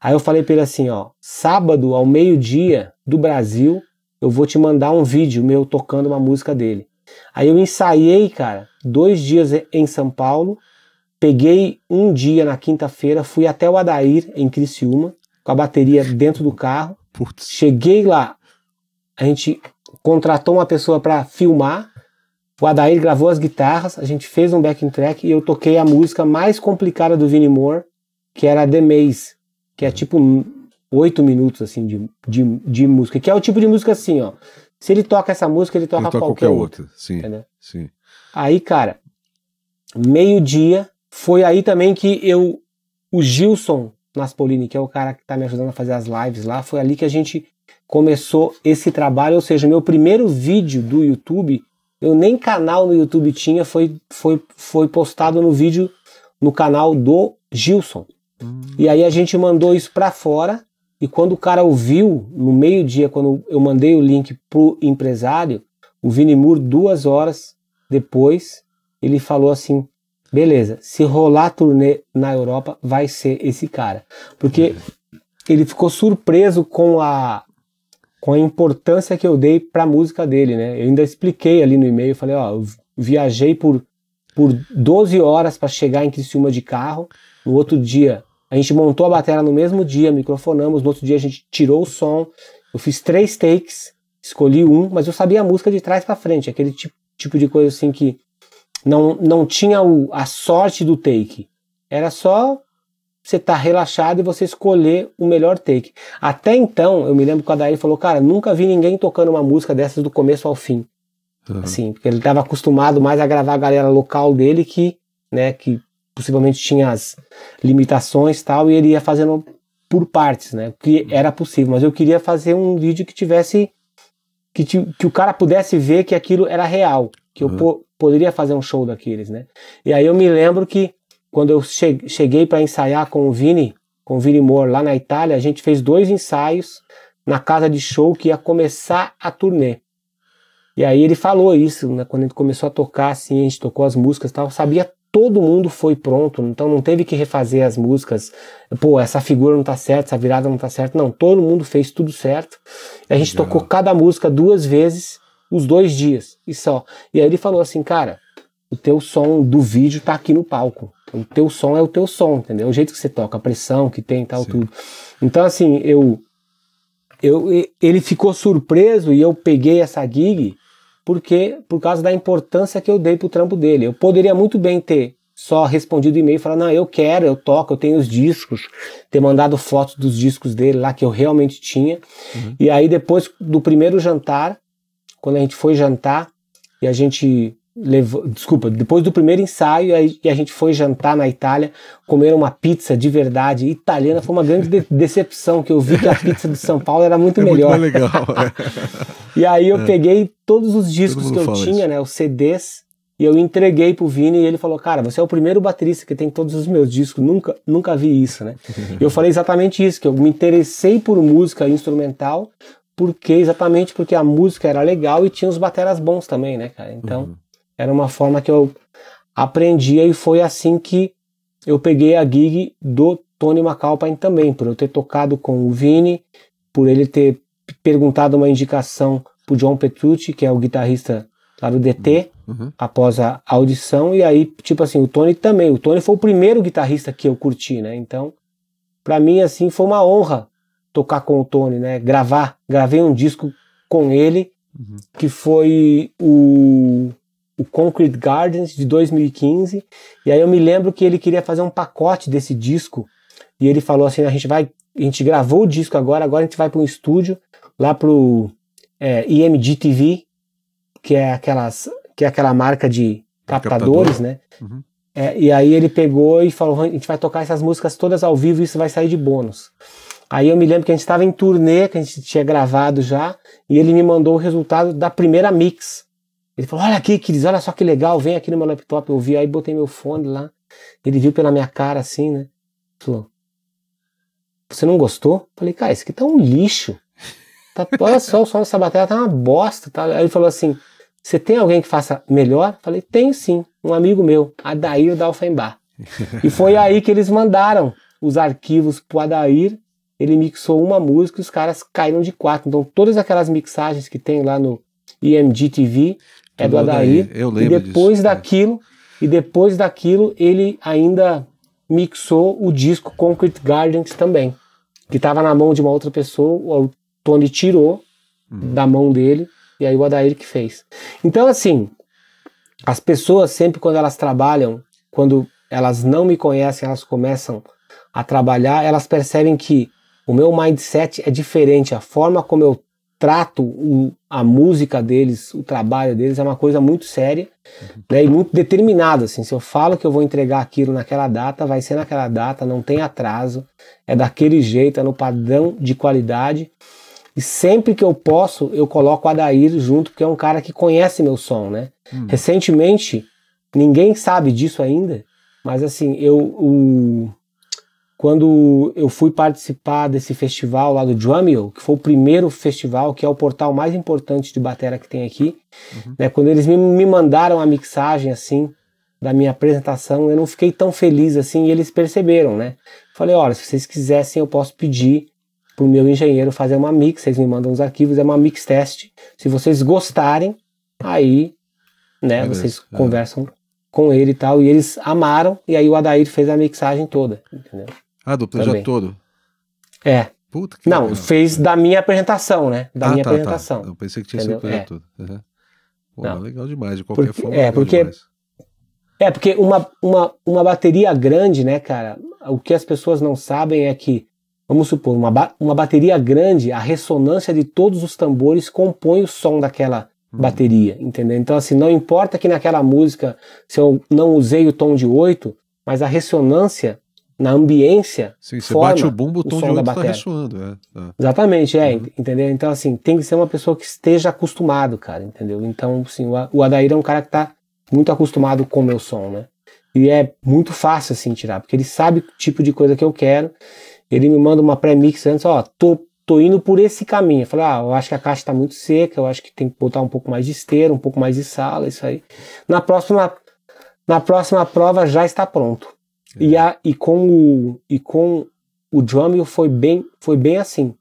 Aí eu falei para ele assim, ó, sábado ao meio-dia do Brasil, eu vou te mandar um vídeo meu tocando uma música dele. Aí eu ensaiei, cara, dois dias em São Paulo, peguei um dia na quinta-feira, fui até o Adair, em Criciúma, com a bateria dentro do carro, Putz. Cheguei lá, a gente contratou uma pessoa para filmar. O Adair gravou as guitarras, a gente fez um backing track e eu toquei a música mais complicada do Vinnie Moore, que era The Maze, que é tipo oito minutos assim de, de, de, música, que é o tipo de música assim, ó. Se ele toca essa música, ele toca, ele toca qualquer, qualquer outra. Sim, sim. Aí, cara, meio-dia, foi aí também que eu, o Gilson Naspolini, que é o cara que está me ajudando a fazer as lives lá, foi ali que a gente começou esse trabalho, ou seja, meu primeiro vídeo do YouTube, eu nem canal no YouTube tinha, foi, foi, foi postado no vídeo no canal do Gilson. Hum. E aí a gente mandou isso para fora, e quando o cara ouviu, no meio-dia, quando eu mandei o link pro empresário, o Vini Moore, duas horas depois, ele falou assim: Beleza, se rolar turnê na Europa, vai ser esse cara. Porque uhum. ele ficou surpreso com a com a importância que eu dei para a música dele, né? Eu ainda expliquei ali no e-mail, falei, ó, eu viajei por por 12 horas para chegar em Criciúma de carro. No outro dia, a gente montou a bateria no mesmo dia, microfonamos, no outro dia a gente tirou o som. Eu fiz três takes, escolhi um, mas eu sabia a música de trás para frente, aquele tipo, tipo de coisa assim que não, não tinha o, a sorte do take. Era só você estar tá relaxado e você escolher o melhor take. Até então, eu me lembro que o Adair falou, cara, nunca vi ninguém tocando uma música dessas do começo ao fim. Uhum. Assim, porque ele estava acostumado mais a gravar a galera local dele que, né, que possivelmente tinha as limitações e tal, e ele ia fazendo por partes, né? Que era possível, mas eu queria fazer um vídeo que tivesse que, te, que o cara pudesse ver que aquilo era real, que eu uhum poderia fazer um show daqueles, né? E aí eu me lembro que quando eu cheguei para ensaiar com o Vini, com o Vini Moore lá na Itália, a gente fez dois ensaios na casa de show que ia começar a turnê. E aí ele falou isso, né? Quando a gente começou a tocar, assim, a gente tocou as músicas e tal, sabia todo mundo foi pronto, então não teve que refazer as músicas. Pô, essa figura não tá certa, essa virada não tá certa. Não, todo mundo fez tudo certo. A gente Legal. tocou cada música duas vezes os dois dias e só. E aí ele falou assim, cara, o teu som do vídeo tá aqui no palco. O teu som é o teu som, entendeu? O jeito que você toca, a pressão que tem e tal, Sim. tudo. Então, assim, eu, eu. Ele ficou surpreso e eu peguei essa gig porque por causa da importância que eu dei pro trampo dele. Eu poderia muito bem ter só respondido e-mail e falar, não, eu quero, eu toco, eu tenho os discos, ter mandado fotos dos discos dele lá que eu realmente tinha. Uhum. E aí depois do primeiro jantar, quando a gente foi jantar e a gente levou, desculpa, depois do primeiro ensaio e a gente foi jantar na Itália, comer uma pizza de verdade italiana, foi uma grande de decepção que eu vi que a pizza de São Paulo era muito é melhor. Muito legal. É. e aí eu é. peguei todos os discos que eu tinha, isso. né, os CDs, e eu entreguei pro Vini e ele falou: "Cara, você é o primeiro baterista que tem todos os meus discos, nunca nunca vi isso, né?". eu falei exatamente isso, que eu me interessei por música instrumental porque exatamente porque a música era legal e tinha os bateras bons também, né, cara? Então, uhum. era uma forma que eu aprendia e foi assim que eu peguei a gig do Tony McAlpine também, por eu ter tocado com o Vini, por ele ter perguntado uma indicação pro John Petrucci, que é o guitarrista lá do DT, uhum. uhum. após a audição, e aí, tipo assim, o Tony também, o Tony foi o primeiro guitarrista que eu curti, né? Então, para mim, assim, foi uma honra tocar com o Tony, né? Gravar, gravei um disco com ele uhum. que foi o, o Concrete Gardens de 2015. E aí eu me lembro que ele queria fazer um pacote desse disco e ele falou assim: a gente vai, a gente gravou o disco agora, agora a gente vai para um estúdio lá pro é, IMG TV, que é aquelas, que é aquela marca de captadores, Captador. né? Uhum. É, e aí ele pegou e falou: a gente vai tocar essas músicas todas ao vivo e isso vai sair de bônus. Aí eu me lembro que a gente estava em turnê, que a gente tinha gravado já, e ele me mandou o resultado da primeira mix. Ele falou: Olha aqui, Cris, olha só que legal, vem aqui no meu laptop. Eu vi, aí botei meu fone lá. Ele viu pela minha cara assim, né? Falou: Você não gostou? Falei: Cara, isso aqui tá um lixo. Tá, olha só, o som dessa bateria tá uma bosta. Tá? Aí ele falou assim: Você tem alguém que faça melhor? Falei: Tenho sim, um amigo meu, Adair da Alfenbar. e foi aí que eles mandaram os arquivos pro Adair ele mixou uma música e os caras caíram de quatro. Então todas aquelas mixagens que tem lá no TV é do Adair. Eu lembro e depois disso, é. daquilo, é. e depois daquilo ele ainda mixou o disco Concrete Gardens também, que estava na mão de uma outra pessoa, o Tony tirou uhum. da mão dele e aí o Adair que fez. Então assim, as pessoas sempre quando elas trabalham, quando elas não me conhecem, elas começam a trabalhar, elas percebem que o meu mindset é diferente, a forma como eu trato o, a música deles, o trabalho deles é uma coisa muito séria né, e muito determinada. Assim, se eu falo que eu vou entregar aquilo naquela data, vai ser naquela data, não tem atraso, é daquele jeito, é no padrão de qualidade. E sempre que eu posso, eu coloco o Adair junto, porque é um cara que conhece meu som, né? Hum. Recentemente, ninguém sabe disso ainda, mas assim, eu o, quando eu fui participar desse festival lá do Drumeo, que foi o primeiro festival, que é o portal mais importante de batera que tem aqui, uhum. né, quando eles me, me, mandaram a mixagem assim da minha apresentação, eu não fiquei tão feliz assim e eles perceberam, né? Falei, olha, se vocês quisessem eu posso pedir pro meu engenheiro fazer uma mix, vocês me mandam os arquivos, é uma mix test. Se vocês gostarem, aí, né, vocês é. conversam é. com ele e tal, e eles amaram, e aí o Adair fez a mixagem toda, entendeu? Ah, do projeto também. todo? É. Puta que Não, legal. fez da minha apresentação, né? Da ah, minha tá, tá. apresentação. Tá. Eu pensei que tinha sido o projeto todo. Uhum. Pô, legal demais, de qualquer porque, forma. É, porque. Demais. É, porque uma, uma, uma bateria grande, né, cara? O que as pessoas não sabem é que, vamos supor, uma, ba uma bateria grande, a ressonância de todos os tambores compõe o som daquela uhum. bateria, entendeu? Então, assim, não importa que naquela música se eu não usei o tom de 8, mas a ressonância na ambiência. Sim, você bate o bumbo, o o som da tá bateria ressoando. É, é. Exatamente, é, uhum. entendeu? Então, assim, tem que ser uma pessoa que esteja acostumado, cara, entendeu? Então, assim, o Adair é um cara que está muito acostumado com o meu som, né? E é muito fácil, assim, tirar, porque ele sabe o tipo de coisa que eu quero. Ele me manda uma pré-mix antes, ó, tô, tô indo por esse caminho. Eu falo, ah, eu acho que a caixa está muito seca, eu acho que tem que botar um pouco mais de esteira, um pouco mais de sala, isso aí. Na próxima, na próxima prova já está pronto. E, é. a, e com o e com o Drummond foi bem foi bem assim.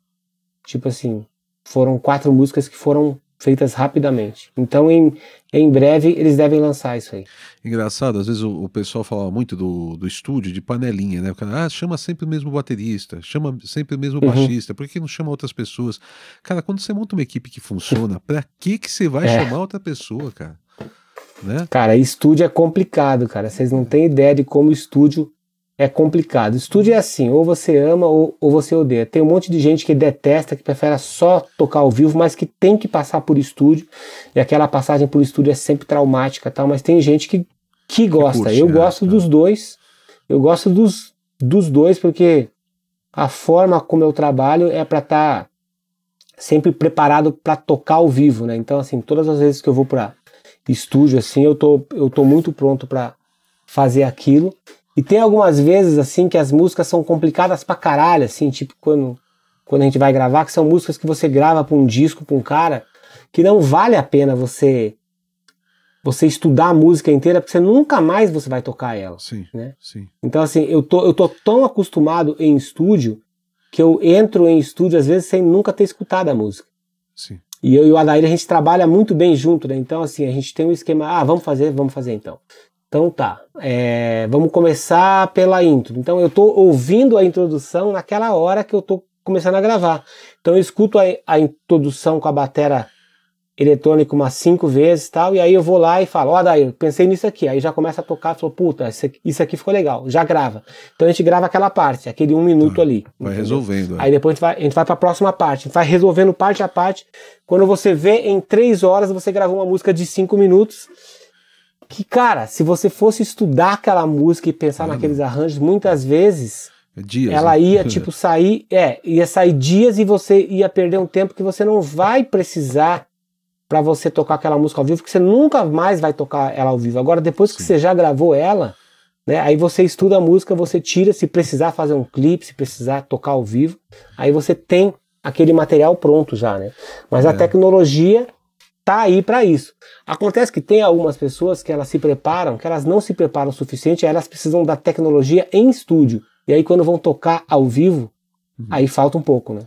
Tipo assim, foram quatro músicas que foram feitas rapidamente. Então, em, em breve, eles devem lançar isso aí. Engraçado, às vezes o, o pessoal fala muito do, do estúdio, de panelinha, né? O cara, ah, chama sempre o mesmo baterista, chama sempre o mesmo uhum. baixista, por que não chama outras pessoas? Cara, quando você monta uma equipe que funciona, para que, que você vai é. chamar outra pessoa, cara? né? Cara, estúdio é complicado, cara. Vocês não têm ideia de como estúdio é complicado. Estúdio é assim, ou você ama ou, ou você odeia. Tem um monte de gente que detesta, que prefere só tocar ao vivo, mas que tem que passar por estúdio. E aquela passagem por estúdio é sempre traumática, tal. Mas tem gente que que gosta. Que curte, eu né? gosto dos dois. Eu gosto dos, dos dois porque a forma como eu trabalho é para estar tá sempre preparado para tocar ao vivo, né? Então assim, todas as vezes que eu vou para estúdio assim, eu tô eu tô muito pronto para fazer aquilo. E tem algumas vezes assim que as músicas são complicadas pra caralho, assim, tipo quando quando a gente vai gravar, que são músicas que você grava para um disco, para um cara, que não vale a pena você você estudar a música inteira, porque você nunca mais você vai tocar ela. Sim, né? sim. Então, assim, eu tô, eu tô tão acostumado em estúdio que eu entro em estúdio, às vezes, sem nunca ter escutado a música. Sim. E eu e o Adair, a gente trabalha muito bem junto, né? Então, assim, a gente tem um esquema, ah, vamos fazer, vamos fazer então. Então tá, é, vamos começar pela intro. Então eu tô ouvindo a introdução naquela hora que eu tô começando a gravar. Então eu escuto a, a introdução com a batera eletrônico umas cinco vezes tal, e aí eu vou lá e falo, ó oh, Daí, pensei nisso aqui, aí já começa a tocar, falou, puta, isso aqui, ficou legal, já grava. Então a gente grava aquela parte, aquele um minuto tá, ali. Vai entendeu? resolvendo. É. Aí é. depois a gente vai, a gente vai pra próxima parte, a gente vai resolvendo parte a parte. Quando você vê, em três horas você gravou uma música de cinco minutos, que cara, se você fosse estudar aquela música e pensar Mano. Uhum. naqueles arranjos, muitas vezes... É dias, né? ela ia né? tipo sair, é, ia sair dias e você ia perder um tempo que você não vai precisar para você tocar aquela música ao vivo, porque você nunca mais vai tocar ela ao vivo. Agora, depois Sim. que você já gravou ela, né, aí você estuda a música, você tira, se precisar fazer um clipe, se precisar tocar ao vivo, aí você tem aquele material pronto já, né? Mas é. a tecnologia tá aí para isso. Acontece que tem algumas pessoas que elas se preparam, que elas não se preparam o suficiente, elas precisam da tecnologia em estúdio. E aí quando vão tocar ao vivo, uhum. aí falta um pouco, né?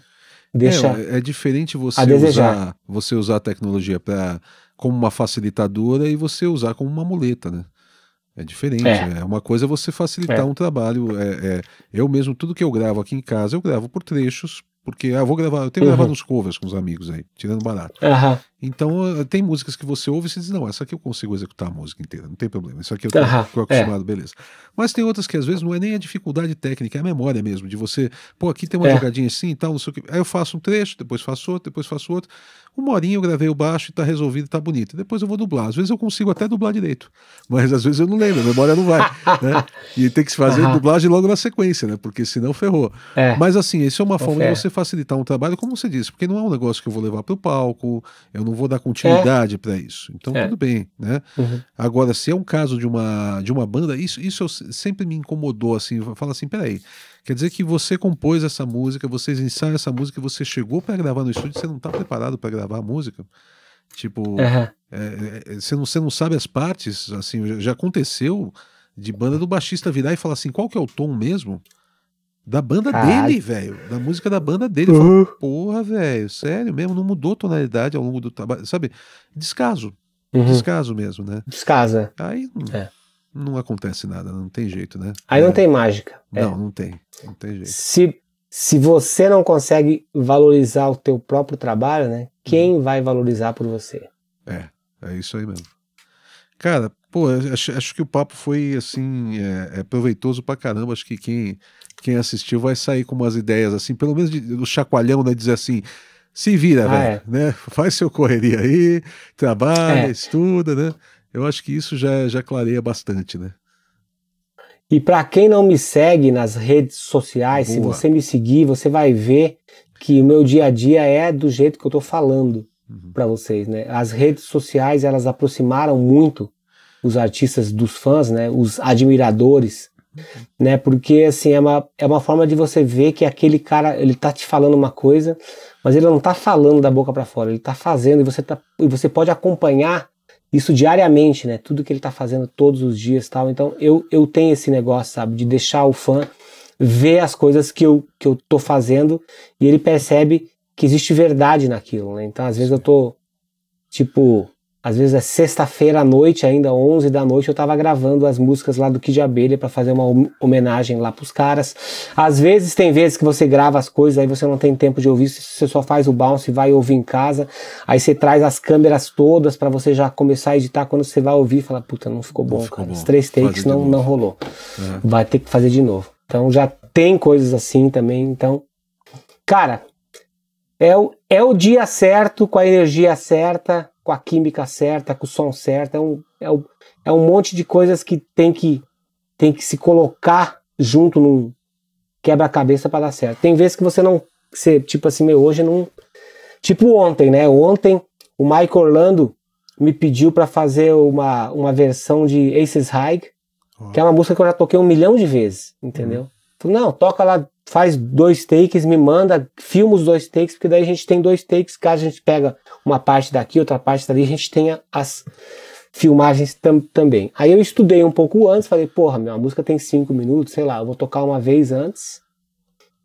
deixa. É, é diferente você usar, você usar a tecnologia para como uma facilitadora e você usar como uma muleta, né? É diferente. É, né? é uma coisa é você facilitar é. um trabalho. É, eu mesmo, tudo que eu gravo aqui em casa, eu gravo por trechos, porque eu ah, vou gravar, eu tenho uhum. gravado uns covers com os amigos aí, tirando barato. Uhum. Então, ah, tem músicas que você ouve e você diz, não, essa aqui eu consigo executar a música inteira, não tem problema, isso aqui eu tô, uhum. tô é. acostumado, é. beleza. Mas tem outras que às vezes não é nem a dificuldade técnica, é a memória mesmo, de você, pô, aqui tem uma é. jogadinha assim e tal, não sei o que. Aí eu faço um trecho, depois faço outro, depois faço outro. Uma horinha eu gravei o baixo e tá resolvido, tá bonito. Depois eu vou dublar. Às vezes eu consigo até dublar direito, mas às vezes eu não lembro, a memória não vai. né? E tem que se fazer uhum. dublagem logo na sequência, né? Porque senão ferrou. É. Mas assim, isso é uma então forma de é. você facilitar um trabalho, como você disse, porque não é um negócio que eu vou levar para o palco, eu não vou dar continuidade é. para isso. Então é. tudo bem, né? Uhum. Agora, se é um caso de uma, de uma banda, isso, isso sempre me incomodou, assim, fala assim, peraí. Quer dizer que você compôs essa música, vocês ensaiam essa música, você chegou para gravar no estúdio, você não tá preparado para gravar a música. Tipo, uhum. é, é, você, não, você não sabe as partes, assim, já aconteceu de banda do baixista virar e falar assim, qual que é o tom mesmo? Da banda Caralho. dele, velho. Da música da banda dele. Uhum. Porra, velho, sério mesmo, não mudou tonalidade ao longo do trabalho. Sabe? Descaso. Uhum. Descaso mesmo, né? Descasa. Aí. É não acontece nada, não tem jeito, né? Aí não é. tem mágica. É. Não, é. não tem. Não tem jeito. Se, se você não consegue valorizar o teu próprio trabalho, né? Quem hum. vai valorizar por você? É, é isso aí mesmo. Cara, pô, acho, acho que o papo foi, assim, é, é, proveitoso pra caramba. Acho que quem, quem assistiu vai sair com umas ideias, assim, pelo menos de, do chacoalhão, né? Dizer assim, se vira, ah, velho, é. né? Faz seu correria aí, trabalha, estuda, né? Eu acho que isso já, já clareia bastante, né? E para quem não me segue nas redes sociais, Boa. se você me seguir, você vai ver que o meu dia a dia é do jeito que eu estou falando uhum. para vocês, né? As redes sociais elas aproximaram muito os artistas dos fãs, né? Os admiradores, uhum. né? Porque assim é uma, é uma forma de você ver que aquele cara ele tá te falando uma coisa, mas ele não tá falando da boca para fora, ele tá fazendo e você tá, e você pode acompanhar isso diariamente, né? Tudo que ele tá fazendo todos os dias tal. Então eu, eu tenho esse negócio, sabe? De deixar o fã ver as coisas que eu, que eu tô fazendo e ele percebe que existe verdade naquilo, né? Então às vezes eu tô, tipo, às vezes é sexta-feira à noite, ainda 11 da noite, eu estava gravando as músicas lá do Kid Abelha para fazer uma homenagem lá pros caras. Às vezes tem vezes que você grava as coisas, aí você não tem tempo de ouvir, você só faz o bounce e vai ouvir em casa. Aí você traz as câmeras todas para você já começar a editar quando você vai ouvir, fala, puta, não ficou bom, não ficou cara. Bom. Os três takes não, não rolou. É. Vai ter que fazer de novo. Então já tem coisas assim também, então cara, é o, é o dia certo com a energia certa com a química certa, com o som certo. É um, é um, é um monte de coisas que tem que, tem que se colocar junto num quebra-cabeça para dar certo. Tem vezes que você não. Você, tipo assim, meu, hoje não. Tipo ontem, né? Ontem o Mike Orlando me pediu para fazer uma, uma versão de Aces High, oh. que é uma música que eu já toquei um milhão de vezes, entendeu? Uhum. Falei, não, toca lá, faz dois takes, me manda, filma os dois takes, porque daí a gente tem dois takes, caso a gente pega uma parte daqui, outra parte dali, a gente tenha as filmagens tam também. Aí eu estudei um pouco antes, falei, porra, minha música tem cinco minutos, sei lá, eu vou tocar uma vez antes,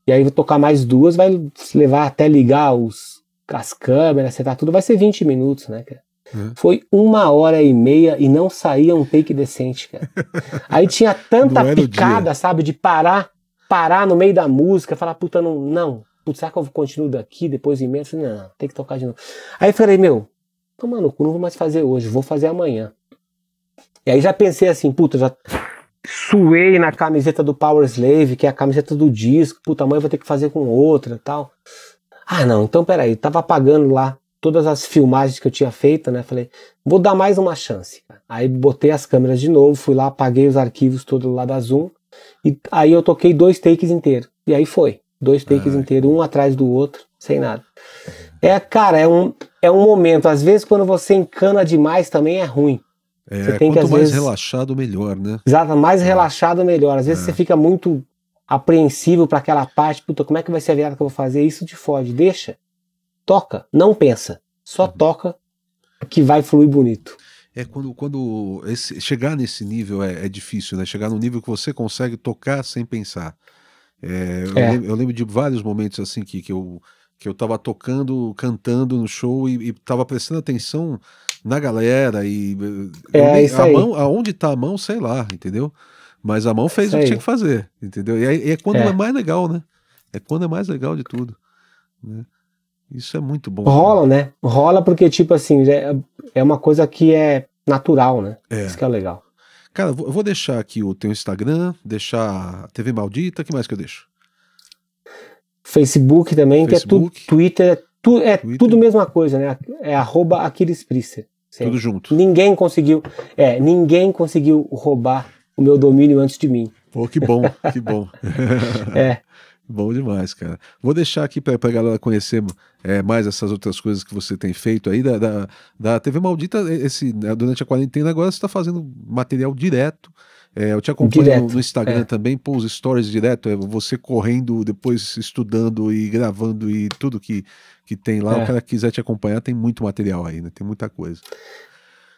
e aí vou tocar mais duas, vai levar até ligar os, as câmeras, tá tudo, vai ser 20 minutos, né, cara? Hum. Foi uma hora e meia e não saía um take decente, cara. Aí tinha tanta picada, dia. sabe, de parar, parar no meio da música, falar, puta, não, não, putz, será que eu continuo daqui, depois imenso? Não, tem que tocar de novo. Aí falei, meu, toma no cu, não vou mais fazer hoje, vou fazer amanhã. E aí já pensei assim, puta, já suei na camiseta do Power Slave, que é a camiseta do disco, puta, amanhã eu vou ter que fazer com outra tal. Ah, não, então peraí, tava apagando lá todas as filmagens que eu tinha feito, né? Falei, vou dar mais uma chance. Aí botei as câmeras de novo, fui lá, apaguei os arquivos todos lá da Zoom, e aí eu toquei dois takes inteiros. E aí foi. Dois takes é. inteiros, um atrás do outro, sem é. nada. É, cara, é um, é um momento. Às vezes, quando você encana demais, também é ruim. É, você tem quanto que, mais vezes... relaxado, melhor, né? Exato, mais é. relaxado, melhor. Às vezes é. você fica muito apreensivo para aquela parte, puta, como é que vai ser a viada que eu vou fazer? Isso te fode, deixa. Toca, não pensa. Só uhum. toca que vai fluir bonito. É quando, quando esse, chegar nesse nível é, é difícil, né? Chegar no nível que você consegue tocar sem pensar. É, eu, é. Lembro, eu, lembro, de vários momentos assim que, que eu que eu tava tocando, cantando no show e, e tava prestando atenção na galera e eh, eh, é, eu, a aí. mão, aonde tá a mão, sei lá, entendeu? Mas a mão é fez isso o que aí. tinha que fazer, entendeu? E, aí, e é quando é. é. mais legal, né? É quando é mais legal de tudo. Né? Isso é muito bom. Né? Rola, né? Rola porque, tipo assim, é, é uma coisa que é natural, né? É. Isso que é legal. Cara, eu vou deixar aqui o teu Instagram, deixar a TV Maldita, que mais que eu deixo? Facebook também, Facebook. que é tu, Twitter, é tu, é Twitter. tudo mesma coisa, né? É arroba Aquiles Priester. Tudo junto. Ninguém conseguiu, é, ninguém conseguiu roubar o meu domínio antes de mim. Pô, que bom, que bom. é. Bom demais, cara. Vou deixar aqui para a galera conhecer é, mais essas outras coisas que você tem feito aí da, da, da TV Maldita. Esse, né, durante a quarentena, agora você está fazendo material direto. É, eu te acompanho direto, no Instagram é. também, pô, os stories direto, é você correndo, depois estudando e gravando e tudo que, que tem lá. É. O cara quiser te acompanhar, tem muito material aí, né? Tem muita coisa.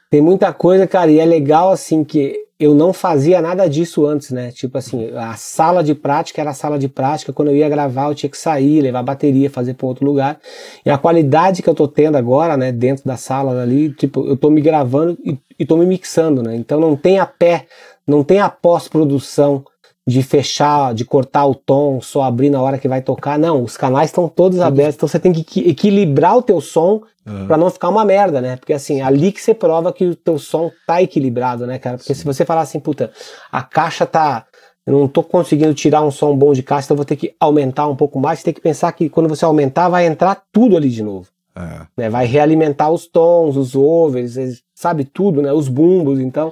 Tem muita coisa, cara, e é legal assim que eu não fazia nada disso antes, né? Tipo assim, a sala de prática era a sala de prática, quando eu ia gravar eu tinha que sair, levar bateria, fazer para outro lugar. E a qualidade que eu tô tendo agora, né, dentro da sala ali, tipo, eu tô me gravando e, e tô me mixando, né? Então não tem a pé, não tem a pós-produção de fechar, de cortar o tom, só abrir na hora que vai tocar. Não, os canais estão todos abertos, então você tem que equilibrar o teu som uhum. É. para não ficar uma merda, né? Porque assim, é ali que você prova que o teu som tá equilibrado, né, cara? Porque Sim. se você falar assim, puta, a caixa tá eu não tô conseguindo tirar um som bom de caixa, então vou ter que aumentar um pouco mais. Você tem que pensar que quando você aumentar, vai entrar tudo ali de novo. É. Né? Vai realimentar os tons, os overs, sabe tudo, né? Os bumbos, então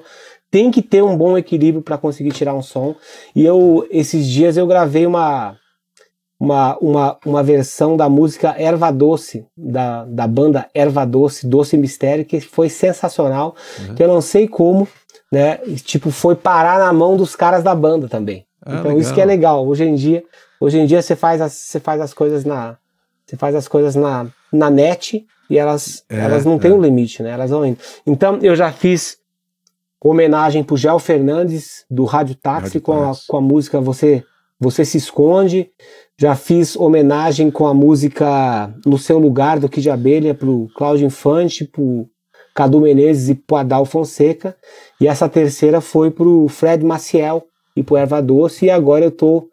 tem que ter um bom equilíbrio para conseguir tirar um som. E eu, esses dias, eu gravei uma, uma, uma, uma versão da música Erva Doce, da, da banda Erva Doce, Doce Mistério, que foi sensacional. Uhum. Que eu não sei como, né? Tipo, foi parar na mão dos caras da banda também. Ah, então, legal. isso que é legal. Hoje em dia, hoje em dia você faz as, você faz as coisas na. Você faz as coisas na, na net e elas, é, elas não é. têm um limite, né? Elas vão indo. Então, eu já fiz homenagem pro Gel Fernandes, do Rádio Táxi, Rádio com, a, com a música Você você se esconde. Já fiz homenagem com a música No Seu Lugar, do Kid Abelha, pro Cláudio Infante, pro Cadu Menezes e pro Adal Fonseca. E essa terceira foi pro Fred Maciel e pro Erva Doce. E agora eu tô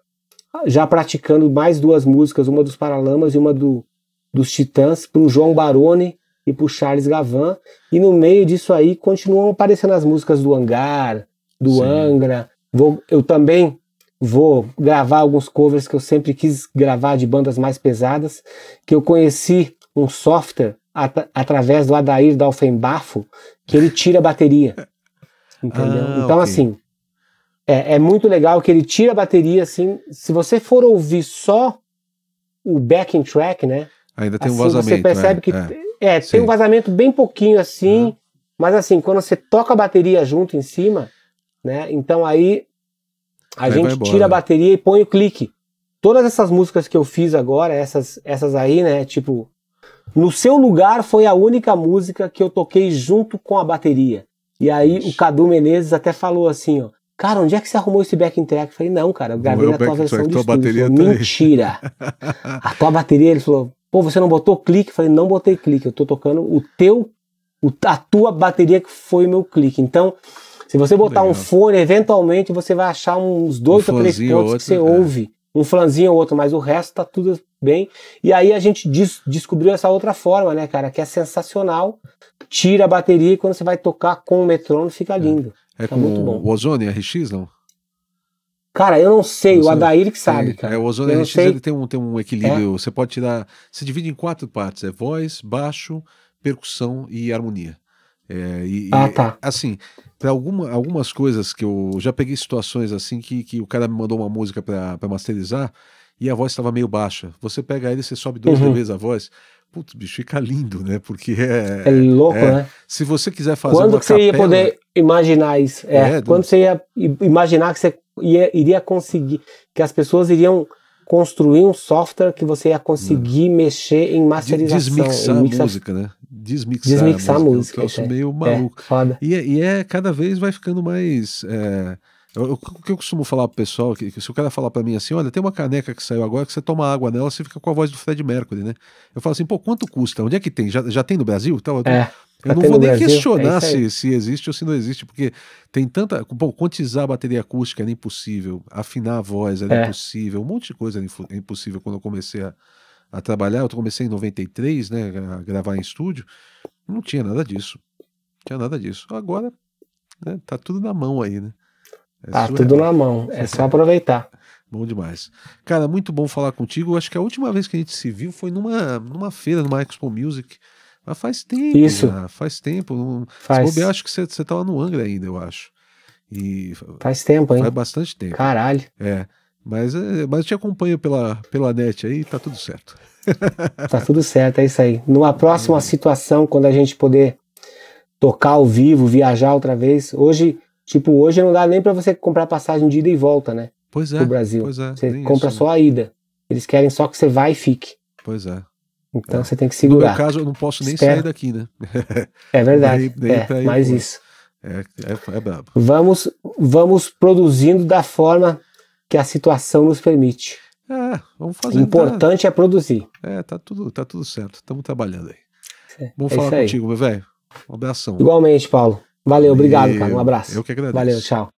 já praticando mais duas músicas, uma dos Paralamas e uma do, dos Titãs, pro João Barone e pro Charles Gavan. E no meio disso aí continuam aparecendo as músicas do Hangar, do Sim. Angra. Vou, eu também vou gravar alguns covers que eu sempre quis gravar de bandas mais pesadas, que eu conheci um software at através do Adair Dalfenbafo, que ele tira a bateria. Entendeu? Ah, então, okay. assim, é, é, muito legal que ele tira a bateria, assim, se você for ouvir só o backing track, né? Ainda tem assim, um vazamento, Você percebe né? que é. É, Sim. tem um vazamento bem pouquinho assim, uhum. mas assim, quando você toca a bateria junto em cima, né? Então aí a aí gente tira a né? bateria e põe o clique. Todas essas músicas que eu fiz agora, essas, essas aí, né? Tipo, no seu lugar foi a única música que eu toquei junto com a bateria. E aí o Cadu Menezes até falou assim, ó. Cara, onde é que você arrumou esse backing track? Eu falei, não, cara, eu gravei na tua versão de estúdio. Falou, tá Mentira! a tua bateria, ele falou, Pô, você não botou clique? falei, não botei clique, eu tô tocando o teu, o, a tua bateria que foi o meu clique. Então, se você botar Legal. um fone, eventualmente você vai achar uns dois um ou três pontos outro, que você é. ouve. Um flanzinho ou outro, mas o resto tá tudo bem. E aí a gente descobriu essa outra forma, né, cara? Que é sensacional. Tira a bateria e quando você vai tocar com o metrônomo fica é. lindo. É, é tá com muito bom. o Ozone RX, não? Cara, eu não sei, o Adair que sabe, é, cara. É, o Ozone ele tem, um, tem um equilíbrio. É? Você pode tirar. Se divide em quatro partes: é voz, baixo, percussão e harmonia. É, e, ah, tá. E, assim, para alguma, algumas coisas que eu já peguei situações assim que, que o cara me mandou uma música para masterizar e a voz estava meio baixa. Você pega ele, você sobe dois uhum. vezes a voz. Putz, bicho, fica lindo, né? Porque é. É louco, é, né? Se você quiser fazer. Quando que você capela, ia poder imaginar isso? É, é quando do... você ia imaginar que você ia, iria conseguir, que as pessoas iriam construir um software que você ia conseguir não. Hum. mexer em masterização. Desmixar em mixa... a música, né? Desmixar, Desmixar a música. A música é um é. meio é, maluco. É, e, e, é cada vez vai ficando mais. É, o que eu costumo falar pro pessoal, que, que se o cara falar para mim assim, olha, tem uma caneca que saiu agora que você toma água nela, você fica com a voz do Fred Mercury, né? Eu falo assim, pô, quanto custa? Onde é que tem? Já, já tem no Brasil? Então, é. Eu tá não vou nem Brasil, questionar é se, se existe ou se não existe, porque tem tanta. Bom, quantizar a bateria acústica era é impossível, afinar a voz era é, é. impossível, um monte de coisa era é impossível quando eu comecei a, a trabalhar. Eu comecei em 93, né, a gravar em estúdio, não tinha nada disso. Não tinha nada disso. Agora, né, tá tudo na mão aí, né? É tá tudo na mão, é só aproveitar. Bom demais. Cara, muito bom falar contigo. Eu acho que a última vez que a gente se viu foi numa, numa feira, numa Expo Music. Ah, faz tempo. Isso. Já, faz tempo. Faz. Se acho que você, você tava tá no Angra ainda, eu acho. E faz tempo, hein? Faz bastante tempo. Caralho. É. Mas, é, mas eu te acompanho pela, pela net aí, tá tudo certo. tá tudo certo, é isso aí. Numa próxima é. situação, quando a gente poder tocar ao vivo, viajar outra vez, hoje, tipo, hoje não dá nem para você comprar passagem de ida e volta, né? Pois é. Pro Brasil. Pois é, você compra isso, só né? a ida. Eles querem só que você vá e fique. Pois é. Então é. você tem que segurar. No meu caso, eu não posso nem Espera. sair daqui, né? é verdade. mas é, mais isso. É, é, é brabo. Vamos, vamos produzindo da forma que a situação nos permite. É, vamos fazer. O importante tá... é produzir. É, tá tudo, tá tudo certo. Estamos trabalhando aí. É, Bom é falar contigo, meu velho. Um abração. Igualmente, Paulo. Valeu, obrigado, cara. Um abraço Eu que agradeço. Valeu, tchau.